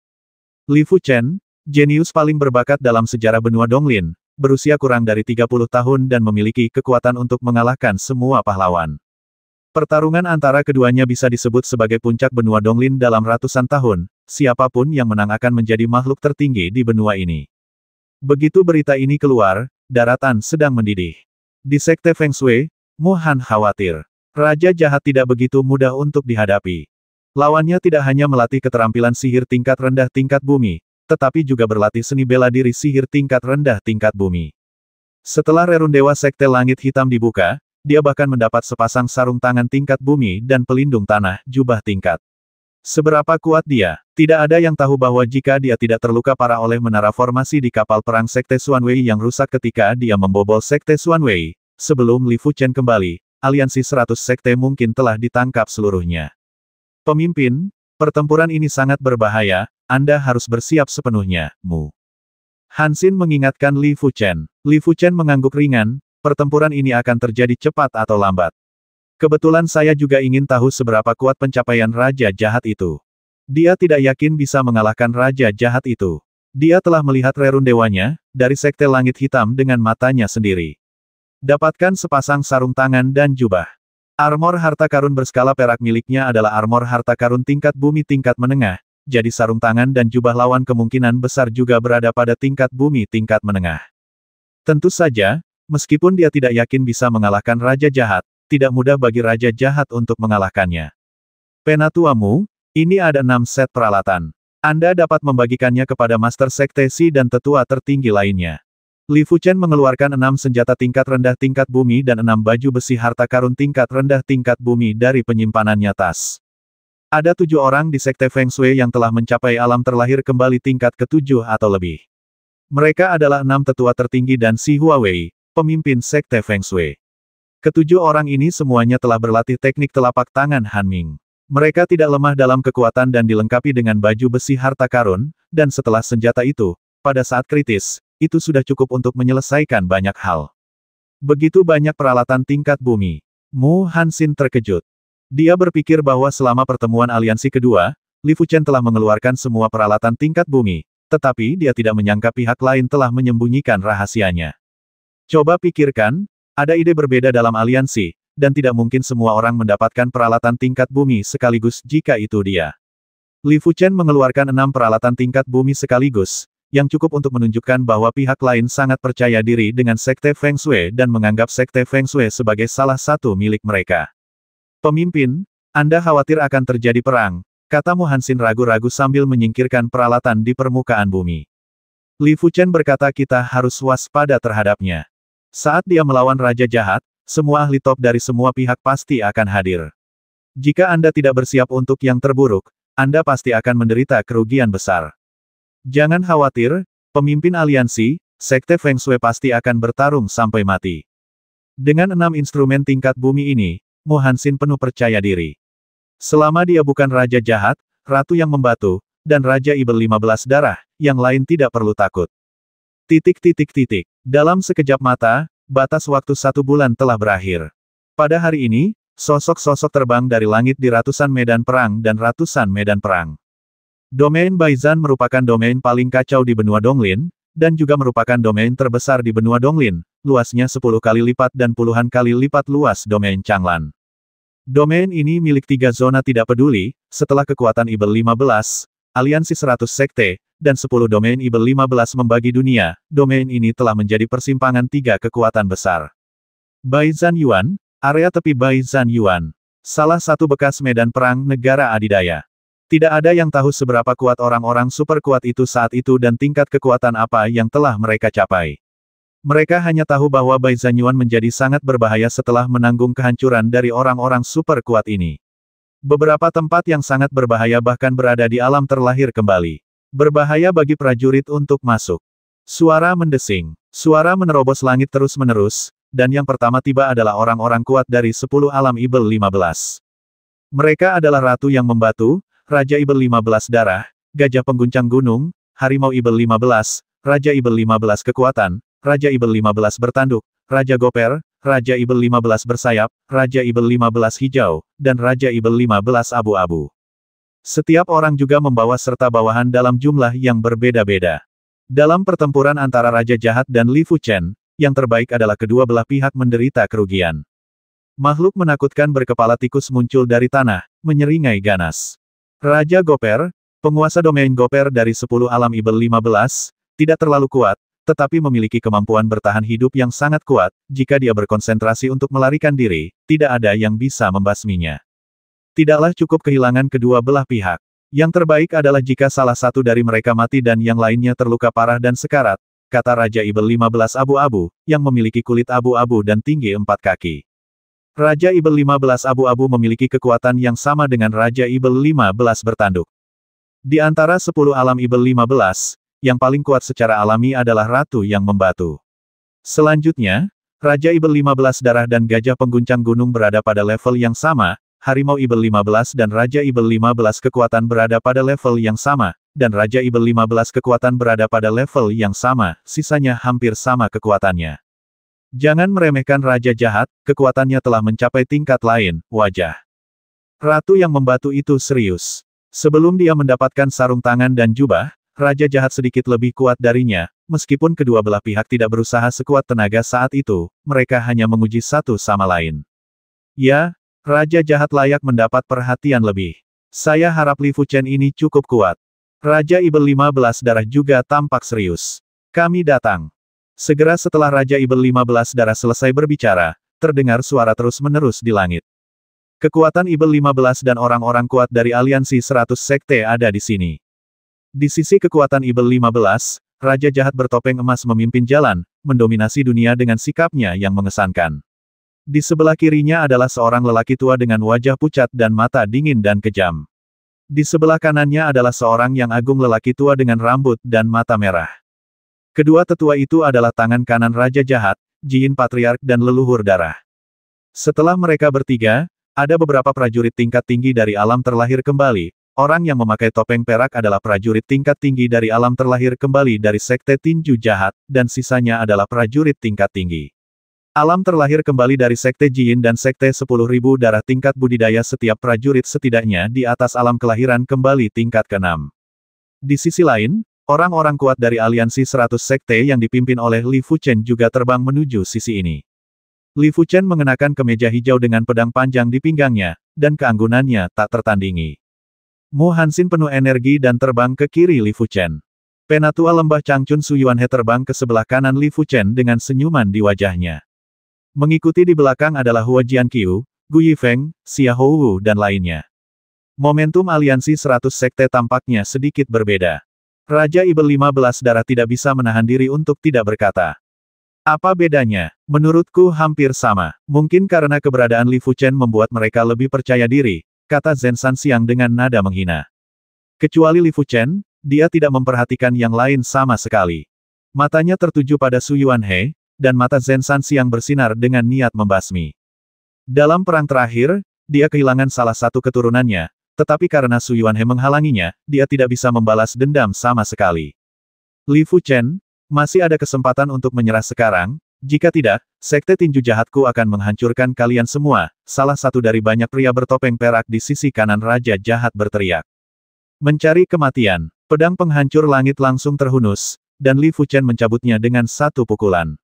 Li Fu Chen, jenius paling berbakat dalam sejarah benua Donglin, berusia kurang dari 30 tahun dan memiliki kekuatan untuk mengalahkan semua pahlawan. Pertarungan antara keduanya bisa disebut sebagai puncak benua Donglin dalam ratusan tahun, siapapun yang menang akan menjadi makhluk tertinggi di benua ini. Begitu berita ini keluar, daratan sedang mendidih. Di Sekte Feng Shui, Mu Han khawatir. Raja jahat tidak begitu mudah untuk dihadapi. Lawannya tidak hanya melatih keterampilan sihir tingkat rendah tingkat bumi, tetapi juga berlatih seni bela diri sihir tingkat rendah tingkat bumi. Setelah Rerun Dewa Sekte Langit Hitam dibuka, dia bahkan mendapat sepasang sarung tangan tingkat bumi dan pelindung tanah, jubah tingkat. Seberapa kuat dia? Tidak ada yang tahu bahwa jika dia tidak terluka parah oleh menara formasi di kapal perang Sekte Suanwei yang rusak ketika dia membobol Sekte Suanwei, sebelum Li Fuchen kembali, aliansi 100 sekte mungkin telah ditangkap seluruhnya. Pemimpin, pertempuran ini sangat berbahaya, Anda harus bersiap sepenuhnya, Mu. Hansin mengingatkan Li Fuchen. Li Fuchen mengangguk ringan, pertempuran ini akan terjadi cepat atau lambat. Kebetulan saya juga ingin tahu seberapa kuat pencapaian Raja Jahat itu. Dia tidak yakin bisa mengalahkan Raja Jahat itu. Dia telah melihat rerun dewanya, dari Sekte Langit Hitam dengan matanya sendiri. Dapatkan sepasang sarung tangan dan jubah. Armor harta karun berskala perak miliknya adalah armor harta karun tingkat bumi tingkat menengah, jadi sarung tangan dan jubah lawan kemungkinan besar juga berada pada tingkat bumi tingkat menengah. Tentu saja, meskipun dia tidak yakin bisa mengalahkan Raja Jahat, tidak mudah bagi Raja Jahat untuk mengalahkannya. Penatuamu, ini ada enam set peralatan. Anda dapat membagikannya kepada Master Sekte Si dan tetua tertinggi lainnya. Li Fuchen mengeluarkan enam senjata tingkat rendah tingkat bumi dan enam baju besi harta karun tingkat rendah tingkat bumi dari penyimpanannya tas. Ada tujuh orang di Sekte Feng Shui yang telah mencapai alam terlahir kembali tingkat ketujuh atau lebih. Mereka adalah enam tetua tertinggi dan Si Huawei, pemimpin Sekte Feng Shui. Ketujuh orang ini semuanya telah berlatih teknik telapak tangan Han Ming. Mereka tidak lemah dalam kekuatan dan dilengkapi dengan baju besi harta karun, dan setelah senjata itu, pada saat kritis, itu sudah cukup untuk menyelesaikan banyak hal. Begitu banyak peralatan tingkat bumi. Mu Hansin terkejut. Dia berpikir bahwa selama pertemuan aliansi kedua, Li Fuchen telah mengeluarkan semua peralatan tingkat bumi, tetapi dia tidak menyangka pihak lain telah menyembunyikan rahasianya. Coba pikirkan, ada ide berbeda dalam aliansi, dan tidak mungkin semua orang mendapatkan peralatan tingkat bumi sekaligus jika itu dia. Li Fuchen mengeluarkan enam peralatan tingkat bumi sekaligus, yang cukup untuk menunjukkan bahwa pihak lain sangat percaya diri dengan Sekte Feng Shui dan menganggap Sekte Feng Shui sebagai salah satu milik mereka. Pemimpin, Anda khawatir akan terjadi perang, kata Muhansin ragu-ragu sambil menyingkirkan peralatan di permukaan bumi. Li Fuchen berkata kita harus waspada terhadapnya. Saat dia melawan Raja Jahat, semua ahli top dari semua pihak pasti akan hadir. Jika Anda tidak bersiap untuk yang terburuk, Anda pasti akan menderita kerugian besar. Jangan khawatir, pemimpin aliansi, Sekte Feng Shui pasti akan bertarung sampai mati. Dengan enam instrumen tingkat bumi ini, Mu Hansin penuh percaya diri. Selama dia bukan raja jahat, ratu yang membatu, dan raja ibel 15 darah, yang lain tidak perlu takut. Titik titik titik. Dalam sekejap mata, batas waktu satu bulan telah berakhir. Pada hari ini, sosok-sosok terbang dari langit di ratusan medan perang dan ratusan medan perang. Domain Baizan merupakan domain paling kacau di benua Donglin, dan juga merupakan domain terbesar di benua Donglin, luasnya 10 kali lipat dan puluhan kali lipat luas domain Changlan. Domain ini milik tiga zona tidak peduli, setelah kekuatan Ibel 15, aliansi 100 sekte, dan 10 domain Ibel 15 membagi dunia, domain ini telah menjadi persimpangan tiga kekuatan besar. Baizan Yuan, area tepi Baizan Yuan. Salah satu bekas medan perang negara adidaya. Tidak ada yang tahu seberapa kuat orang-orang super kuat itu saat itu dan tingkat kekuatan apa yang telah mereka capai. Mereka hanya tahu bahwa Bai Zanyuan menjadi sangat berbahaya setelah menanggung kehancuran dari orang-orang super kuat ini. Beberapa tempat yang sangat berbahaya bahkan berada di alam terlahir kembali. Berbahaya bagi prajurit untuk masuk. Suara mendesing. Suara menerobos langit terus-menerus, dan yang pertama tiba adalah orang-orang kuat dari 10 alam Ibel 15. Mereka adalah ratu yang membatu, Raja Ibel 15 darah, Gajah Pengguncang Gunung, Harimau Ibel 15, Raja Ibel 15 kekuatan, Raja Ibel 15 bertanduk, Raja Goper, Raja Ibel 15 bersayap, Raja Ibel 15 hijau, dan Raja Ibel 15 abu-abu. Setiap orang juga membawa serta bawahan dalam jumlah yang berbeda-beda. Dalam pertempuran antara Raja Jahat dan Li Fu Chen, yang terbaik adalah kedua belah pihak menderita kerugian. Makhluk menakutkan berkepala tikus muncul dari tanah, menyeringai ganas. Raja Goper, penguasa domain Goper dari 10 alam Ibel 15, tidak terlalu kuat, tetapi memiliki kemampuan bertahan hidup yang sangat kuat, jika dia berkonsentrasi untuk melarikan diri, tidak ada yang bisa membasminya. Tidaklah cukup kehilangan kedua belah pihak. Yang terbaik adalah jika salah satu dari mereka mati dan yang lainnya terluka parah dan sekarat, kata Raja Ibel 15 abu-abu, yang memiliki kulit abu-abu dan tinggi empat kaki. Raja Ibel 15 abu-abu memiliki kekuatan yang sama dengan Raja Ibel 15 bertanduk. Di antara 10 alam Ibel 15, yang paling kuat secara alami adalah Ratu yang membatu. Selanjutnya, Raja Ibel 15 darah dan gajah pengguncang gunung berada pada level yang sama, Harimau Ibel 15 dan Raja Ibel 15 kekuatan berada pada level yang sama, dan Raja Ibel 15 kekuatan berada pada level yang sama, sisanya hampir sama kekuatannya. Jangan meremehkan raja jahat, kekuatannya telah mencapai tingkat lain, wajah. Ratu yang membatu itu serius. Sebelum dia mendapatkan sarung tangan dan jubah, raja jahat sedikit lebih kuat darinya, meskipun kedua belah pihak tidak berusaha sekuat tenaga saat itu, mereka hanya menguji satu sama lain. Ya, raja jahat layak mendapat perhatian lebih. Saya harap Li Fuchen ini cukup kuat. Raja Ibel 15 darah juga tampak serius. Kami datang. Segera setelah Raja Ibel 15 darah selesai berbicara, terdengar suara terus-menerus di langit. Kekuatan Ibel 15 dan orang-orang kuat dari aliansi 100 sekte ada di sini. Di sisi kekuatan Ibel 15, Raja Jahat bertopeng emas memimpin jalan, mendominasi dunia dengan sikapnya yang mengesankan. Di sebelah kirinya adalah seorang lelaki tua dengan wajah pucat dan mata dingin dan kejam. Di sebelah kanannya adalah seorang yang agung lelaki tua dengan rambut dan mata merah. Kedua tetua itu adalah tangan kanan Raja Jahat, jin Patriark dan leluhur darah. Setelah mereka bertiga, ada beberapa prajurit tingkat tinggi dari alam terlahir kembali. Orang yang memakai topeng perak adalah prajurit tingkat tinggi dari alam terlahir kembali dari sekte tinju jahat, dan sisanya adalah prajurit tingkat tinggi. Alam terlahir kembali dari sekte Jin dan sekte 10.000 darah tingkat budidaya setiap prajurit setidaknya di atas alam kelahiran kembali tingkat ke-6. Di sisi lain, Orang-orang kuat dari aliansi 100 sekte yang dipimpin oleh Li Fuchen juga terbang menuju sisi ini. Li Fuchen mengenakan kemeja hijau dengan pedang panjang di pinggangnya, dan keanggunannya tak tertandingi. Mu Hansin penuh energi dan terbang ke kiri Li Fuchen. Penatua lembah Changchun Su Yuanhe terbang ke sebelah kanan Li Fuchen dengan senyuman di wajahnya. Mengikuti di belakang adalah Hua Jianqiu, Gu Yifeng, Xia Houwu dan lainnya. Momentum aliansi 100 sekte tampaknya sedikit berbeda. Raja Ibel 15 darah tidak bisa menahan diri untuk tidak berkata. Apa bedanya? Menurutku hampir sama. Mungkin karena keberadaan Li Fuchen membuat mereka lebih percaya diri, kata Zhen San Siang dengan nada menghina. Kecuali Li Fuchen, dia tidak memperhatikan yang lain sama sekali. Matanya tertuju pada Su Yuan He, dan mata Zhen San Siang bersinar dengan niat membasmi. Dalam perang terakhir, dia kehilangan salah satu keturunannya, tetapi karena Su Yuanhe menghalanginya, dia tidak bisa membalas dendam sama sekali. Li Fu Chen, masih ada kesempatan untuk menyerah sekarang, jika tidak, sekte tinju jahatku akan menghancurkan kalian semua, salah satu dari banyak pria bertopeng perak di sisi kanan Raja Jahat berteriak. Mencari kematian, pedang penghancur langit langsung terhunus, dan Li Fu Chen mencabutnya dengan satu pukulan.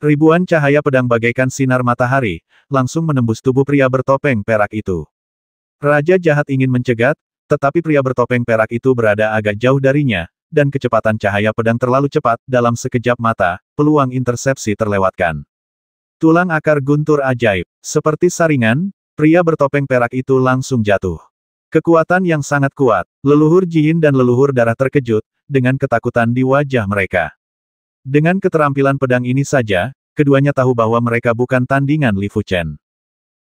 Ribuan cahaya pedang bagaikan sinar matahari, langsung menembus tubuh pria bertopeng perak itu. Raja jahat ingin mencegat, tetapi pria bertopeng perak itu berada agak jauh darinya, dan kecepatan cahaya pedang terlalu cepat, dalam sekejap mata, peluang intersepsi terlewatkan. Tulang akar guntur ajaib, seperti saringan, pria bertopeng perak itu langsung jatuh. Kekuatan yang sangat kuat, leluhur jin dan leluhur darah terkejut, dengan ketakutan di wajah mereka. Dengan keterampilan pedang ini saja, keduanya tahu bahwa mereka bukan tandingan Li Fuchen.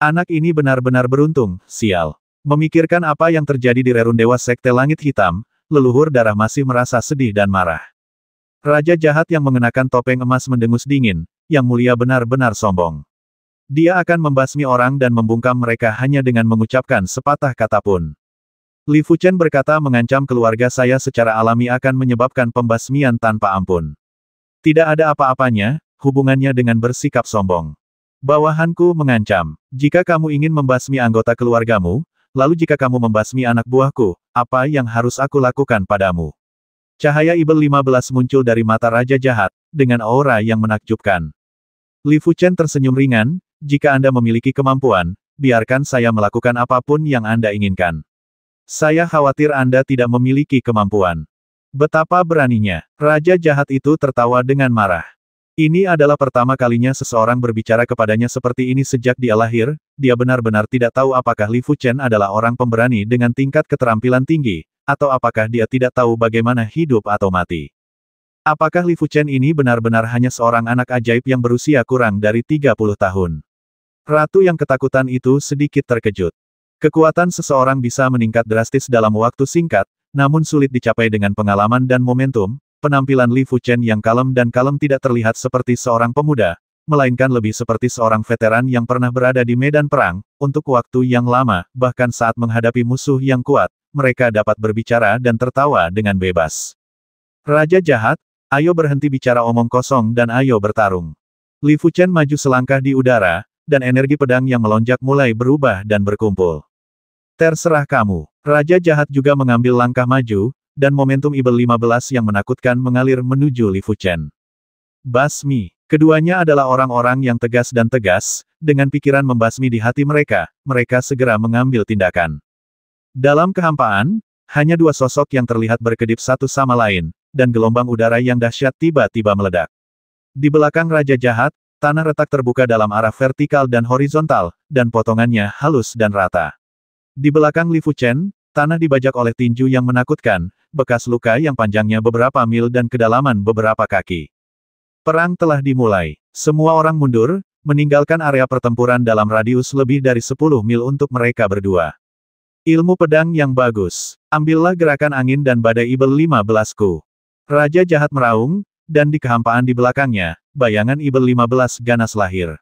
Anak ini benar-benar beruntung, sial. Memikirkan apa yang terjadi di Rerun Dewa Sekte Langit Hitam, leluhur darah masih merasa sedih dan marah. Raja jahat yang mengenakan topeng emas mendengus dingin, yang mulia benar-benar sombong. Dia akan membasmi orang dan membungkam mereka hanya dengan mengucapkan sepatah kata pun. Li Fuchen berkata mengancam keluarga saya secara alami akan menyebabkan pembasmian tanpa ampun. Tidak ada apa-apanya, hubungannya dengan bersikap sombong. Bawahanku mengancam, jika kamu ingin membasmi anggota keluargamu, Lalu jika kamu membasmi anak buahku, apa yang harus aku lakukan padamu? Cahaya Ibel 15 muncul dari mata Raja Jahat, dengan aura yang menakjubkan. Li Fuchen tersenyum ringan, jika Anda memiliki kemampuan, biarkan saya melakukan apapun yang Anda inginkan. Saya khawatir Anda tidak memiliki kemampuan. Betapa beraninya, Raja Jahat itu tertawa dengan marah. Ini adalah pertama kalinya seseorang berbicara kepadanya seperti ini sejak dia lahir, dia benar-benar tidak tahu apakah Li Fuchen adalah orang pemberani dengan tingkat keterampilan tinggi, atau apakah dia tidak tahu bagaimana hidup atau mati. Apakah Li Fuchen ini benar-benar hanya seorang anak ajaib yang berusia kurang dari 30 tahun? Ratu yang ketakutan itu sedikit terkejut. Kekuatan seseorang bisa meningkat drastis dalam waktu singkat, namun sulit dicapai dengan pengalaman dan momentum, penampilan Li Fuchen yang kalem dan kalem tidak terlihat seperti seorang pemuda, melainkan lebih seperti seorang veteran yang pernah berada di medan perang, untuk waktu yang lama, bahkan saat menghadapi musuh yang kuat, mereka dapat berbicara dan tertawa dengan bebas. Raja jahat, ayo berhenti bicara omong kosong dan ayo bertarung. Li Fuchen maju selangkah di udara, dan energi pedang yang melonjak mulai berubah dan berkumpul. Terserah kamu. Raja jahat juga mengambil langkah maju, dan momentum Ibel 15 yang menakutkan mengalir menuju Li Fuchen. Basmi. Keduanya adalah orang-orang yang tegas dan tegas, dengan pikiran membasmi di hati mereka, mereka segera mengambil tindakan. Dalam kehampaan, hanya dua sosok yang terlihat berkedip satu sama lain, dan gelombang udara yang dahsyat tiba-tiba meledak. Di belakang Raja Jahat, tanah retak terbuka dalam arah vertikal dan horizontal, dan potongannya halus dan rata. Di belakang Li Fuchen, Tanah dibajak oleh tinju yang menakutkan, bekas luka yang panjangnya beberapa mil dan kedalaman beberapa kaki. Perang telah dimulai. Semua orang mundur, meninggalkan area pertempuran dalam radius lebih dari 10 mil untuk mereka berdua. Ilmu pedang yang bagus. Ambillah gerakan angin dan badai Ibel 15-ku. Raja jahat meraung, dan di kehampaan di belakangnya, bayangan Ibel 15 ganas lahir.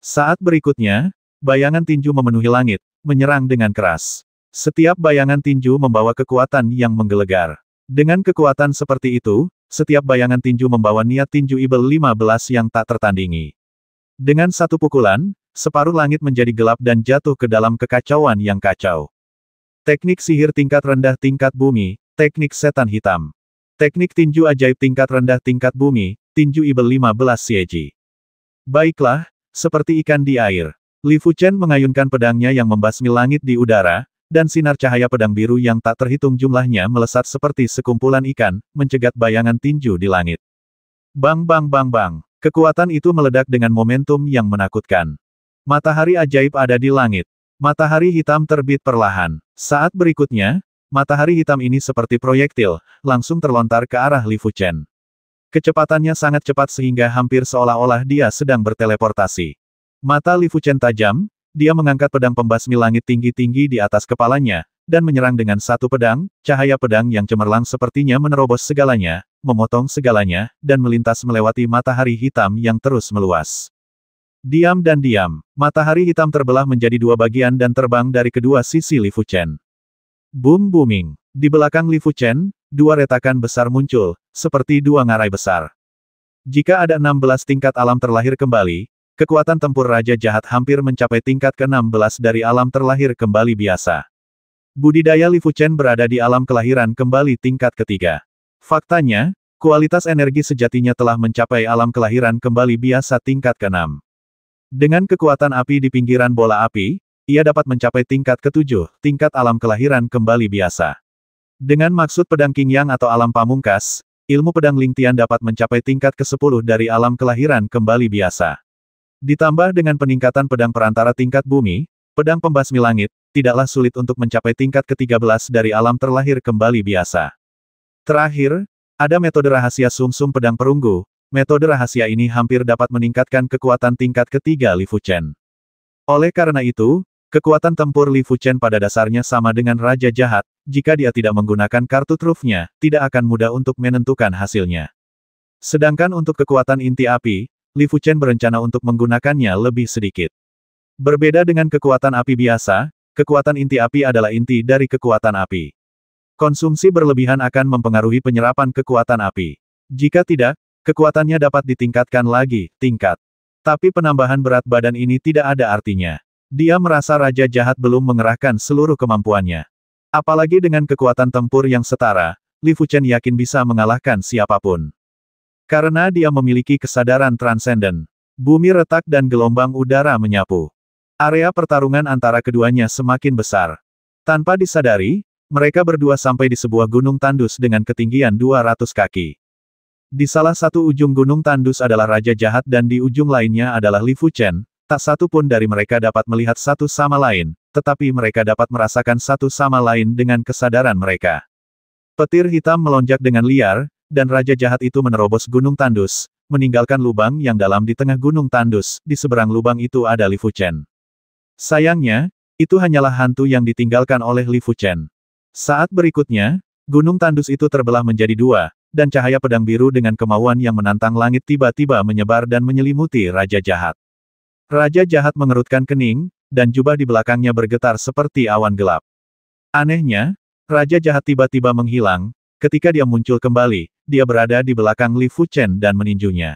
Saat berikutnya, bayangan tinju memenuhi langit, menyerang dengan keras. Setiap bayangan tinju membawa kekuatan yang menggelegar. Dengan kekuatan seperti itu, setiap bayangan tinju membawa niat tinju Ibel 15 yang tak tertandingi. Dengan satu pukulan, separuh langit menjadi gelap dan jatuh ke dalam kekacauan yang kacau. Teknik sihir tingkat rendah tingkat bumi, teknik setan hitam. Teknik tinju ajaib tingkat rendah tingkat bumi, tinju Ibel 15 Sieji. Baiklah, seperti ikan di air. Li Fuchen mengayunkan pedangnya yang membasmi langit di udara, dan sinar cahaya pedang biru yang tak terhitung jumlahnya melesat seperti sekumpulan ikan, mencegat bayangan tinju di langit. Bang bang bang bang, kekuatan itu meledak dengan momentum yang menakutkan. Matahari ajaib ada di langit. Matahari hitam terbit perlahan. Saat berikutnya, matahari hitam ini seperti proyektil, langsung terlontar ke arah Li Fuchen. Kecepatannya sangat cepat sehingga hampir seolah-olah dia sedang berteleportasi. Mata Li Fuchen tajam, dia mengangkat pedang pembasmi langit tinggi-tinggi di atas kepalanya, dan menyerang dengan satu pedang, cahaya pedang yang cemerlang sepertinya menerobos segalanya, memotong segalanya, dan melintas melewati matahari hitam yang terus meluas. Diam dan diam, matahari hitam terbelah menjadi dua bagian dan terbang dari kedua sisi Li Fuchen. Boom booming. Di belakang Li Fuchen, dua retakan besar muncul, seperti dua ngarai besar. Jika ada 16 tingkat alam terlahir kembali, Kekuatan tempur Raja Jahat hampir mencapai tingkat ke-16 dari alam terlahir kembali biasa. Budidaya Li Fuchen berada di alam kelahiran kembali tingkat ketiga. Faktanya, kualitas energi sejatinya telah mencapai alam kelahiran kembali biasa tingkat ke-6. Dengan kekuatan api di pinggiran bola api, ia dapat mencapai tingkat ke-7, tingkat alam kelahiran kembali biasa. Dengan maksud pedang King Yang atau alam pamungkas, ilmu pedang Ling Tian dapat mencapai tingkat ke-10 dari alam kelahiran kembali biasa. Ditambah dengan peningkatan pedang perantara tingkat bumi, pedang pembasmi langit, tidaklah sulit untuk mencapai tingkat ke-13 dari alam terlahir kembali biasa. Terakhir, ada metode rahasia sumsum -sum pedang perunggu, metode rahasia ini hampir dapat meningkatkan kekuatan tingkat ketiga Li Fu Chen. Oleh karena itu, kekuatan tempur Li Fu Chen pada dasarnya sama dengan Raja Jahat, jika dia tidak menggunakan kartu trufnya, tidak akan mudah untuk menentukan hasilnya. Sedangkan untuk kekuatan inti api, Li Fuchen berencana untuk menggunakannya lebih sedikit. Berbeda dengan kekuatan api biasa, kekuatan inti api adalah inti dari kekuatan api. Konsumsi berlebihan akan mempengaruhi penyerapan kekuatan api. Jika tidak, kekuatannya dapat ditingkatkan lagi, tingkat. Tapi penambahan berat badan ini tidak ada artinya. Dia merasa Raja Jahat belum mengerahkan seluruh kemampuannya. Apalagi dengan kekuatan tempur yang setara, Li Fuchen yakin bisa mengalahkan siapapun. Karena dia memiliki kesadaran transenden. Bumi retak dan gelombang udara menyapu. Area pertarungan antara keduanya semakin besar. Tanpa disadari, mereka berdua sampai di sebuah gunung tandus dengan ketinggian 200 kaki. Di salah satu ujung gunung tandus adalah Raja Jahat dan di ujung lainnya adalah Li Fu Chen. tak satu pun dari mereka dapat melihat satu sama lain, tetapi mereka dapat merasakan satu sama lain dengan kesadaran mereka. Petir hitam melonjak dengan liar, dan Raja Jahat itu menerobos Gunung Tandus, meninggalkan lubang yang dalam di tengah Gunung Tandus, di seberang lubang itu ada Li Fuchen. Sayangnya, itu hanyalah hantu yang ditinggalkan oleh Li Fuchen. Saat berikutnya, Gunung Tandus itu terbelah menjadi dua, dan cahaya pedang biru dengan kemauan yang menantang langit tiba-tiba menyebar dan menyelimuti Raja Jahat. Raja Jahat mengerutkan kening, dan jubah di belakangnya bergetar seperti awan gelap. Anehnya, Raja Jahat tiba-tiba menghilang, ketika dia muncul kembali, dia berada di belakang Li Fuchen dan meninjunya.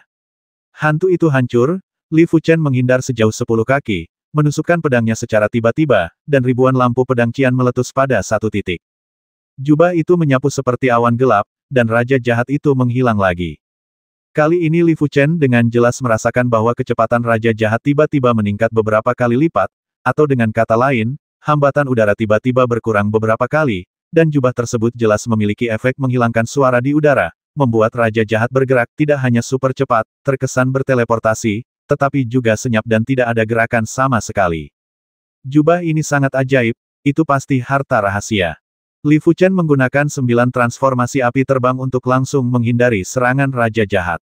Hantu itu hancur, Li Fuchen menghindar sejauh sepuluh kaki, menusukkan pedangnya secara tiba-tiba, dan ribuan lampu pedang Cian meletus pada satu titik. Jubah itu menyapu seperti awan gelap, dan raja jahat itu menghilang lagi. Kali ini Li Fuchen dengan jelas merasakan bahwa kecepatan raja jahat tiba-tiba meningkat beberapa kali lipat, atau dengan kata lain, hambatan udara tiba-tiba berkurang beberapa kali, dan jubah tersebut jelas memiliki efek menghilangkan suara di udara, membuat Raja Jahat bergerak tidak hanya super cepat, terkesan berteleportasi, tetapi juga senyap dan tidak ada gerakan sama sekali. Jubah ini sangat ajaib, itu pasti harta rahasia. Li Fuchen menggunakan sembilan transformasi api terbang untuk langsung menghindari serangan Raja Jahat.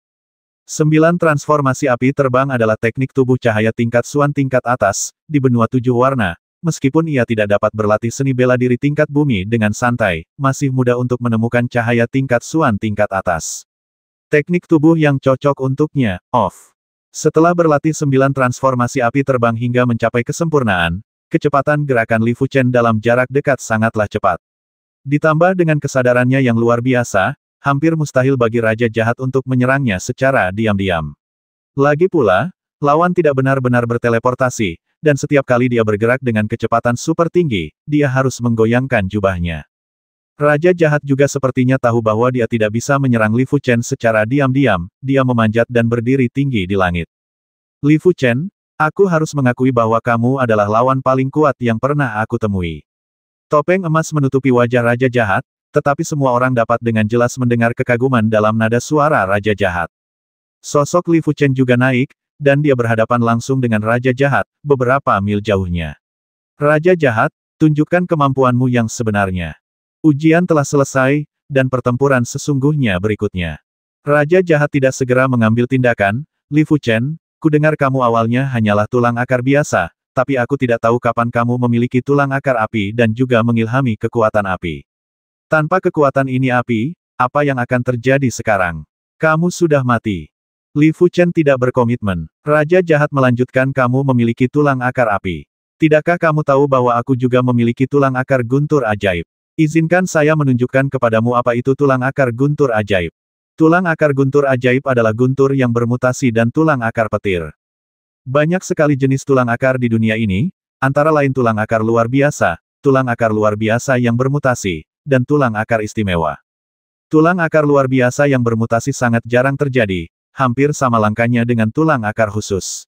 Sembilan transformasi api terbang adalah teknik tubuh cahaya tingkat suan tingkat atas, di benua tujuh warna, Meskipun ia tidak dapat berlatih seni bela diri tingkat bumi dengan santai, masih mudah untuk menemukan cahaya tingkat suan tingkat atas. Teknik tubuh yang cocok untuknya, off. Setelah berlatih sembilan transformasi api terbang hingga mencapai kesempurnaan, kecepatan gerakan Li Chen dalam jarak dekat sangatlah cepat. Ditambah dengan kesadarannya yang luar biasa, hampir mustahil bagi Raja Jahat untuk menyerangnya secara diam-diam. Lagi pula, lawan tidak benar-benar berteleportasi, dan setiap kali dia bergerak dengan kecepatan super tinggi, dia harus menggoyangkan jubahnya. Raja jahat juga sepertinya tahu bahwa dia tidak bisa menyerang Li Fuchen secara diam-diam, dia memanjat dan berdiri tinggi di langit. Li Fuchen, aku harus mengakui bahwa kamu adalah lawan paling kuat yang pernah aku temui. Topeng emas menutupi wajah Raja Jahat, tetapi semua orang dapat dengan jelas mendengar kekaguman dalam nada suara Raja Jahat. Sosok Li Fuchen juga naik, dan dia berhadapan langsung dengan Raja Jahat, beberapa mil jauhnya. Raja Jahat, tunjukkan kemampuanmu yang sebenarnya. Ujian telah selesai, dan pertempuran sesungguhnya berikutnya. Raja Jahat tidak segera mengambil tindakan, Li ku dengar kamu awalnya hanyalah tulang akar biasa, tapi aku tidak tahu kapan kamu memiliki tulang akar api dan juga mengilhami kekuatan api. Tanpa kekuatan ini api, apa yang akan terjadi sekarang? Kamu sudah mati. Li Chen tidak berkomitmen. Raja jahat melanjutkan kamu memiliki tulang akar api. Tidakkah kamu tahu bahwa aku juga memiliki tulang akar guntur ajaib? Izinkan saya menunjukkan kepadamu apa itu tulang akar guntur ajaib. Tulang akar guntur ajaib adalah guntur yang bermutasi dan tulang akar petir. Banyak sekali jenis tulang akar di dunia ini, antara lain tulang akar luar biasa, tulang akar luar biasa yang bermutasi, dan tulang akar istimewa. Tulang akar luar biasa yang bermutasi sangat jarang terjadi, hampir sama langkahnya dengan tulang akar khusus.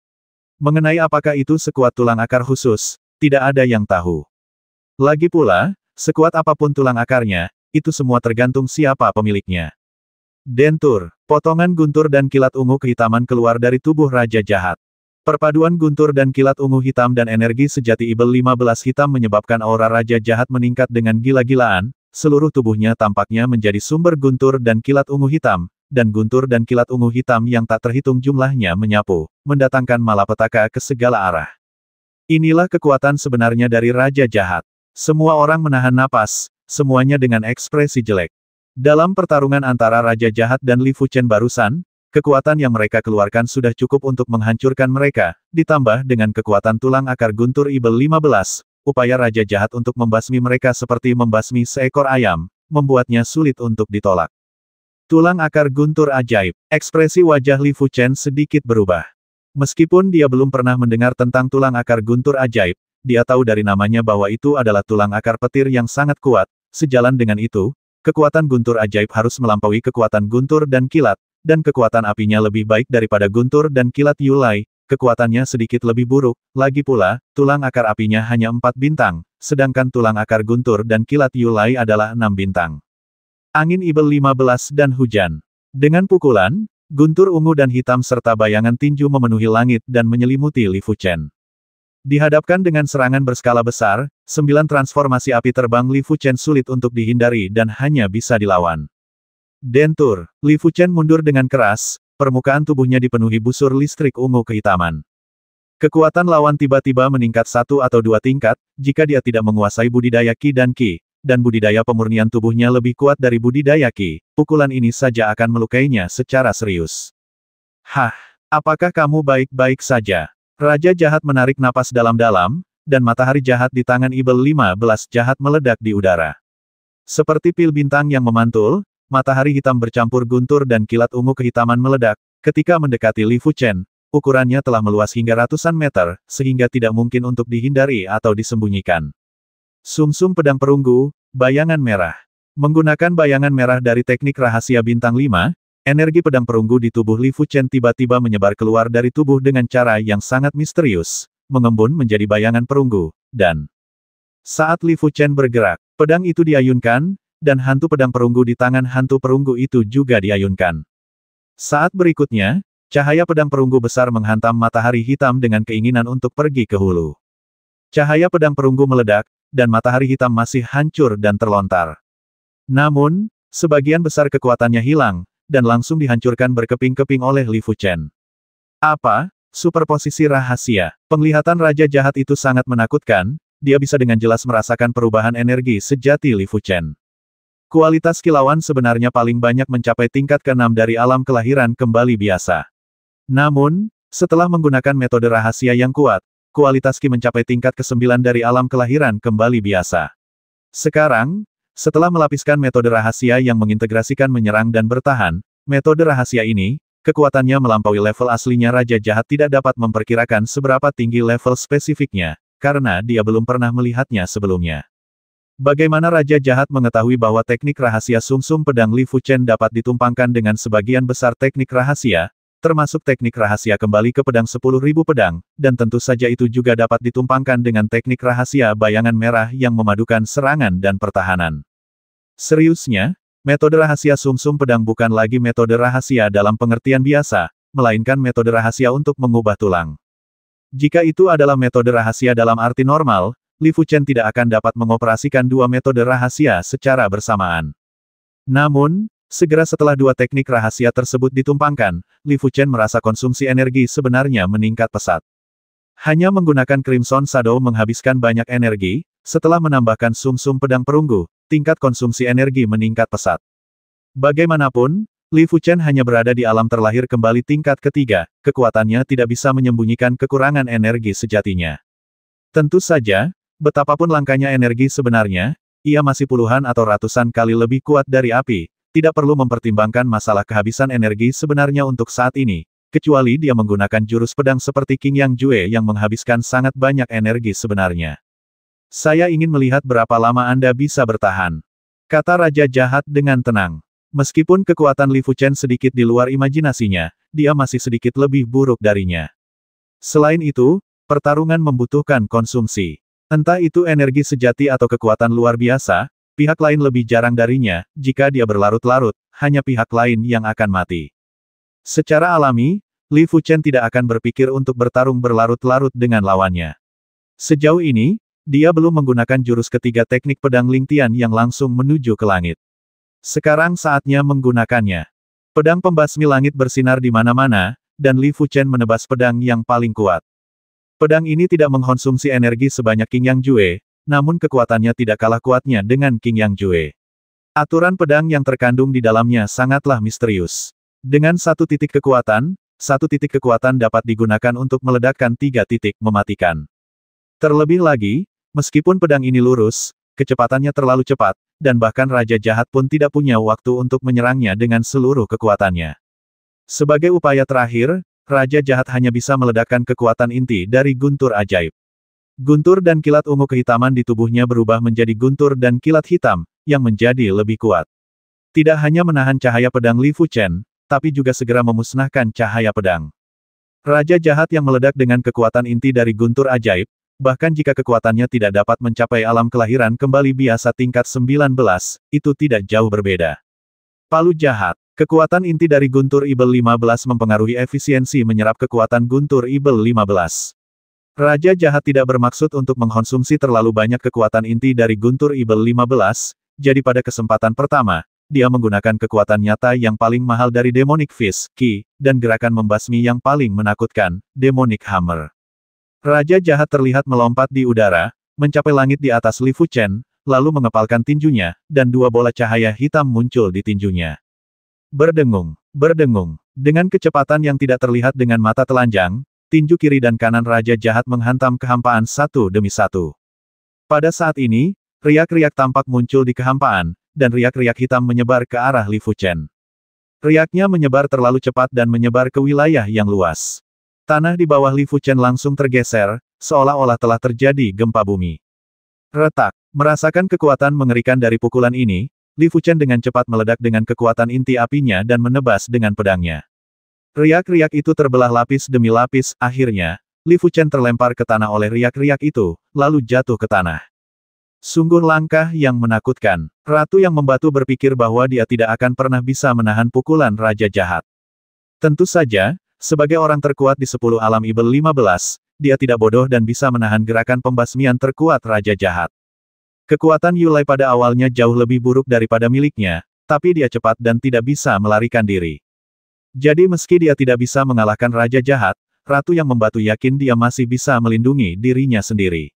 Mengenai apakah itu sekuat tulang akar khusus, tidak ada yang tahu. Lagi pula, sekuat apapun tulang akarnya, itu semua tergantung siapa pemiliknya. Dentur, potongan guntur dan kilat ungu kehitaman keluar dari tubuh Raja Jahat. Perpaduan guntur dan kilat ungu hitam dan energi sejati Ibel 15 hitam menyebabkan aura Raja Jahat meningkat dengan gila-gilaan, seluruh tubuhnya tampaknya menjadi sumber guntur dan kilat ungu hitam, dan guntur dan kilat ungu hitam yang tak terhitung jumlahnya menyapu, mendatangkan malapetaka ke segala arah. Inilah kekuatan sebenarnya dari Raja Jahat. Semua orang menahan napas, semuanya dengan ekspresi jelek. Dalam pertarungan antara Raja Jahat dan Li Fuchen barusan, kekuatan yang mereka keluarkan sudah cukup untuk menghancurkan mereka, ditambah dengan kekuatan tulang akar guntur Ibel 15, upaya Raja Jahat untuk membasmi mereka seperti membasmi seekor ayam, membuatnya sulit untuk ditolak. Tulang akar guntur ajaib. Ekspresi wajah Li Fuchen sedikit berubah. Meskipun dia belum pernah mendengar tentang tulang akar guntur ajaib, dia tahu dari namanya bahwa itu adalah tulang akar petir yang sangat kuat. Sejalan dengan itu, kekuatan guntur ajaib harus melampaui kekuatan guntur dan kilat, dan kekuatan apinya lebih baik daripada guntur dan kilat Yulai, kekuatannya sedikit lebih buruk, lagi pula, tulang akar apinya hanya empat bintang, sedangkan tulang akar guntur dan kilat Yulai adalah enam bintang angin ibel 15 dan hujan. Dengan pukulan, guntur ungu dan hitam serta bayangan tinju memenuhi langit dan menyelimuti Li Fuchen. Dihadapkan dengan serangan berskala besar, sembilan transformasi api terbang Li Fuchen sulit untuk dihindari dan hanya bisa dilawan. Dentur, Li Fuchen mundur dengan keras, permukaan tubuhnya dipenuhi busur listrik ungu kehitaman. Kekuatan lawan tiba-tiba meningkat satu atau dua tingkat, jika dia tidak menguasai budidaya Ki dan Ki, dan budidaya pemurnian tubuhnya lebih kuat dari budidaya Ki, pukulan ini saja akan melukainya secara serius. Hah, apakah kamu baik-baik saja? Raja jahat menarik napas dalam-dalam, dan matahari jahat di tangan Ibel 15 jahat meledak di udara. Seperti pil bintang yang memantul, matahari hitam bercampur guntur dan kilat ungu kehitaman meledak, ketika mendekati Li Fuchen, ukurannya telah meluas hingga ratusan meter, sehingga tidak mungkin untuk dihindari atau disembunyikan. Sumsum -sum pedang perunggu, Bayangan merah. Menggunakan bayangan merah dari teknik rahasia bintang 5, energi pedang perunggu di tubuh Li Fuchen tiba-tiba menyebar keluar dari tubuh dengan cara yang sangat misterius, mengembun menjadi bayangan perunggu, dan saat Li Fuchen bergerak, pedang itu diayunkan, dan hantu pedang perunggu di tangan hantu perunggu itu juga diayunkan. Saat berikutnya, cahaya pedang perunggu besar menghantam matahari hitam dengan keinginan untuk pergi ke hulu. Cahaya pedang perunggu meledak, dan matahari hitam masih hancur dan terlontar. Namun, sebagian besar kekuatannya hilang, dan langsung dihancurkan berkeping-keping oleh Li Fuchen. Apa? Superposisi rahasia. Penglihatan Raja Jahat itu sangat menakutkan, dia bisa dengan jelas merasakan perubahan energi sejati Li Fuchen. Kualitas kilauan sebenarnya paling banyak mencapai tingkat ke-6 dari alam kelahiran kembali biasa. Namun, setelah menggunakan metode rahasia yang kuat, kualitas Ki mencapai tingkat ke-9 dari alam kelahiran kembali biasa. Sekarang, setelah melapiskan metode rahasia yang mengintegrasikan menyerang dan bertahan, metode rahasia ini, kekuatannya melampaui level aslinya Raja Jahat tidak dapat memperkirakan seberapa tinggi level spesifiknya, karena dia belum pernah melihatnya sebelumnya. Bagaimana Raja Jahat mengetahui bahwa teknik rahasia sumsum -sum pedang Li Fuchen dapat ditumpangkan dengan sebagian besar teknik rahasia, termasuk teknik rahasia kembali ke pedang ribu pedang, dan tentu saja itu juga dapat ditumpangkan dengan teknik rahasia bayangan merah yang memadukan serangan dan pertahanan. Seriusnya, metode rahasia sumsum -sum pedang bukan lagi metode rahasia dalam pengertian biasa, melainkan metode rahasia untuk mengubah tulang. Jika itu adalah metode rahasia dalam arti normal, Li Fuchen tidak akan dapat mengoperasikan dua metode rahasia secara bersamaan. Namun, Segera setelah dua teknik rahasia tersebut ditumpangkan, Li Fuchen merasa konsumsi energi sebenarnya meningkat pesat. Hanya menggunakan Crimson Shadow menghabiskan banyak energi, setelah menambahkan sumsum -sum pedang perunggu, tingkat konsumsi energi meningkat pesat. Bagaimanapun, Li Fuchen hanya berada di alam terlahir kembali tingkat ketiga, kekuatannya tidak bisa menyembunyikan kekurangan energi sejatinya. Tentu saja, betapapun langkahnya energi sebenarnya, ia masih puluhan atau ratusan kali lebih kuat dari api, tidak perlu mempertimbangkan masalah kehabisan energi sebenarnya untuk saat ini, kecuali dia menggunakan jurus pedang seperti King Yang Jue yang menghabiskan sangat banyak energi sebenarnya. Saya ingin melihat berapa lama Anda bisa bertahan. Kata Raja Jahat dengan tenang. Meskipun kekuatan Li Fuchen sedikit di luar imajinasinya, dia masih sedikit lebih buruk darinya. Selain itu, pertarungan membutuhkan konsumsi. Entah itu energi sejati atau kekuatan luar biasa, Pihak lain lebih jarang darinya, jika dia berlarut-larut, hanya pihak lain yang akan mati. Secara alami, Li Fuchen tidak akan berpikir untuk bertarung berlarut-larut dengan lawannya. Sejauh ini, dia belum menggunakan jurus ketiga teknik pedang Lingtian yang langsung menuju ke langit. Sekarang saatnya menggunakannya. Pedang pembasmi langit bersinar di mana-mana, dan Li Fuchen menebas pedang yang paling kuat. Pedang ini tidak mengkonsumsi energi sebanyak King Yang Jue, namun kekuatannya tidak kalah kuatnya dengan King Yang Jue. Aturan pedang yang terkandung di dalamnya sangatlah misterius. Dengan satu titik kekuatan, satu titik kekuatan dapat digunakan untuk meledakkan tiga titik mematikan. Terlebih lagi, meskipun pedang ini lurus, kecepatannya terlalu cepat, dan bahkan Raja Jahat pun tidak punya waktu untuk menyerangnya dengan seluruh kekuatannya. Sebagai upaya terakhir, Raja Jahat hanya bisa meledakkan kekuatan inti dari guntur ajaib. Guntur dan kilat ungu kehitaman di tubuhnya berubah menjadi guntur dan kilat hitam, yang menjadi lebih kuat. Tidak hanya menahan cahaya pedang Li Fuchen, tapi juga segera memusnahkan cahaya pedang. Raja jahat yang meledak dengan kekuatan inti dari guntur ajaib, bahkan jika kekuatannya tidak dapat mencapai alam kelahiran kembali biasa tingkat 19, itu tidak jauh berbeda. Palu jahat, kekuatan inti dari guntur Ibel 15 mempengaruhi efisiensi menyerap kekuatan guntur Ibel 15. Raja jahat tidak bermaksud untuk mengkonsumsi terlalu banyak kekuatan inti dari Guntur Ibel 15, jadi pada kesempatan pertama, dia menggunakan kekuatan nyata yang paling mahal dari Demonic Fist, Ki, dan gerakan membasmi yang paling menakutkan, Demonic Hammer. Raja jahat terlihat melompat di udara, mencapai langit di atas Li Fuchen, lalu mengepalkan tinjunya, dan dua bola cahaya hitam muncul di tinjunya. Berdengung, berdengung, dengan kecepatan yang tidak terlihat dengan mata telanjang, tinju kiri dan kanan Raja Jahat menghantam kehampaan satu demi satu. Pada saat ini, riak-riak tampak muncul di kehampaan, dan riak-riak hitam menyebar ke arah Li Fuchen. Riaknya menyebar terlalu cepat dan menyebar ke wilayah yang luas. Tanah di bawah Li Fuchen langsung tergeser, seolah-olah telah terjadi gempa bumi. Retak, merasakan kekuatan mengerikan dari pukulan ini, Li Fuchen dengan cepat meledak dengan kekuatan inti apinya dan menebas dengan pedangnya. Riak-riak itu terbelah lapis demi lapis, akhirnya, Li Chen terlempar ke tanah oleh riak-riak itu, lalu jatuh ke tanah. Sungguh langkah yang menakutkan. Ratu yang membatu berpikir bahwa dia tidak akan pernah bisa menahan pukulan Raja Jahat. Tentu saja, sebagai orang terkuat di sepuluh alam Ibel belas, dia tidak bodoh dan bisa menahan gerakan pembasmian terkuat Raja Jahat. Kekuatan Yulai pada awalnya jauh lebih buruk daripada miliknya, tapi dia cepat dan tidak bisa melarikan diri. Jadi meski dia tidak bisa mengalahkan Raja Jahat, Ratu yang membantu yakin dia masih bisa melindungi dirinya sendiri.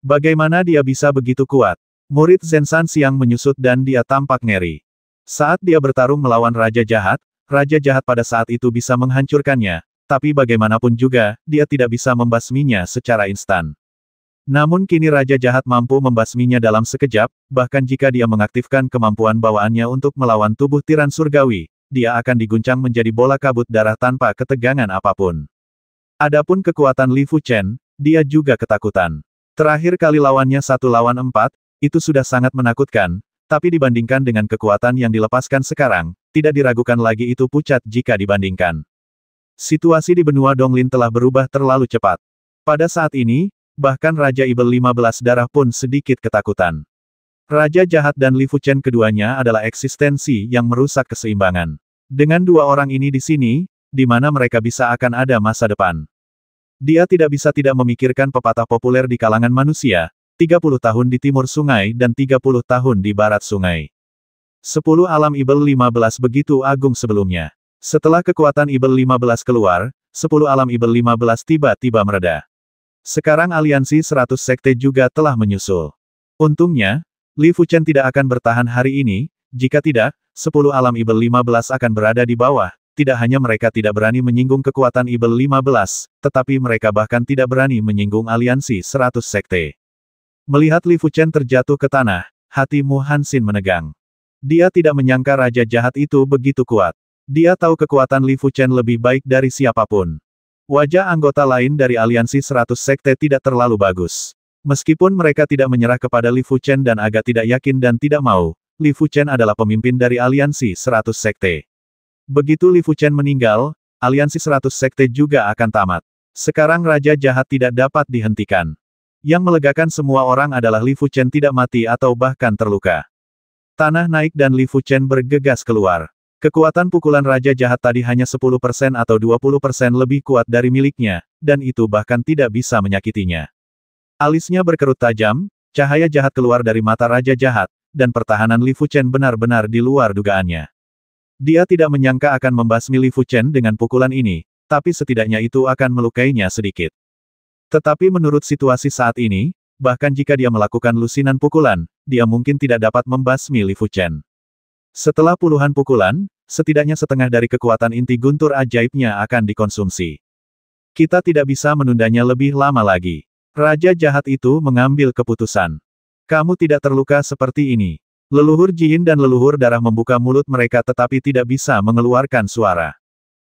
Bagaimana dia bisa begitu kuat? Murid Zensan Siang menyusut dan dia tampak ngeri. Saat dia bertarung melawan Raja Jahat, Raja Jahat pada saat itu bisa menghancurkannya, tapi bagaimanapun juga, dia tidak bisa membasminya secara instan. Namun kini Raja Jahat mampu membasminya dalam sekejap, bahkan jika dia mengaktifkan kemampuan bawaannya untuk melawan tubuh tiran surgawi, dia akan diguncang menjadi bola kabut darah tanpa ketegangan apapun. Adapun kekuatan Li Fu Chen, dia juga ketakutan. Terakhir kali lawannya satu lawan empat, itu sudah sangat menakutkan, tapi dibandingkan dengan kekuatan yang dilepaskan sekarang, tidak diragukan lagi itu pucat jika dibandingkan. Situasi di benua Donglin telah berubah terlalu cepat. Pada saat ini, bahkan Raja Ibel 15 darah pun sedikit ketakutan. Raja jahat dan Li Fuchen keduanya adalah eksistensi yang merusak keseimbangan. Dengan dua orang ini di sini, di mana mereka bisa akan ada masa depan. Dia tidak bisa tidak memikirkan pepatah populer di kalangan manusia, 30 tahun di timur sungai dan 30 tahun di barat sungai. 10 alam Ibel 15 begitu agung sebelumnya. Setelah kekuatan Ibel 15 keluar, 10 alam Ibel 15 tiba-tiba mereda. Sekarang aliansi 100 sekte juga telah menyusul. Untungnya, Li Fuchen tidak akan bertahan hari ini, jika tidak, sepuluh alam Ibel 15 akan berada di bawah, tidak hanya mereka tidak berani menyinggung kekuatan Ibel 15, tetapi mereka bahkan tidak berani menyinggung aliansi 100 sekte. Melihat Li Fuchen terjatuh ke tanah, hati Mu Hansin menegang. Dia tidak menyangka raja jahat itu begitu kuat. Dia tahu kekuatan Li Fuchen lebih baik dari siapapun. Wajah anggota lain dari aliansi 100 sekte tidak terlalu bagus. Meskipun mereka tidak menyerah kepada Li Fuchen dan agak tidak yakin dan tidak mau, Li Fuchen adalah pemimpin dari Aliansi 100 Sekte. Begitu Li Fuchen meninggal, Aliansi 100 Sekte juga akan tamat. Sekarang Raja Jahat tidak dapat dihentikan. Yang melegakan semua orang adalah Li Fuchen tidak mati atau bahkan terluka. Tanah naik dan Li Fuchen bergegas keluar. Kekuatan pukulan Raja Jahat tadi hanya 10% atau 20% lebih kuat dari miliknya, dan itu bahkan tidak bisa menyakitinya. Alisnya berkerut tajam, cahaya jahat keluar dari mata Raja Jahat, dan pertahanan Li Fuchen benar-benar di luar dugaannya. Dia tidak menyangka akan membasmi Li Fuchen dengan pukulan ini, tapi setidaknya itu akan melukainya sedikit. Tetapi menurut situasi saat ini, bahkan jika dia melakukan lusinan pukulan, dia mungkin tidak dapat membasmi Li Fuchen. Setelah puluhan pukulan, setidaknya setengah dari kekuatan inti guntur ajaibnya akan dikonsumsi. Kita tidak bisa menundanya lebih lama lagi. Raja jahat itu mengambil keputusan. Kamu tidak terluka seperti ini. Leluhur jin dan leluhur darah membuka mulut mereka tetapi tidak bisa mengeluarkan suara.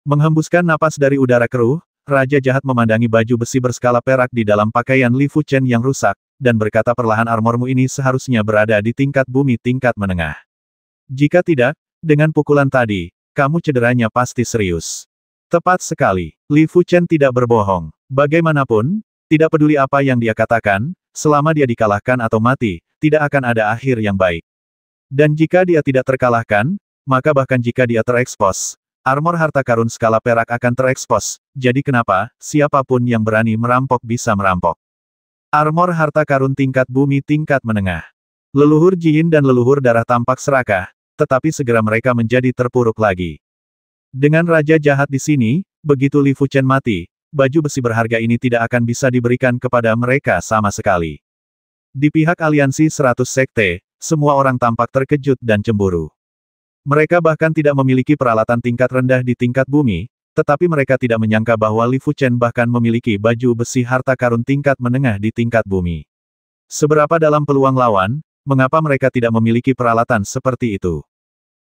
Menghembuskan napas dari udara keruh, Raja Jahat memandangi baju besi berskala perak di dalam pakaian Li Chen yang rusak, dan berkata perlahan armormu ini seharusnya berada di tingkat bumi tingkat menengah. Jika tidak, dengan pukulan tadi, kamu cederanya pasti serius. Tepat sekali, Li Chen tidak berbohong. Bagaimanapun, tidak peduli apa yang dia katakan, selama dia dikalahkan atau mati, tidak akan ada akhir yang baik. Dan jika dia tidak terkalahkan, maka bahkan jika dia terekspos, armor harta karun skala perak akan terekspos, jadi kenapa, siapapun yang berani merampok bisa merampok. Armor harta karun tingkat bumi tingkat menengah. Leluhur jin dan leluhur darah tampak serakah, tetapi segera mereka menjadi terpuruk lagi. Dengan Raja Jahat di sini, begitu Li Fuchen mati, baju besi berharga ini tidak akan bisa diberikan kepada mereka sama sekali. Di pihak aliansi 100 sekte, semua orang tampak terkejut dan cemburu. Mereka bahkan tidak memiliki peralatan tingkat rendah di tingkat bumi, tetapi mereka tidak menyangka bahwa Li Fuchen bahkan memiliki baju besi harta karun tingkat menengah di tingkat bumi. Seberapa dalam peluang lawan, mengapa mereka tidak memiliki peralatan seperti itu?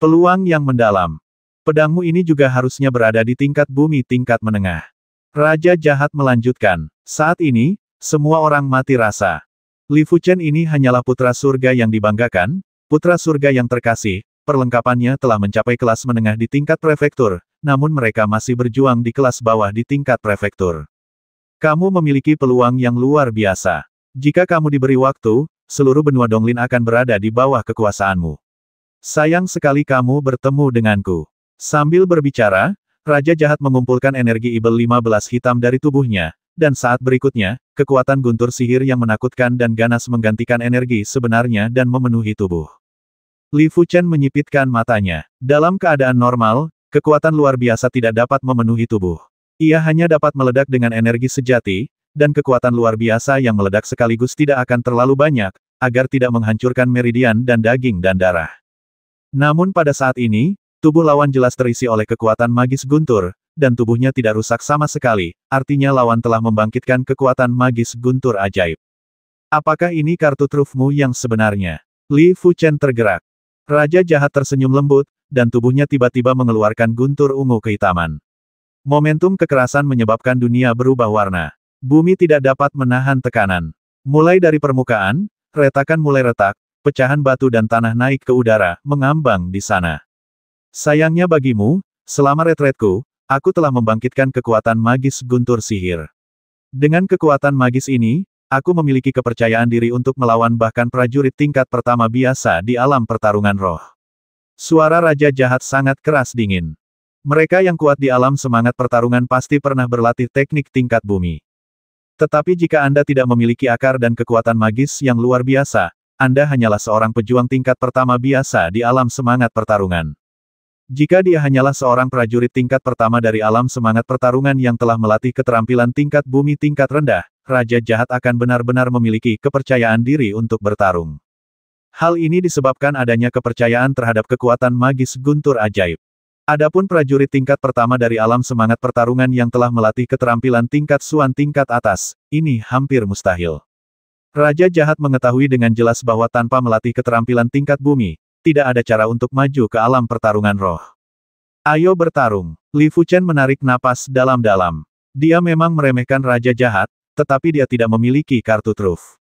Peluang yang mendalam. Pedangmu ini juga harusnya berada di tingkat bumi tingkat menengah. Raja jahat melanjutkan, saat ini, semua orang mati rasa. Li Fuchen ini hanyalah putra surga yang dibanggakan, putra surga yang terkasih, perlengkapannya telah mencapai kelas menengah di tingkat prefektur, namun mereka masih berjuang di kelas bawah di tingkat prefektur. Kamu memiliki peluang yang luar biasa. Jika kamu diberi waktu, seluruh benua Donglin akan berada di bawah kekuasaanmu. Sayang sekali kamu bertemu denganku. Sambil berbicara, Raja jahat mengumpulkan energi Ibel 15 hitam dari tubuhnya, dan saat berikutnya, kekuatan guntur sihir yang menakutkan dan ganas menggantikan energi sebenarnya dan memenuhi tubuh. Li Fuchen menyipitkan matanya. Dalam keadaan normal, kekuatan luar biasa tidak dapat memenuhi tubuh. Ia hanya dapat meledak dengan energi sejati, dan kekuatan luar biasa yang meledak sekaligus tidak akan terlalu banyak, agar tidak menghancurkan meridian dan daging dan darah. Namun pada saat ini, Tubuh lawan jelas terisi oleh kekuatan magis guntur, dan tubuhnya tidak rusak sama sekali, artinya lawan telah membangkitkan kekuatan magis guntur ajaib. Apakah ini kartu trufmu yang sebenarnya? Li Fu Chen tergerak. Raja jahat tersenyum lembut, dan tubuhnya tiba-tiba mengeluarkan guntur ungu kehitaman. Momentum kekerasan menyebabkan dunia berubah warna. Bumi tidak dapat menahan tekanan. Mulai dari permukaan, retakan mulai retak, pecahan batu dan tanah naik ke udara, mengambang di sana. Sayangnya bagimu, selama retretku, aku telah membangkitkan kekuatan magis guntur sihir. Dengan kekuatan magis ini, aku memiliki kepercayaan diri untuk melawan bahkan prajurit tingkat pertama biasa di alam pertarungan roh. Suara Raja Jahat sangat keras dingin. Mereka yang kuat di alam semangat pertarungan pasti pernah berlatih teknik tingkat bumi. Tetapi jika Anda tidak memiliki akar dan kekuatan magis yang luar biasa, Anda hanyalah seorang pejuang tingkat pertama biasa di alam semangat pertarungan. Jika dia hanyalah seorang prajurit tingkat pertama dari alam semangat pertarungan yang telah melatih keterampilan tingkat bumi tingkat rendah, Raja Jahat akan benar-benar memiliki kepercayaan diri untuk bertarung. Hal ini disebabkan adanya kepercayaan terhadap kekuatan magis guntur ajaib. Adapun prajurit tingkat pertama dari alam semangat pertarungan yang telah melatih keterampilan tingkat suan tingkat atas, ini hampir mustahil. Raja jahat mengetahui dengan jelas bahwa tanpa melatih keterampilan tingkat bumi, tidak ada cara untuk maju ke alam pertarungan roh. Ayo bertarung. Li Fuchen menarik napas dalam-dalam. Dia memang meremehkan Raja Jahat, tetapi dia tidak memiliki kartu truf.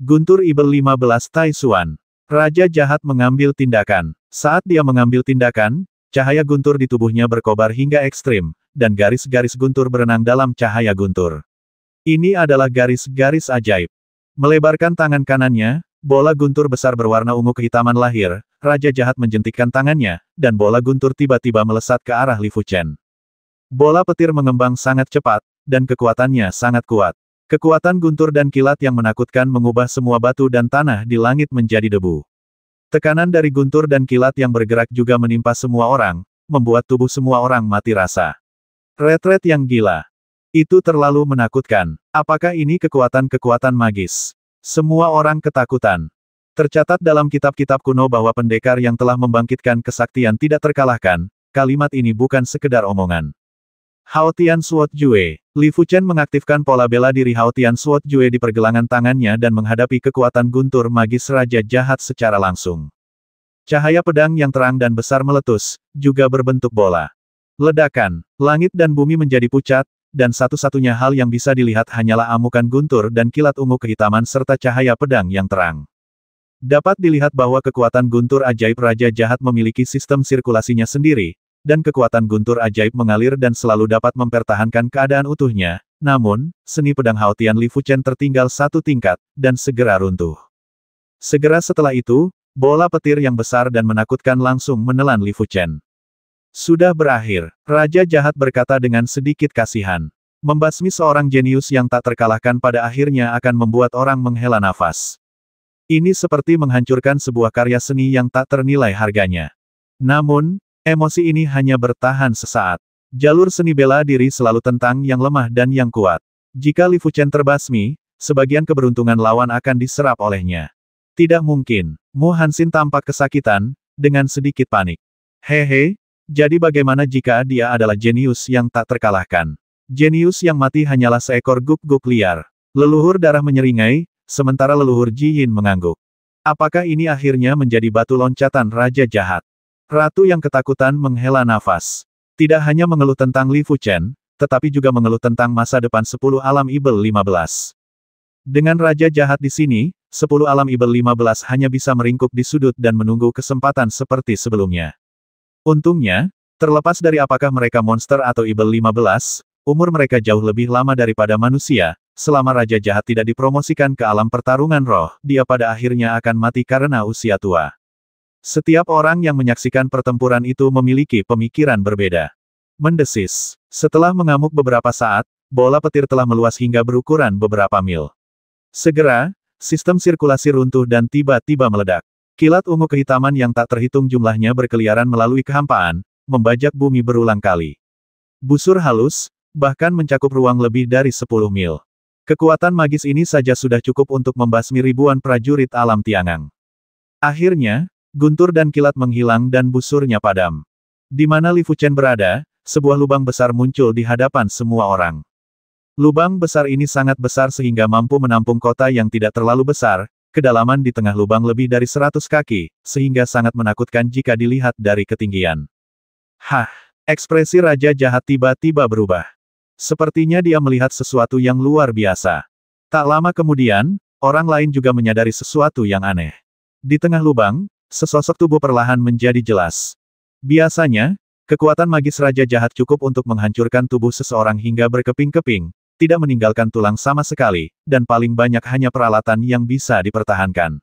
Guntur Ibel 15 Taisuan. Raja Jahat mengambil tindakan. Saat dia mengambil tindakan, cahaya guntur di tubuhnya berkobar hingga ekstrim, dan garis-garis guntur berenang dalam cahaya guntur. Ini adalah garis-garis ajaib. Melebarkan tangan kanannya, Bola guntur besar berwarna ungu kehitaman lahir, Raja Jahat menjentikkan tangannya, dan bola guntur tiba-tiba melesat ke arah Li Fuchen. Bola petir mengembang sangat cepat, dan kekuatannya sangat kuat. Kekuatan guntur dan kilat yang menakutkan mengubah semua batu dan tanah di langit menjadi debu. Tekanan dari guntur dan kilat yang bergerak juga menimpa semua orang, membuat tubuh semua orang mati rasa. Retret yang gila. Itu terlalu menakutkan. Apakah ini kekuatan-kekuatan magis? Semua orang ketakutan. Tercatat dalam kitab-kitab kuno bahwa pendekar yang telah membangkitkan kesaktian tidak terkalahkan, kalimat ini bukan sekedar omongan. Hao Tian Suot Jue, Li Fuchen mengaktifkan pola bela diri Hao Tian Suot Jue di pergelangan tangannya dan menghadapi kekuatan guntur magis Raja Jahat secara langsung. Cahaya pedang yang terang dan besar meletus, juga berbentuk bola. Ledakan, langit dan bumi menjadi pucat, dan satu-satunya hal yang bisa dilihat hanyalah amukan guntur dan kilat ungu kehitaman serta cahaya pedang yang terang. Dapat dilihat bahwa kekuatan guntur ajaib Raja Jahat memiliki sistem sirkulasinya sendiri, dan kekuatan guntur ajaib mengalir dan selalu dapat mempertahankan keadaan utuhnya, namun, seni pedang Haotian Li Fuchen tertinggal satu tingkat, dan segera runtuh. Segera setelah itu, bola petir yang besar dan menakutkan langsung menelan Li Fuchen. Sudah berakhir, Raja Jahat berkata dengan sedikit kasihan. Membasmi seorang jenius yang tak terkalahkan pada akhirnya akan membuat orang menghela nafas. Ini seperti menghancurkan sebuah karya seni yang tak ternilai harganya. Namun, emosi ini hanya bertahan sesaat. Jalur seni bela diri selalu tentang yang lemah dan yang kuat. Jika Li Fuchen terbasmi, sebagian keberuntungan lawan akan diserap olehnya. Tidak mungkin. Mu Hansin tampak kesakitan, dengan sedikit panik. Hehe, jadi bagaimana jika dia adalah jenius yang tak terkalahkan? Jenius yang mati hanyalah seekor guk-guk liar. Leluhur darah menyeringai, sementara leluhur Ji Yin mengangguk. Apakah ini akhirnya menjadi batu loncatan Raja Jahat? Ratu yang ketakutan menghela nafas. Tidak hanya mengeluh tentang Li Fuchen, tetapi juga mengeluh tentang masa depan 10 alam Ibel 15. Dengan Raja Jahat di sini, 10 alam Ibel 15 hanya bisa meringkuk di sudut dan menunggu kesempatan seperti sebelumnya. Untungnya, terlepas dari apakah mereka monster atau Ibel 15, umur mereka jauh lebih lama daripada manusia, selama Raja Jahat tidak dipromosikan ke alam pertarungan roh, dia pada akhirnya akan mati karena usia tua. Setiap orang yang menyaksikan pertempuran itu memiliki pemikiran berbeda. Mendesis. Setelah mengamuk beberapa saat, bola petir telah meluas hingga berukuran beberapa mil. Segera, sistem sirkulasi runtuh dan tiba-tiba meledak. Kilat ungu kehitaman yang tak terhitung jumlahnya berkeliaran melalui kehampaan, membajak bumi berulang kali. Busur halus, bahkan mencakup ruang lebih dari 10 mil. Kekuatan magis ini saja sudah cukup untuk membasmi ribuan prajurit alam Tiangang. Akhirnya, guntur dan kilat menghilang dan busurnya padam. Di mana Li Fuchen berada, sebuah lubang besar muncul di hadapan semua orang. Lubang besar ini sangat besar sehingga mampu menampung kota yang tidak terlalu besar, kedalaman di tengah lubang lebih dari seratus kaki, sehingga sangat menakutkan jika dilihat dari ketinggian. Hah! Ekspresi Raja Jahat tiba-tiba berubah. Sepertinya dia melihat sesuatu yang luar biasa. Tak lama kemudian, orang lain juga menyadari sesuatu yang aneh. Di tengah lubang, sesosok tubuh perlahan menjadi jelas. Biasanya, kekuatan magis Raja Jahat cukup untuk menghancurkan tubuh seseorang hingga berkeping-keping, tidak meninggalkan tulang sama sekali, dan paling banyak hanya peralatan yang bisa dipertahankan.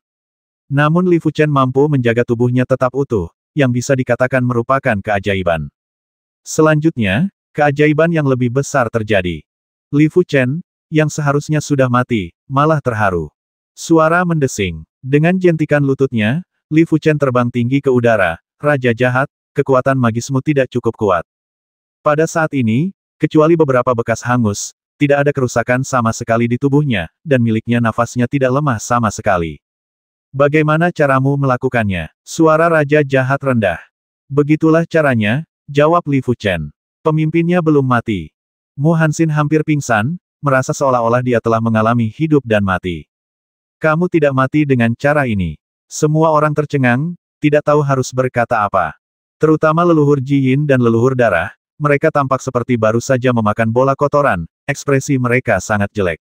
Namun Li Fuchen mampu menjaga tubuhnya tetap utuh, yang bisa dikatakan merupakan keajaiban. Selanjutnya, keajaiban yang lebih besar terjadi. Li Fuchen, yang seharusnya sudah mati, malah terharu. Suara mendesing. Dengan jentikan lututnya, Li Fuchen terbang tinggi ke udara, Raja Jahat, kekuatan magismu tidak cukup kuat. Pada saat ini, kecuali beberapa bekas hangus, tidak ada kerusakan sama sekali di tubuhnya, dan miliknya nafasnya tidak lemah sama sekali. Bagaimana caramu melakukannya? Suara Raja Jahat rendah. Begitulah caranya, jawab Li Fuchen. Pemimpinnya belum mati. Mu Hansin hampir pingsan, merasa seolah-olah dia telah mengalami hidup dan mati. Kamu tidak mati dengan cara ini. Semua orang tercengang, tidak tahu harus berkata apa. Terutama leluhur Ji Yin dan leluhur darah, mereka tampak seperti baru saja memakan bola kotoran, Ekspresi mereka sangat jelek.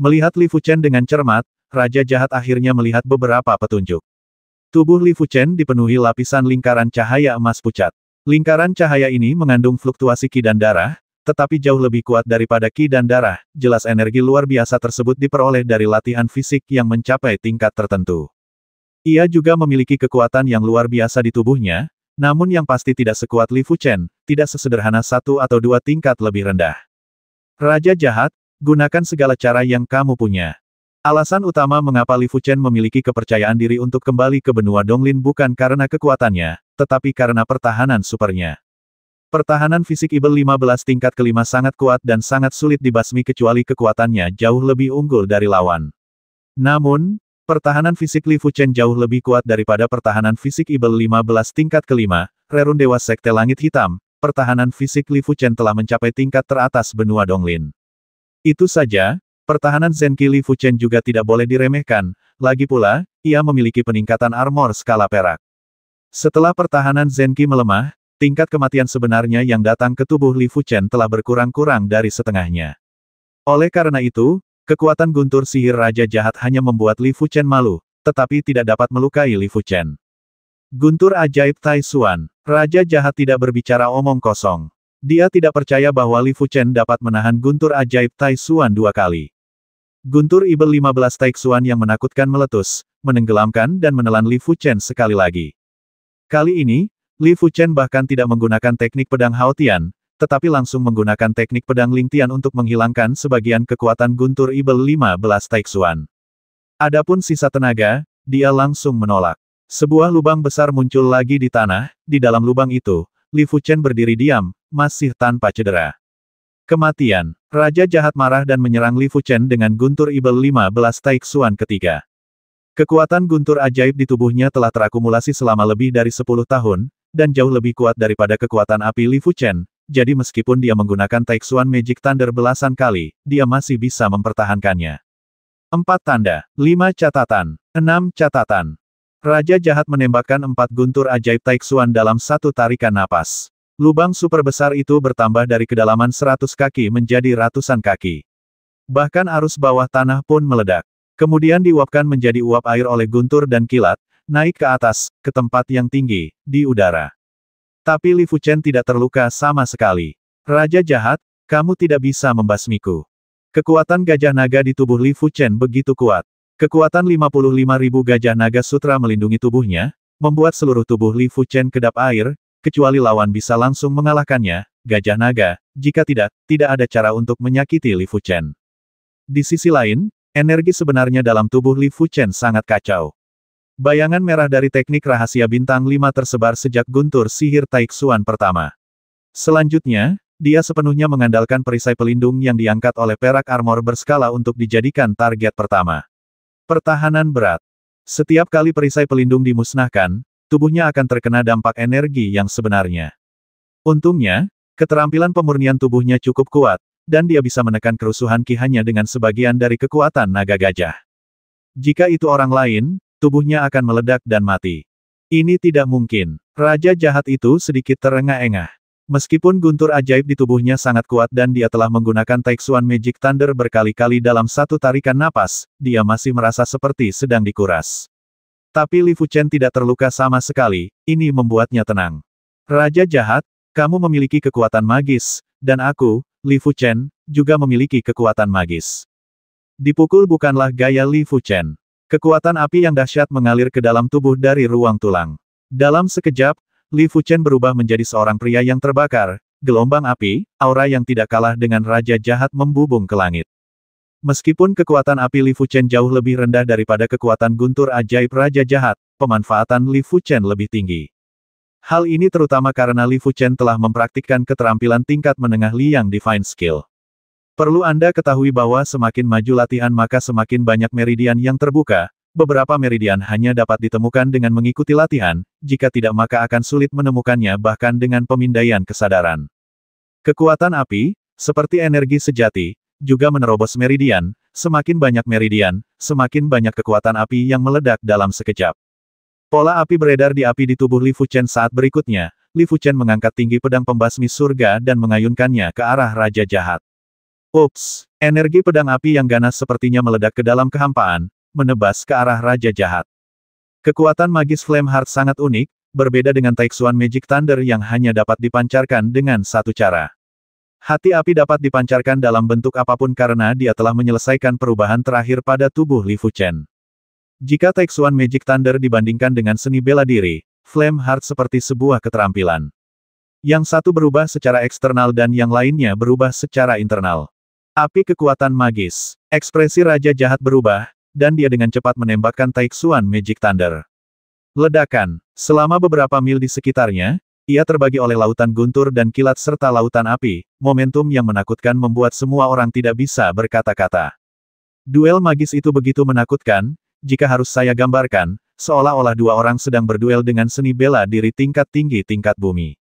Melihat Li Fuchen dengan cermat, Raja Jahat akhirnya melihat beberapa petunjuk. Tubuh Li Fuchen dipenuhi lapisan lingkaran cahaya emas pucat. Lingkaran cahaya ini mengandung fluktuasi ki dan darah, tetapi jauh lebih kuat daripada ki dan darah, jelas energi luar biasa tersebut diperoleh dari latihan fisik yang mencapai tingkat tertentu. Ia juga memiliki kekuatan yang luar biasa di tubuhnya, namun yang pasti tidak sekuat Li Fuchen, tidak sesederhana satu atau dua tingkat lebih rendah. Raja jahat, gunakan segala cara yang kamu punya. Alasan utama mengapa Li Fuchen memiliki kepercayaan diri untuk kembali ke benua Donglin bukan karena kekuatannya, tetapi karena pertahanan supernya. Pertahanan fisik Ibel 15 tingkat kelima sangat kuat dan sangat sulit dibasmi kecuali kekuatannya jauh lebih unggul dari lawan. Namun, pertahanan fisik Li Fuchen jauh lebih kuat daripada pertahanan fisik Ibel 15 tingkat kelima, Rerun Dewa Sekte Langit Hitam, pertahanan fisik Li Fuchen telah mencapai tingkat teratas benua Donglin. Itu saja, pertahanan Zenki Li Fuchen juga tidak boleh diremehkan, lagi pula, ia memiliki peningkatan armor skala perak. Setelah pertahanan Zenki melemah, tingkat kematian sebenarnya yang datang ke tubuh Li Fuchen telah berkurang-kurang dari setengahnya. Oleh karena itu, kekuatan guntur sihir Raja Jahat hanya membuat Li Fuchen malu, tetapi tidak dapat melukai Li Fuchen. Guntur ajaib Tai Suan Raja jahat tidak berbicara omong kosong. Dia tidak percaya bahwa Li Fuchen dapat menahan guntur ajaib Tai Xuan dua kali. Guntur Ibel 15 Tai Xuan yang menakutkan meletus, menenggelamkan dan menelan Li Fuchen sekali lagi. Kali ini, Li Fuchen bahkan tidak menggunakan teknik pedang Hao Tian, tetapi langsung menggunakan teknik pedang Lingtian untuk menghilangkan sebagian kekuatan guntur Ibel 15 Tai Xuan. Adapun sisa tenaga, dia langsung menolak. Sebuah lubang besar muncul lagi di tanah, di dalam lubang itu, Li Fuchen berdiri diam, masih tanpa cedera. Kematian. Raja jahat marah dan menyerang Li Fuchen dengan guntur ibel 15 Taixuan ketiga. Kekuatan guntur ajaib di tubuhnya telah terakumulasi selama lebih dari 10 tahun, dan jauh lebih kuat daripada kekuatan api Li Fuchen, jadi meskipun dia menggunakan Taixuan Magic Thunder belasan kali, dia masih bisa mempertahankannya. Empat tanda, lima catatan, enam catatan, Raja jahat menembakkan empat guntur ajaib Taixuan dalam satu tarikan napas. Lubang super besar itu bertambah dari kedalaman seratus kaki menjadi ratusan kaki. Bahkan arus bawah tanah pun meledak. Kemudian diuapkan menjadi uap air oleh guntur dan kilat, naik ke atas, ke tempat yang tinggi, di udara. Tapi Li Fuchen tidak terluka sama sekali. Raja jahat, kamu tidak bisa membasmiku. Kekuatan gajah naga di tubuh Li Fuchen begitu kuat. Kekuatan 55.000 gajah naga sutra melindungi tubuhnya, membuat seluruh tubuh Li Fuchen kedap air, kecuali lawan bisa langsung mengalahkannya, gajah naga, jika tidak, tidak ada cara untuk menyakiti Li Fuchen. Di sisi lain, energi sebenarnya dalam tubuh Li Fuchen sangat kacau. Bayangan merah dari teknik rahasia bintang 5 tersebar sejak guntur sihir Taixuan pertama. Selanjutnya, dia sepenuhnya mengandalkan perisai pelindung yang diangkat oleh perak armor berskala untuk dijadikan target pertama. Pertahanan berat. Setiap kali perisai pelindung dimusnahkan, tubuhnya akan terkena dampak energi yang sebenarnya. Untungnya, keterampilan pemurnian tubuhnya cukup kuat, dan dia bisa menekan kerusuhan Ki hanya dengan sebagian dari kekuatan naga gajah. Jika itu orang lain, tubuhnya akan meledak dan mati. Ini tidak mungkin. Raja jahat itu sedikit terengah-engah. Meskipun guntur ajaib di tubuhnya sangat kuat dan dia telah menggunakan Taixuan Magic Thunder berkali-kali dalam satu tarikan napas, dia masih merasa seperti sedang dikuras. Tapi Li Fuchen tidak terluka sama sekali, ini membuatnya tenang. Raja jahat, kamu memiliki kekuatan magis, dan aku, Li Fuchen, juga memiliki kekuatan magis. Dipukul bukanlah gaya Li Fuchen. Kekuatan api yang dahsyat mengalir ke dalam tubuh dari ruang tulang. Dalam sekejap, Li Fuchen berubah menjadi seorang pria yang terbakar, gelombang api, aura yang tidak kalah dengan Raja Jahat membubung ke langit. Meskipun kekuatan api Li Fuchen jauh lebih rendah daripada kekuatan guntur ajaib Raja Jahat, pemanfaatan Li Fuchen lebih tinggi. Hal ini terutama karena Li Fuchen telah mempraktikkan keterampilan tingkat menengah Li Yang Divine Skill. Perlu Anda ketahui bahwa semakin maju latihan maka semakin banyak meridian yang terbuka, beberapa meridian hanya dapat ditemukan dengan mengikuti latihan, jika tidak maka akan sulit menemukannya bahkan dengan pemindaian kesadaran. Kekuatan api, seperti energi sejati, juga menerobos meridian, semakin banyak meridian, semakin banyak kekuatan api yang meledak dalam sekejap. Pola api beredar di api di tubuh Li Fuchen saat berikutnya, Li Fuchen mengangkat tinggi pedang pembasmi surga dan mengayunkannya ke arah Raja Jahat. Ups, energi pedang api yang ganas sepertinya meledak ke dalam kehampaan, menebas ke arah Raja Jahat. Kekuatan magis Flame Heart sangat unik, berbeda dengan Taixuan Magic Thunder yang hanya dapat dipancarkan dengan satu cara. Hati api dapat dipancarkan dalam bentuk apapun karena dia telah menyelesaikan perubahan terakhir pada tubuh Li Chen. Jika Taixuan Magic Thunder dibandingkan dengan seni bela diri, Flame Heart seperti sebuah keterampilan. Yang satu berubah secara eksternal dan yang lainnya berubah secara internal. Api kekuatan magis. Ekspresi Raja Jahat berubah, dan dia dengan cepat menembakkan Taixuan Magic Thunder. Ledakan. Selama beberapa mil di sekitarnya, ia terbagi oleh lautan guntur dan kilat serta lautan api, momentum yang menakutkan membuat semua orang tidak bisa berkata-kata. Duel magis itu begitu menakutkan, jika harus saya gambarkan, seolah-olah dua orang sedang berduel dengan seni bela diri tingkat tinggi tingkat bumi.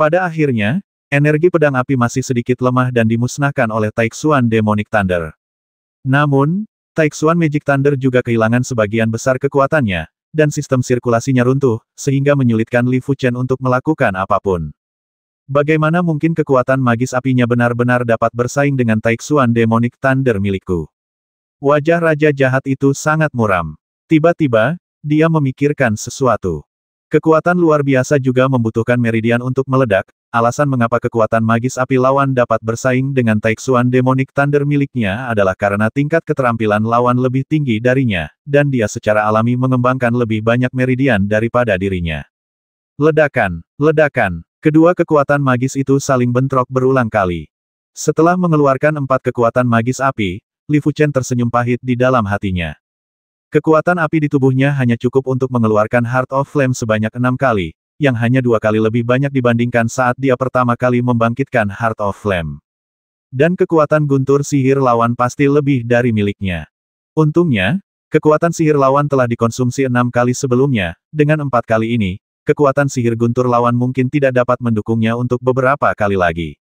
Pada akhirnya, energi pedang api masih sedikit lemah dan dimusnahkan oleh Taixuan Demonic Thunder. Namun, Taixuan Magic Thunder juga kehilangan sebagian besar kekuatannya, dan sistem sirkulasinya runtuh, sehingga menyulitkan Li Fuchen untuk melakukan apapun. Bagaimana mungkin kekuatan magis apinya benar-benar dapat bersaing dengan Taixuan Demonic Thunder milikku? Wajah Raja Jahat itu sangat muram. Tiba-tiba, dia memikirkan sesuatu. Kekuatan luar biasa juga membutuhkan meridian untuk meledak, alasan mengapa kekuatan magis api lawan dapat bersaing dengan Taixuan Demonic Thunder miliknya adalah karena tingkat keterampilan lawan lebih tinggi darinya, dan dia secara alami mengembangkan lebih banyak meridian daripada dirinya. Ledakan, ledakan, kedua kekuatan magis itu saling bentrok berulang kali. Setelah mengeluarkan empat kekuatan magis api, Li Fuchen tersenyum pahit di dalam hatinya. Kekuatan api di tubuhnya hanya cukup untuk mengeluarkan Heart of Flame sebanyak enam kali, yang hanya dua kali lebih banyak dibandingkan saat dia pertama kali membangkitkan Heart of Flame. Dan kekuatan guntur sihir lawan pasti lebih dari miliknya. Untungnya, kekuatan sihir lawan telah dikonsumsi enam kali sebelumnya, dengan empat kali ini, kekuatan sihir guntur lawan mungkin tidak dapat mendukungnya untuk beberapa kali lagi.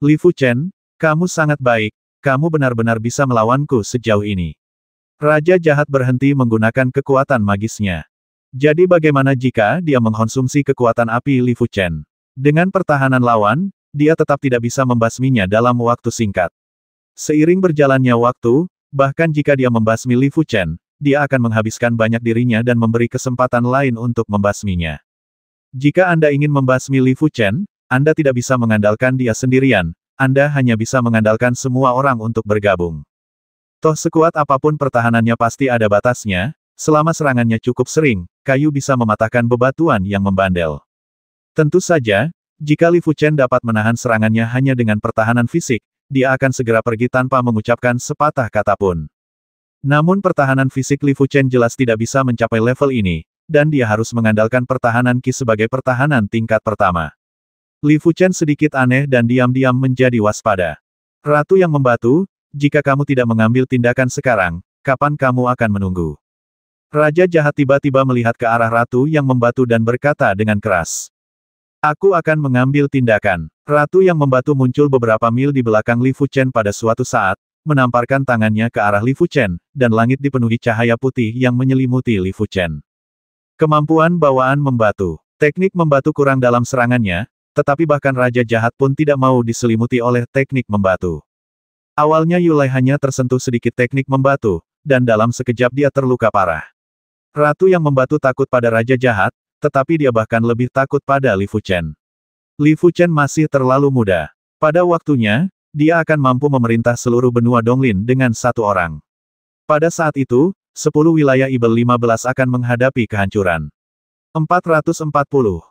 Li Fu Chen, kamu sangat baik, kamu benar-benar bisa melawanku sejauh ini. Raja jahat berhenti menggunakan kekuatan magisnya. Jadi bagaimana jika dia mengkonsumsi kekuatan api Li Fu Chen? Dengan pertahanan lawan, dia tetap tidak bisa membasminya dalam waktu singkat. Seiring berjalannya waktu, bahkan jika dia membasmi Li Fu Chen, dia akan menghabiskan banyak dirinya dan memberi kesempatan lain untuk membasminya. Jika Anda ingin membasmi Li Fu Chen, Anda tidak bisa mengandalkan dia sendirian, Anda hanya bisa mengandalkan semua orang untuk bergabung. Toh sekuat apapun pertahanannya pasti ada batasnya, selama serangannya cukup sering, kayu bisa mematahkan bebatuan yang membandel. Tentu saja, jika Li Fuchen dapat menahan serangannya hanya dengan pertahanan fisik, dia akan segera pergi tanpa mengucapkan sepatah kata pun. Namun pertahanan fisik Li Fuchen jelas tidak bisa mencapai level ini, dan dia harus mengandalkan pertahanan Qi sebagai pertahanan tingkat pertama. Li Fuchen sedikit aneh dan diam-diam menjadi waspada. Ratu yang membatu, jika kamu tidak mengambil tindakan sekarang, kapan kamu akan menunggu? Raja jahat tiba-tiba melihat ke arah ratu yang membatu dan berkata dengan keras. Aku akan mengambil tindakan. Ratu yang membatu muncul beberapa mil di belakang Li Fuchen pada suatu saat, menamparkan tangannya ke arah Li Fuchen, dan langit dipenuhi cahaya putih yang menyelimuti Li Fuchen. Kemampuan bawaan membatu. Teknik membatu kurang dalam serangannya, tetapi bahkan Raja Jahat pun tidak mau diselimuti oleh teknik membatu. Awalnya Yulai hanya tersentuh sedikit teknik membatu, dan dalam sekejap dia terluka parah. Ratu yang membatu takut pada Raja Jahat, tetapi dia bahkan lebih takut pada Li Fuchen. Li Fuchen masih terlalu muda. Pada waktunya, dia akan mampu memerintah seluruh benua Donglin dengan satu orang. Pada saat itu, sepuluh wilayah Ibel 15 akan menghadapi kehancuran. 440.